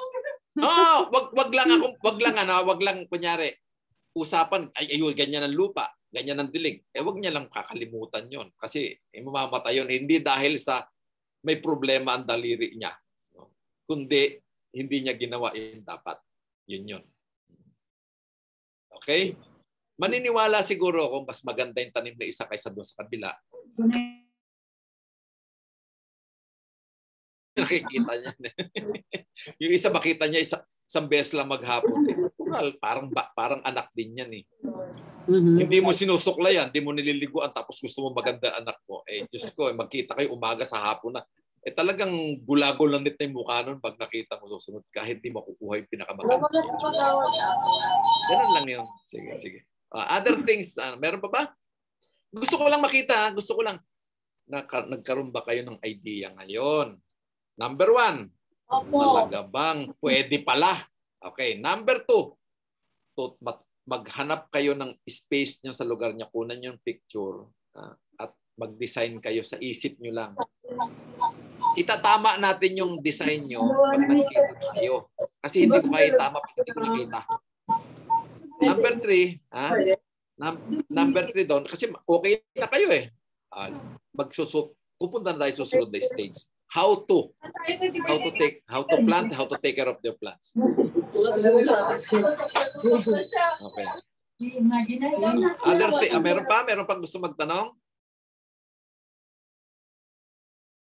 Oo, oh, wag, wag lang ako, wag lang ano, wag lang kunyari, usapan, ay, ayun, ganyan ang lupa, ganyan ang dilig. Eh, wag niya lang kakalimutan yon Kasi, eh, mamamatay yun. Hindi dahil sa may problema ang daliri niya. No? Kundi, hindi niya ginawa yun dapat. Yun yun. Okay? Maniniwala siguro kung mas maganda yung tanim na isa kaysa doon sa kabila. Nakikita niya. yung isa makita niya isa, isang beses lang maghapon. Eh, natural, parang, parang anak din yan eh. Mm-hmm. Hindi mo sinusukla yan, hindi mo nililiguan, tapos gusto mo maganda anak mo. Eh, Diyos ko, eh, magkita kayo umaga sa hapon na eh talagang gulagol lang nito yung mukha nun pag nakita mo susunod kahit di makukuha yung pinakamaganda. Ganun lang yun. Sige, sige. Uh, other things, uh, meron pa ba? Gusto ko lang makita, ah. gusto ko lang na nagkaroon ba kayo ng idea ngayon? Number one, Opo. talaga bang pwede pala? Okay, number two, to, mag, maghanap kayo ng space niya sa lugar niya, kunan yung picture uh, at mag-design kayo sa isip niyo lang itatama natin yung design nyo pag nakikita tayo. Kasi hindi ko kaya tama pag hindi ko nakita. Number three, ha? number three doon, kasi okay na kayo eh. Uh, ah, magsusub, pupunta na tayo susunod na stage. How to, how to take, how to plant, how to take care of their plants. Okay. Other thing, ah, meron pa? Meron pang gusto magtanong?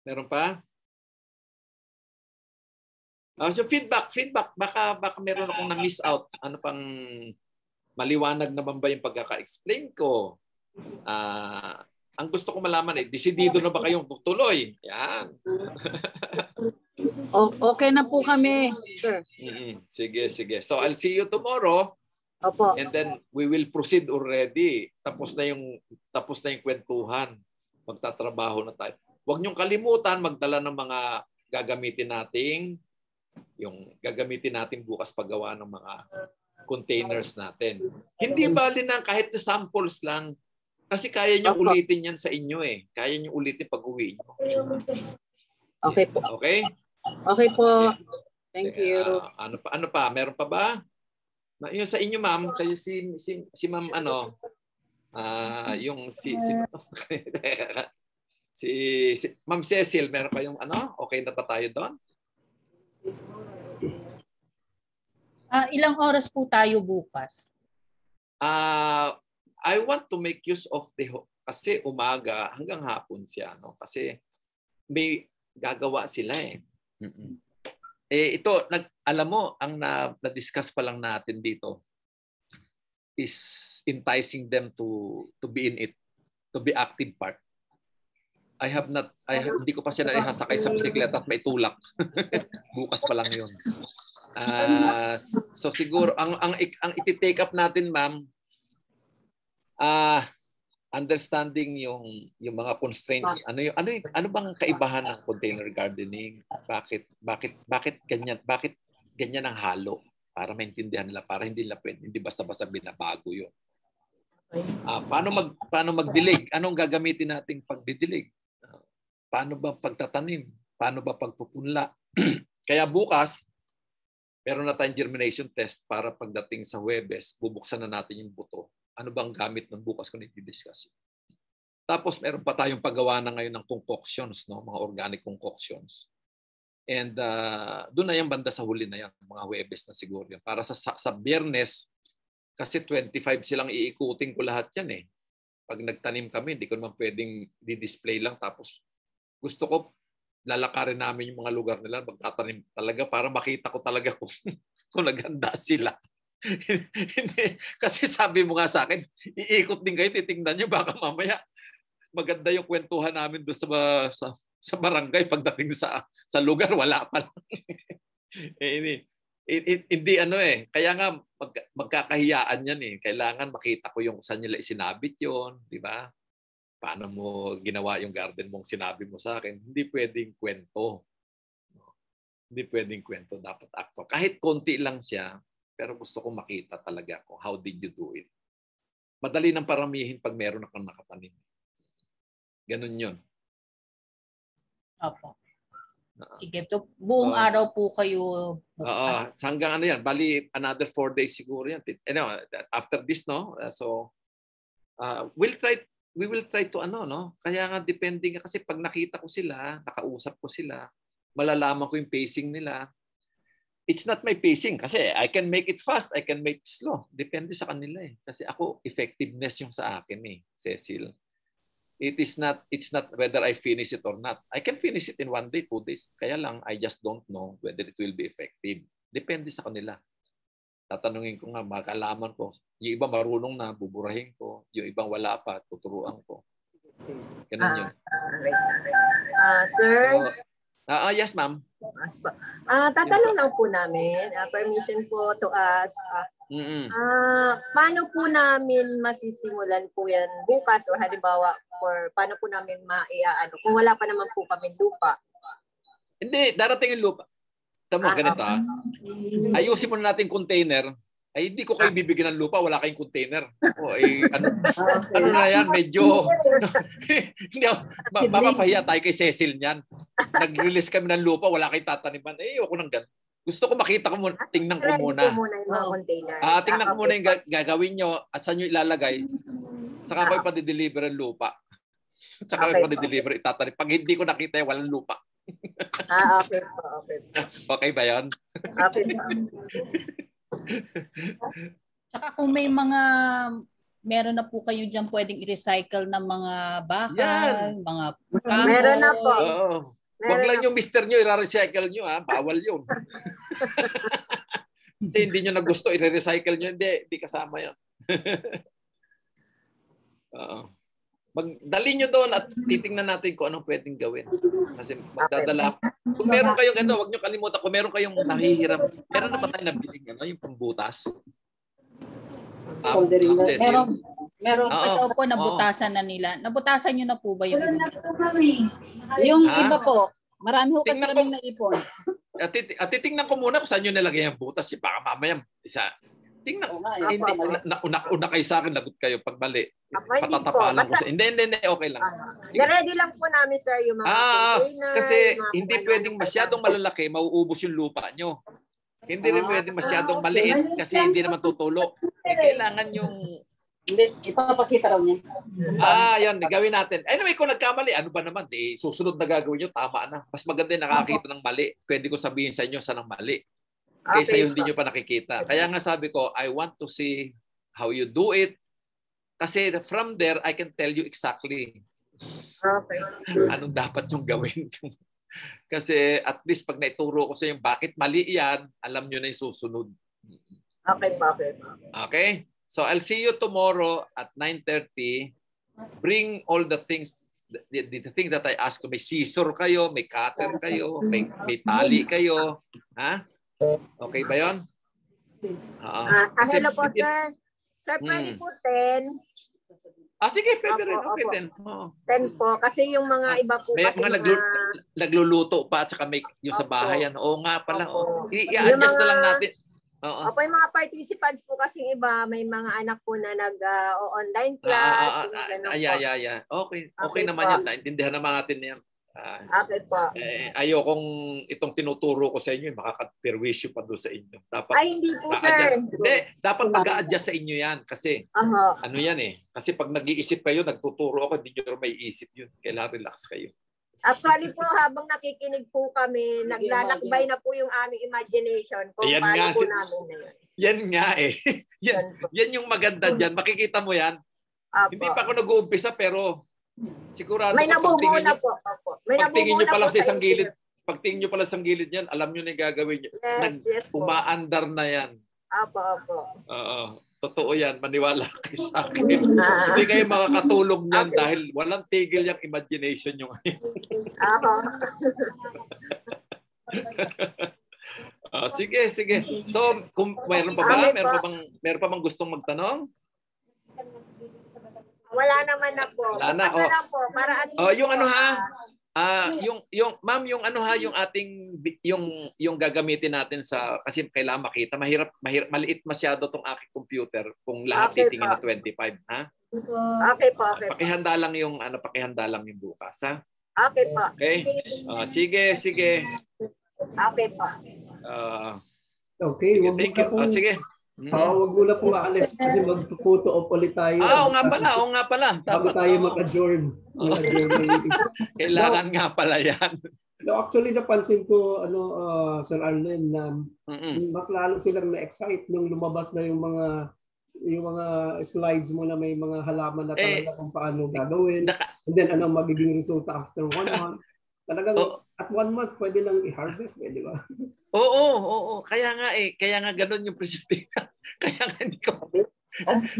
Meron pa? Uh, so feedback, feedback. Baka, baka meron akong na-miss out. Ano pang maliwanag naman ba yung pagkaka-explain ko? Uh, ang gusto ko malaman eh, desidido na ba kayong tuloy? Yan. okay na po kami, sir. Mm-hmm. Sige, sige. So I'll see you tomorrow. Opo. And then we will proceed already. Tapos na yung tapos na yung kwentuhan. Magtatrabaho na tayo. Huwag niyong kalimutan magdala ng mga gagamitin nating yung gagamitin natin bukas paggawa ng mga ah. containers natin. Hindi bali na kahit samples lang. Kasi kaya niyo ulitin yan sa inyo eh. Kaya niyo ulitin pag uwi nyo. Okay po. Okay? Okay po. Thank you. Uh, ano pa? Ano pa? Meron pa ba? Yung sa inyo ma'am, kayo si si, si ma'am ano? Ah, uh, yung si si ah. si, si ma'am Cecil, meron pa yung ano? Okay na pa tayo doon? Uh, ilang oras po tayo bukas? Uh, I want to make use of the kasi umaga hanggang hapon siya no kasi may gagawa sila eh. Mm-mm. Eh ito nag alam mo ang na, na-discuss pa lang natin dito is enticing them to to be in it to be active part. I have not, I have, hindi ko pa siya naihasakay sa bisikleta at may tulak. Bukas pa lang yun. Uh, so siguro, ang, ang, ang i take up natin, ma'am, uh, understanding yung yung mga constraints ah. ano yung ano yung, ano bang kaibahan ng container gardening bakit bakit bakit ganyan bakit ganyan ang halo para maintindihan nila para hindi nila pwede, hindi basta-basta binabago yun uh, paano mag paano mag magdilig anong gagamitin nating pagdidilig Paano ba pagtatanim? Paano ba pagpupunla? Kaya bukas, meron na tayong germination test para pagdating sa Huwebes, bubuksan na natin yung buto. Ano bang gamit ng bukas kung i-discuss? Tapos meron pa tayong paggawa na ngayon ng concoctions, no? mga organic concoctions. And uh, doon na yung banda sa huli na yan, mga Huwebes na siguro yan. Para sa, sa, sa Biyernes, kasi 25 silang iikutin ko lahat yan eh. Pag nagtanim kami, hindi ko naman pwedeng di-display lang tapos gusto ko lalakarin namin yung mga lugar nila, magtatanim talaga para makita ko talaga kung, kung naghanda sila. Hindi, kasi sabi mo nga sa akin, iikot din kayo, titingnan nyo, baka mamaya maganda yung kwentuhan namin doon sa, sa, sa barangay pagdating sa, sa lugar, wala pa lang. Eh, eh, eh, hindi ano eh. Kaya nga, mag, magkakahiyaan yan eh. Kailangan makita ko yung saan nila isinabit yon di ba? paano mo ginawa yung garden mong sinabi mo sa akin, hindi pwedeng kwento. Hindi pwedeng kwento, dapat actual. Kahit konti lang siya, pero gusto ko makita talaga ko how did you do it. Madali nang paramihin pag meron kang nakatanim. Ganun yun. Opo. Uh-huh. Sige, so buong so, araw po kayo. Oo, uh, hanggang ano yan, bali another four days siguro yan. Ano, after this, no? Uh, so, uh, we'll try we will try to ano, no? Kaya nga depending kasi pag nakita ko sila, nakausap ko sila, malalaman ko yung pacing nila. It's not my pacing kasi I can make it fast, I can make it slow. Depende sa kanila eh. Kasi ako, effectiveness yung sa akin eh, Cecil. It is not it's not whether I finish it or not. I can finish it in one day, two days. Kaya lang I just don't know whether it will be effective. Depende sa kanila tatanungin ko nga, makalaman ko. Yung iba marunong na, buburahin ko. Yung ibang wala pa, tuturuan ko. Ganun uh, yun. Uh, sir? So, uh, yes, ma'am. Uh, tatanong lang po namin, uh, permission po to ask, Uh, uh, paano po namin masisimulan po yan bukas or halimbawa or paano po namin maiaano kung wala pa naman po kami lupa? Hindi, darating yung lupa. Tama ah, ganito ah. Ayusin muna natin container. Ay, hindi ko kayo ah. bibigyan ng lupa, wala kayong container. O, ay, eh, ano, ah, okay. ano na yan, medyo, hindi, ma- mapapahiya tayo kay Cecil niyan. Nag-release kami ng lupa, wala kayong tataniman. Eh, ako nang ganun. Gusto ko makita ko muna, tingnan ko muna. muna yung mga containers. Ah, tingnan ko muna yung gagawin nyo at saan nyo ilalagay. Saka ko ipadideliver ang lupa. Saka ko ipadideliver, itatanim. Pag hindi ko nakita, walang lupa ah, okay po. Okay, po. okay ba yun? okay po. Saka kung may mga meron na po kayo diyan pwedeng i-recycle ng mga bakal, Yan. mga kahoy. Meron na po. Oo. Wag lang yung mister nyo, i-recycle nyo ha. Bawal yun. Kasi hindi nyo nagusto, i-recycle nyo. Hindi, hindi kasama yun. Oo. Magdali nyo doon at titingnan natin kung anong pwedeng gawin. Kasi magdadala Kung meron kayong ano, wag nyo kalimutan, kung meron kayong nahihiram, meron na ba tayo nabiling ano, yung pambutas? Ah, Soldering. Um, access, meron, meron. Oo, ito po, nabutasan oo. na nila. Nabutasan nyo na po ba yung Yung ah. ha? iba po, marami ho kasi kami naipon. At, at titingnan ko muna kung saan nyo nilagay ang butas. Baka mamaya, isa, tingnan. Oh, nga, eh. Hindi, na, una, una kayo sa akin, lagot kayo pagbalik. Apo, hindi Patatapa po. Basta, ko sa... Hindi, hindi, hindi. Okay lang. Ano, ah, ready lang po namin, sir, yung mga ah, ah. container. Kasi mga hindi pwedeng masyadong malalaki, mauubos yung lupa nyo. Hindi rin ah, pwedeng masyadong maliit kasi hindi naman tutulo. Eh, kailangan yung... Hindi, ipapakita raw niya. Ah, yan. Gawin natin. Anyway, kung nagkamali, ano ba naman? Di, eh, susunod na gagawin nyo, tama na. Mas maganda yung nakakita ng mali. Pwede ko sabihin sa inyo saan ang mali. Kaysa okay, yung hindi nyo pa nakikita. Kaya nga sabi ko, I want to see how you do it kasi from there, I can tell you exactly okay. anong dapat yung gawin. Kasi at least pag naituro ko sa yung bakit mali yan, alam nyo na yung susunod. Okay, okay. Okay? So I'll see you tomorrow at 9.30. Bring all the things the, the, thing that I ask may scissor kayo, may cutter kayo, may, may tali kayo. Ha? Okay ba yun? Uh, uh, hello po, sir. Sir, pwede po 10. Ah, sige, pwede opo, rin. Okay, 10. Oh. 10 po. Kasi yung mga ah, iba po. May kasi mga, naglu- mga nagluluto pa at saka may yung opo. sa bahay. Ano. Oo nga pala. Oh. I-adjust na lang natin. Oo. Opo, yung mga participants po kasi iba, may mga anak po na nag-online uh, online class. Ah, ah, ah, ah, yeah, yeah, yeah. Okay, okay, okay naman po. yan. Naintindihan naman natin yan. Uh, ah, okay po. Eh, ayokong itong tinuturo ko sa inyo, makakaperwisyo pa doon sa inyo. Dapat, Ay, hindi po, sir. Hindi, dapat mag adjust sa inyo yan kasi uh-huh. ano yan eh. Kasi pag nag-iisip kayo, nagtuturo ako, hindi nyo may isip yun. Kailangan relax kayo. Actually po, habang nakikinig po kami, naglalakbay na po yung aming imagination kung yan paano nga, po si... namin na Yan nga eh. yan, yan yung maganda dyan. Makikita mo yan. Apo. Hindi pa ako nag-uumpisa pero Sigurado May nabubuo na po. Opo. May pagtingin nyo pa lang sa isang gilid, pagtingin nyo pala lang sa gilid niyan, alam nyo na yung gagawin nyo. Yes, Nag, yes po. Umaandar na yan. Opo, opo. Oo. Totoo yan. Maniwala kayo sa akin. Ah. Hindi kayo makakatulog niyan okay. dahil walang tigil yung imagination nyo ngayon. Opo. uh, ah, sige, sige. So, kung mayroon pa ba? Meron pa bang, meron pa bang gustong magtanong? Wala naman na po. Wala na, oh. na po. Para at oh, yung ano ha? Ah, uh, yung yung ma'am, yung ano ha, yung ating yung yung gagamitin natin sa kasi kailangan makita, mahirap mahirap maliit masyado tong aking computer kung lahat okay, titingin po. ng 25, ha? Okay po, okay. Pakihanda po. lang yung ano, pakihanda lang yung bukas, ha? Okay po. Okay. Uh, sige, sige. Okay po. Uh, okay, sige, thank you. Ah, po. Oh, sige. Oo, oh, ah, hmm. wag mo na po aalis kasi magpo-photo op ulit tayo. Ah, oo nga pala, oo nga pala. Tama tayo mag-adjourn. Kailangan no, nga pala yan. No, actually napansin ko ano uh, Sir Arlen na Mm-mm. mas lalo silang na-excite nung lumabas na yung mga yung mga slides mo na may mga halaman na eh, talaga eh, kung paano gagawin. Naka, and then anong magiging resulta after one month. Talagang oh, at one month pwede lang i-harvest eh, di ba? Oo, oo, oo. Kaya nga eh, kaya nga ganun yung prinsipyo. kaya nga hindi ko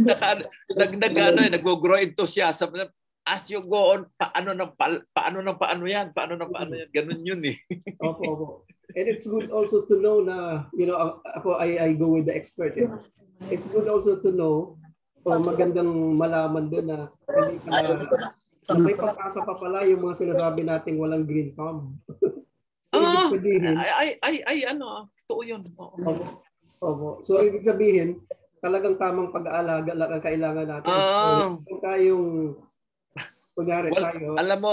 naka, nag, nag, ano, eh, nag-grow enthusiasm. As you go on, paano nang pa, paano nang paano yan? Paano nang paano yan? Ganun yun eh. opo, opo. And it's good also to know na, you know, ako, I, I go with the expert. Eh. It's good also to know, o magandang malaman doon na hindi ka na, Sabay papasa ano pa pala yung mga sinasabi nating walang green thumb. so, ah, sabihin, ay, ay, ay, ano, totoo yun. Oo. Opo. So, ibig sabihin, talagang tamang pag-aalaga lang ang kailangan natin. Oo. Ah. So, tayong Kunyari well, tayo. Alam mo,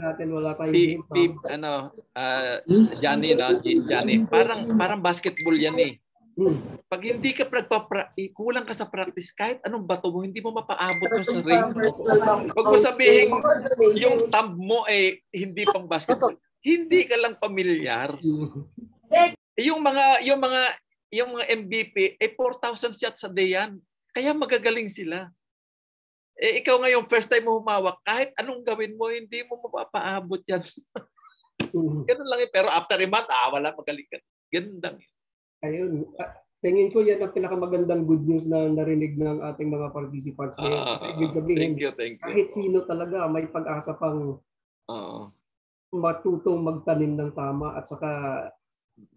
natin wala tayong bib, bib, ano, uh, Johnny, no? Johnny, parang, parang basketball yan eh. Hmm. Pag hindi ka nagpapra, kulang ka sa practice, kahit anong bato mo, hindi mo mapaabot yung sa ring. Huwag mo sabihin, yung thumb mo eh, hindi pang basketball. Hindi ka lang pamilyar. Yung mga, yung mga, yung mga MVP, eh 4,000 shots a day yan. Kaya magagaling sila. Eh, ikaw ngayon, first time mo humawak, kahit anong gawin mo, hindi mo mapapaabot yan. Hmm. Ganun lang eh. Pero after a month, ah, wala, magaling ka. Gandang lang Ayun. Ah, tingin ko yan ang pinakamagandang good news na narinig ng ating mga participants ngayon. Uh, Kasi ibig ah, sabihin, thank you, thank you. kahit sino talaga may pag-asa pang uh, matutong magtanim ng tama at saka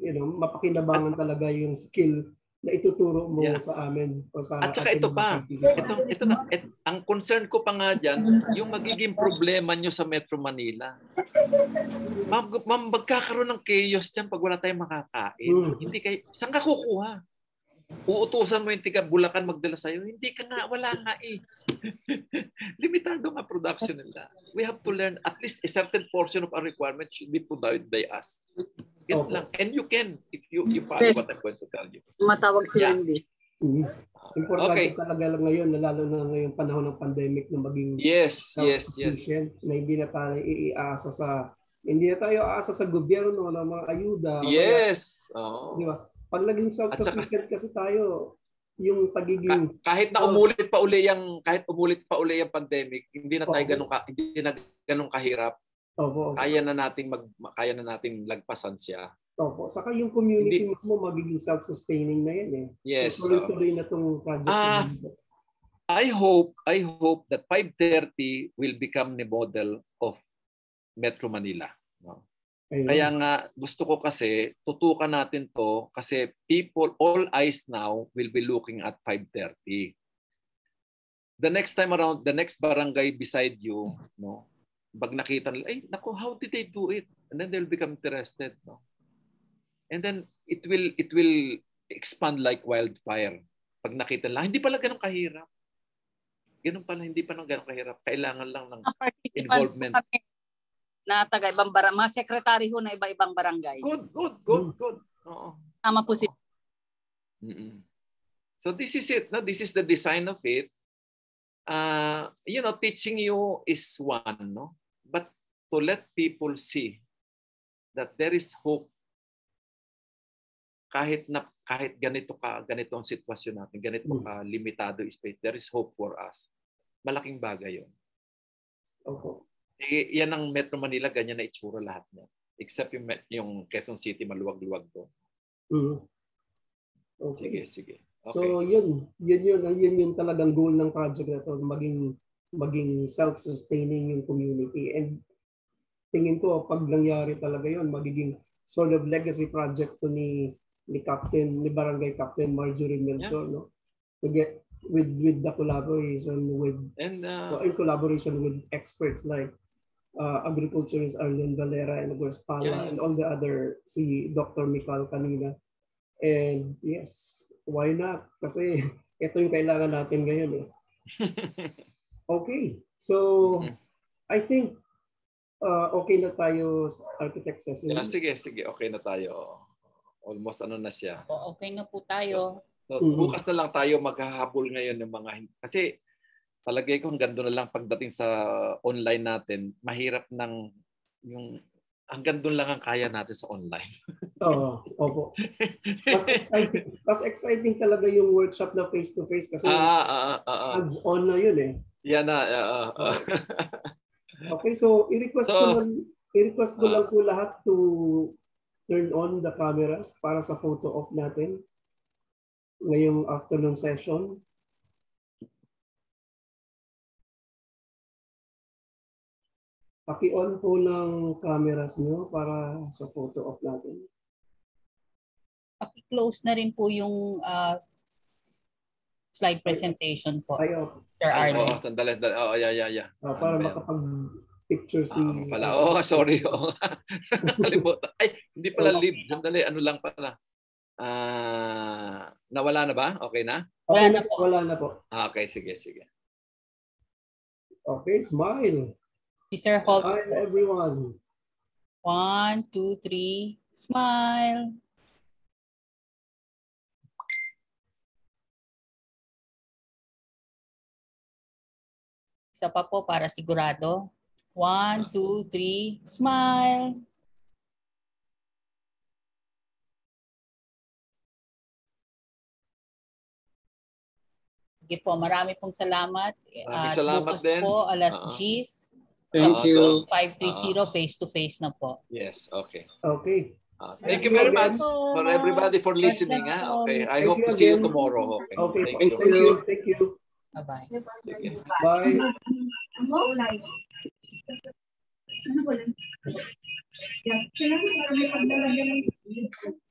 you know, mapakinabangan at, talaga yung skill na ituturo mo yeah. sa amin o sa At saka ito pa, ito, ito na, ito, ang concern ko pa nga diyan yung magiging problema nyo sa Metro Manila. Ma'am, ma'am magkakaroon ng chaos diyan pag wala tayong makakain. Hmm. Hindi kay saan ka kukuha? Uutusan mo yung tiga Bulacan magdala sa'yo? Hindi ka nga, wala nga eh. Limitado nga production nila. We have to learn at least a certain portion of our requirement should be provided by us. It okay. lang. And you can if you you follow what I'm going to tell you. Matawag si yeah. Randy. Mm-hmm. Importante okay. talaga ngayon, lalo na ngayong panahon ng pandemic na maging yes, yes, yes. na hindi na tayo iaasa sa hindi na tayo aasa sa gobyerno ng mga ayuda. Yes. Kaya, oh. Di ba? Pag naging self-sufficient kasi tayo, yung pagiging kahit na oh. umulit pa uli yung kahit umulit pa uli yung pandemic, hindi na tayo ganun ka, hindi na ganun kahirap Opo. Kaya na nating mag kaya na nating lagpasan siya. Opo. Saka yung community Hindi, mismo magiging self-sustaining na yan eh. Yes. So, tuloy na tong project. Ah, uh, I hope I hope that 530 will become the model of Metro Manila. No? Ayun. Kaya nga gusto ko kasi tutukan natin to kasi people all eyes now will be looking at 530. The next time around, the next barangay beside you, no, pag nakita nila, ay, nako, how did they do it? And then they'll become interested. No? And then it will it will expand like wildfire. Pag nakita nila, ah, hindi pala ganun kahirap. Ganun pala, hindi pa nang ganun kahirap. Kailangan lang ng involvement. na taga ibang barangay, mga sekretary ho na iba-ibang barangay. Good, good, good, good. Oo. Tama po si So this is it. No? This is the design of it. Uh, you know, teaching you is one. No? but to let people see that there is hope kahit na kahit ganito ka ganito ang sitwasyon natin, ganito hmm. ka limitado space, there is hope for us. Malaking bagay 'yon. Okay. E, eh, yan ang Metro Manila, ganyan na itsura lahat niya. Except yung, yung Quezon City, maluwag-luwag doon. Mm. Okay. Sige, sige. Okay. So yun, yun yun, yun yun talagang goal ng project na to, maging maging self-sustaining yung community. And tingin ko, pag nangyari talaga yon magiging sort of legacy project to ni, ni Captain, ni Barangay Captain Marjorie Melchor, yeah. no? To get with with the collaboration with and uh, well, in collaboration with experts like uh, agriculturist Arlen Valera and of Pala yeah. and all the other si Dr. Mikal kanina. And yes, why not? Kasi ito yung kailangan natin ngayon eh. Okay. So, mm-hmm. I think uh, okay na tayo sa architects. So, yeah, sige, sige. Okay na tayo. Almost ano na siya. O, okay na po tayo. So, so mm-hmm. bukas na lang tayo maghahabol ngayon ng mga... Kasi palagay ko hanggang doon na lang pagdating sa online natin, mahirap ng yung hanggang doon lang ang kaya natin sa online. Oo, opo. Mas exciting, mas exciting talaga yung workshop na face-to-face kasi ah, ah, ah, ah, ah. hands-on na yun eh. Yan na. Uh, uh. okay, so i-request so, ko lang, i-request ko uh, lang po lahat to turn on the cameras para sa photo op natin ngayong afternoon session. Paki-on po ng cameras nyo para sa photo op natin. Paki-close na rin po yung uh, slide presentation po. Ay, oh. Sir Arlen. oh, sandali. sandali. Oh, yeah, yeah, yeah. Oh, para makapag-picture si... Ah, pala. Oh, sorry. Oh. Nakalimutan. Ay, hindi pala okay. live. Sandali, ano lang pala. Ah, uh, nawala na ba? Okay na? Wala na po. Wala na po. Ah, okay, sige, sige. Okay, smile. Si Sir Holt. Smile, everyone. One, two, three. Smile. Isa pa po para sigurado. One, two, three, smile. Sige po, marami pong salamat. Maraming uh, salamat din. po, alas uh-huh. G's. Thank you. 530 uh-huh. face-to-face na po. Yes, okay. Okay. Uh, thank, you very much for everybody for listening. Ha? Ah. Okay, I hope to see you tomorrow. Okay, okay. Thank, thank you. you. Thank you. Bye-bye. Bye. Ano ko lang? Kailangan may paglalagyan ng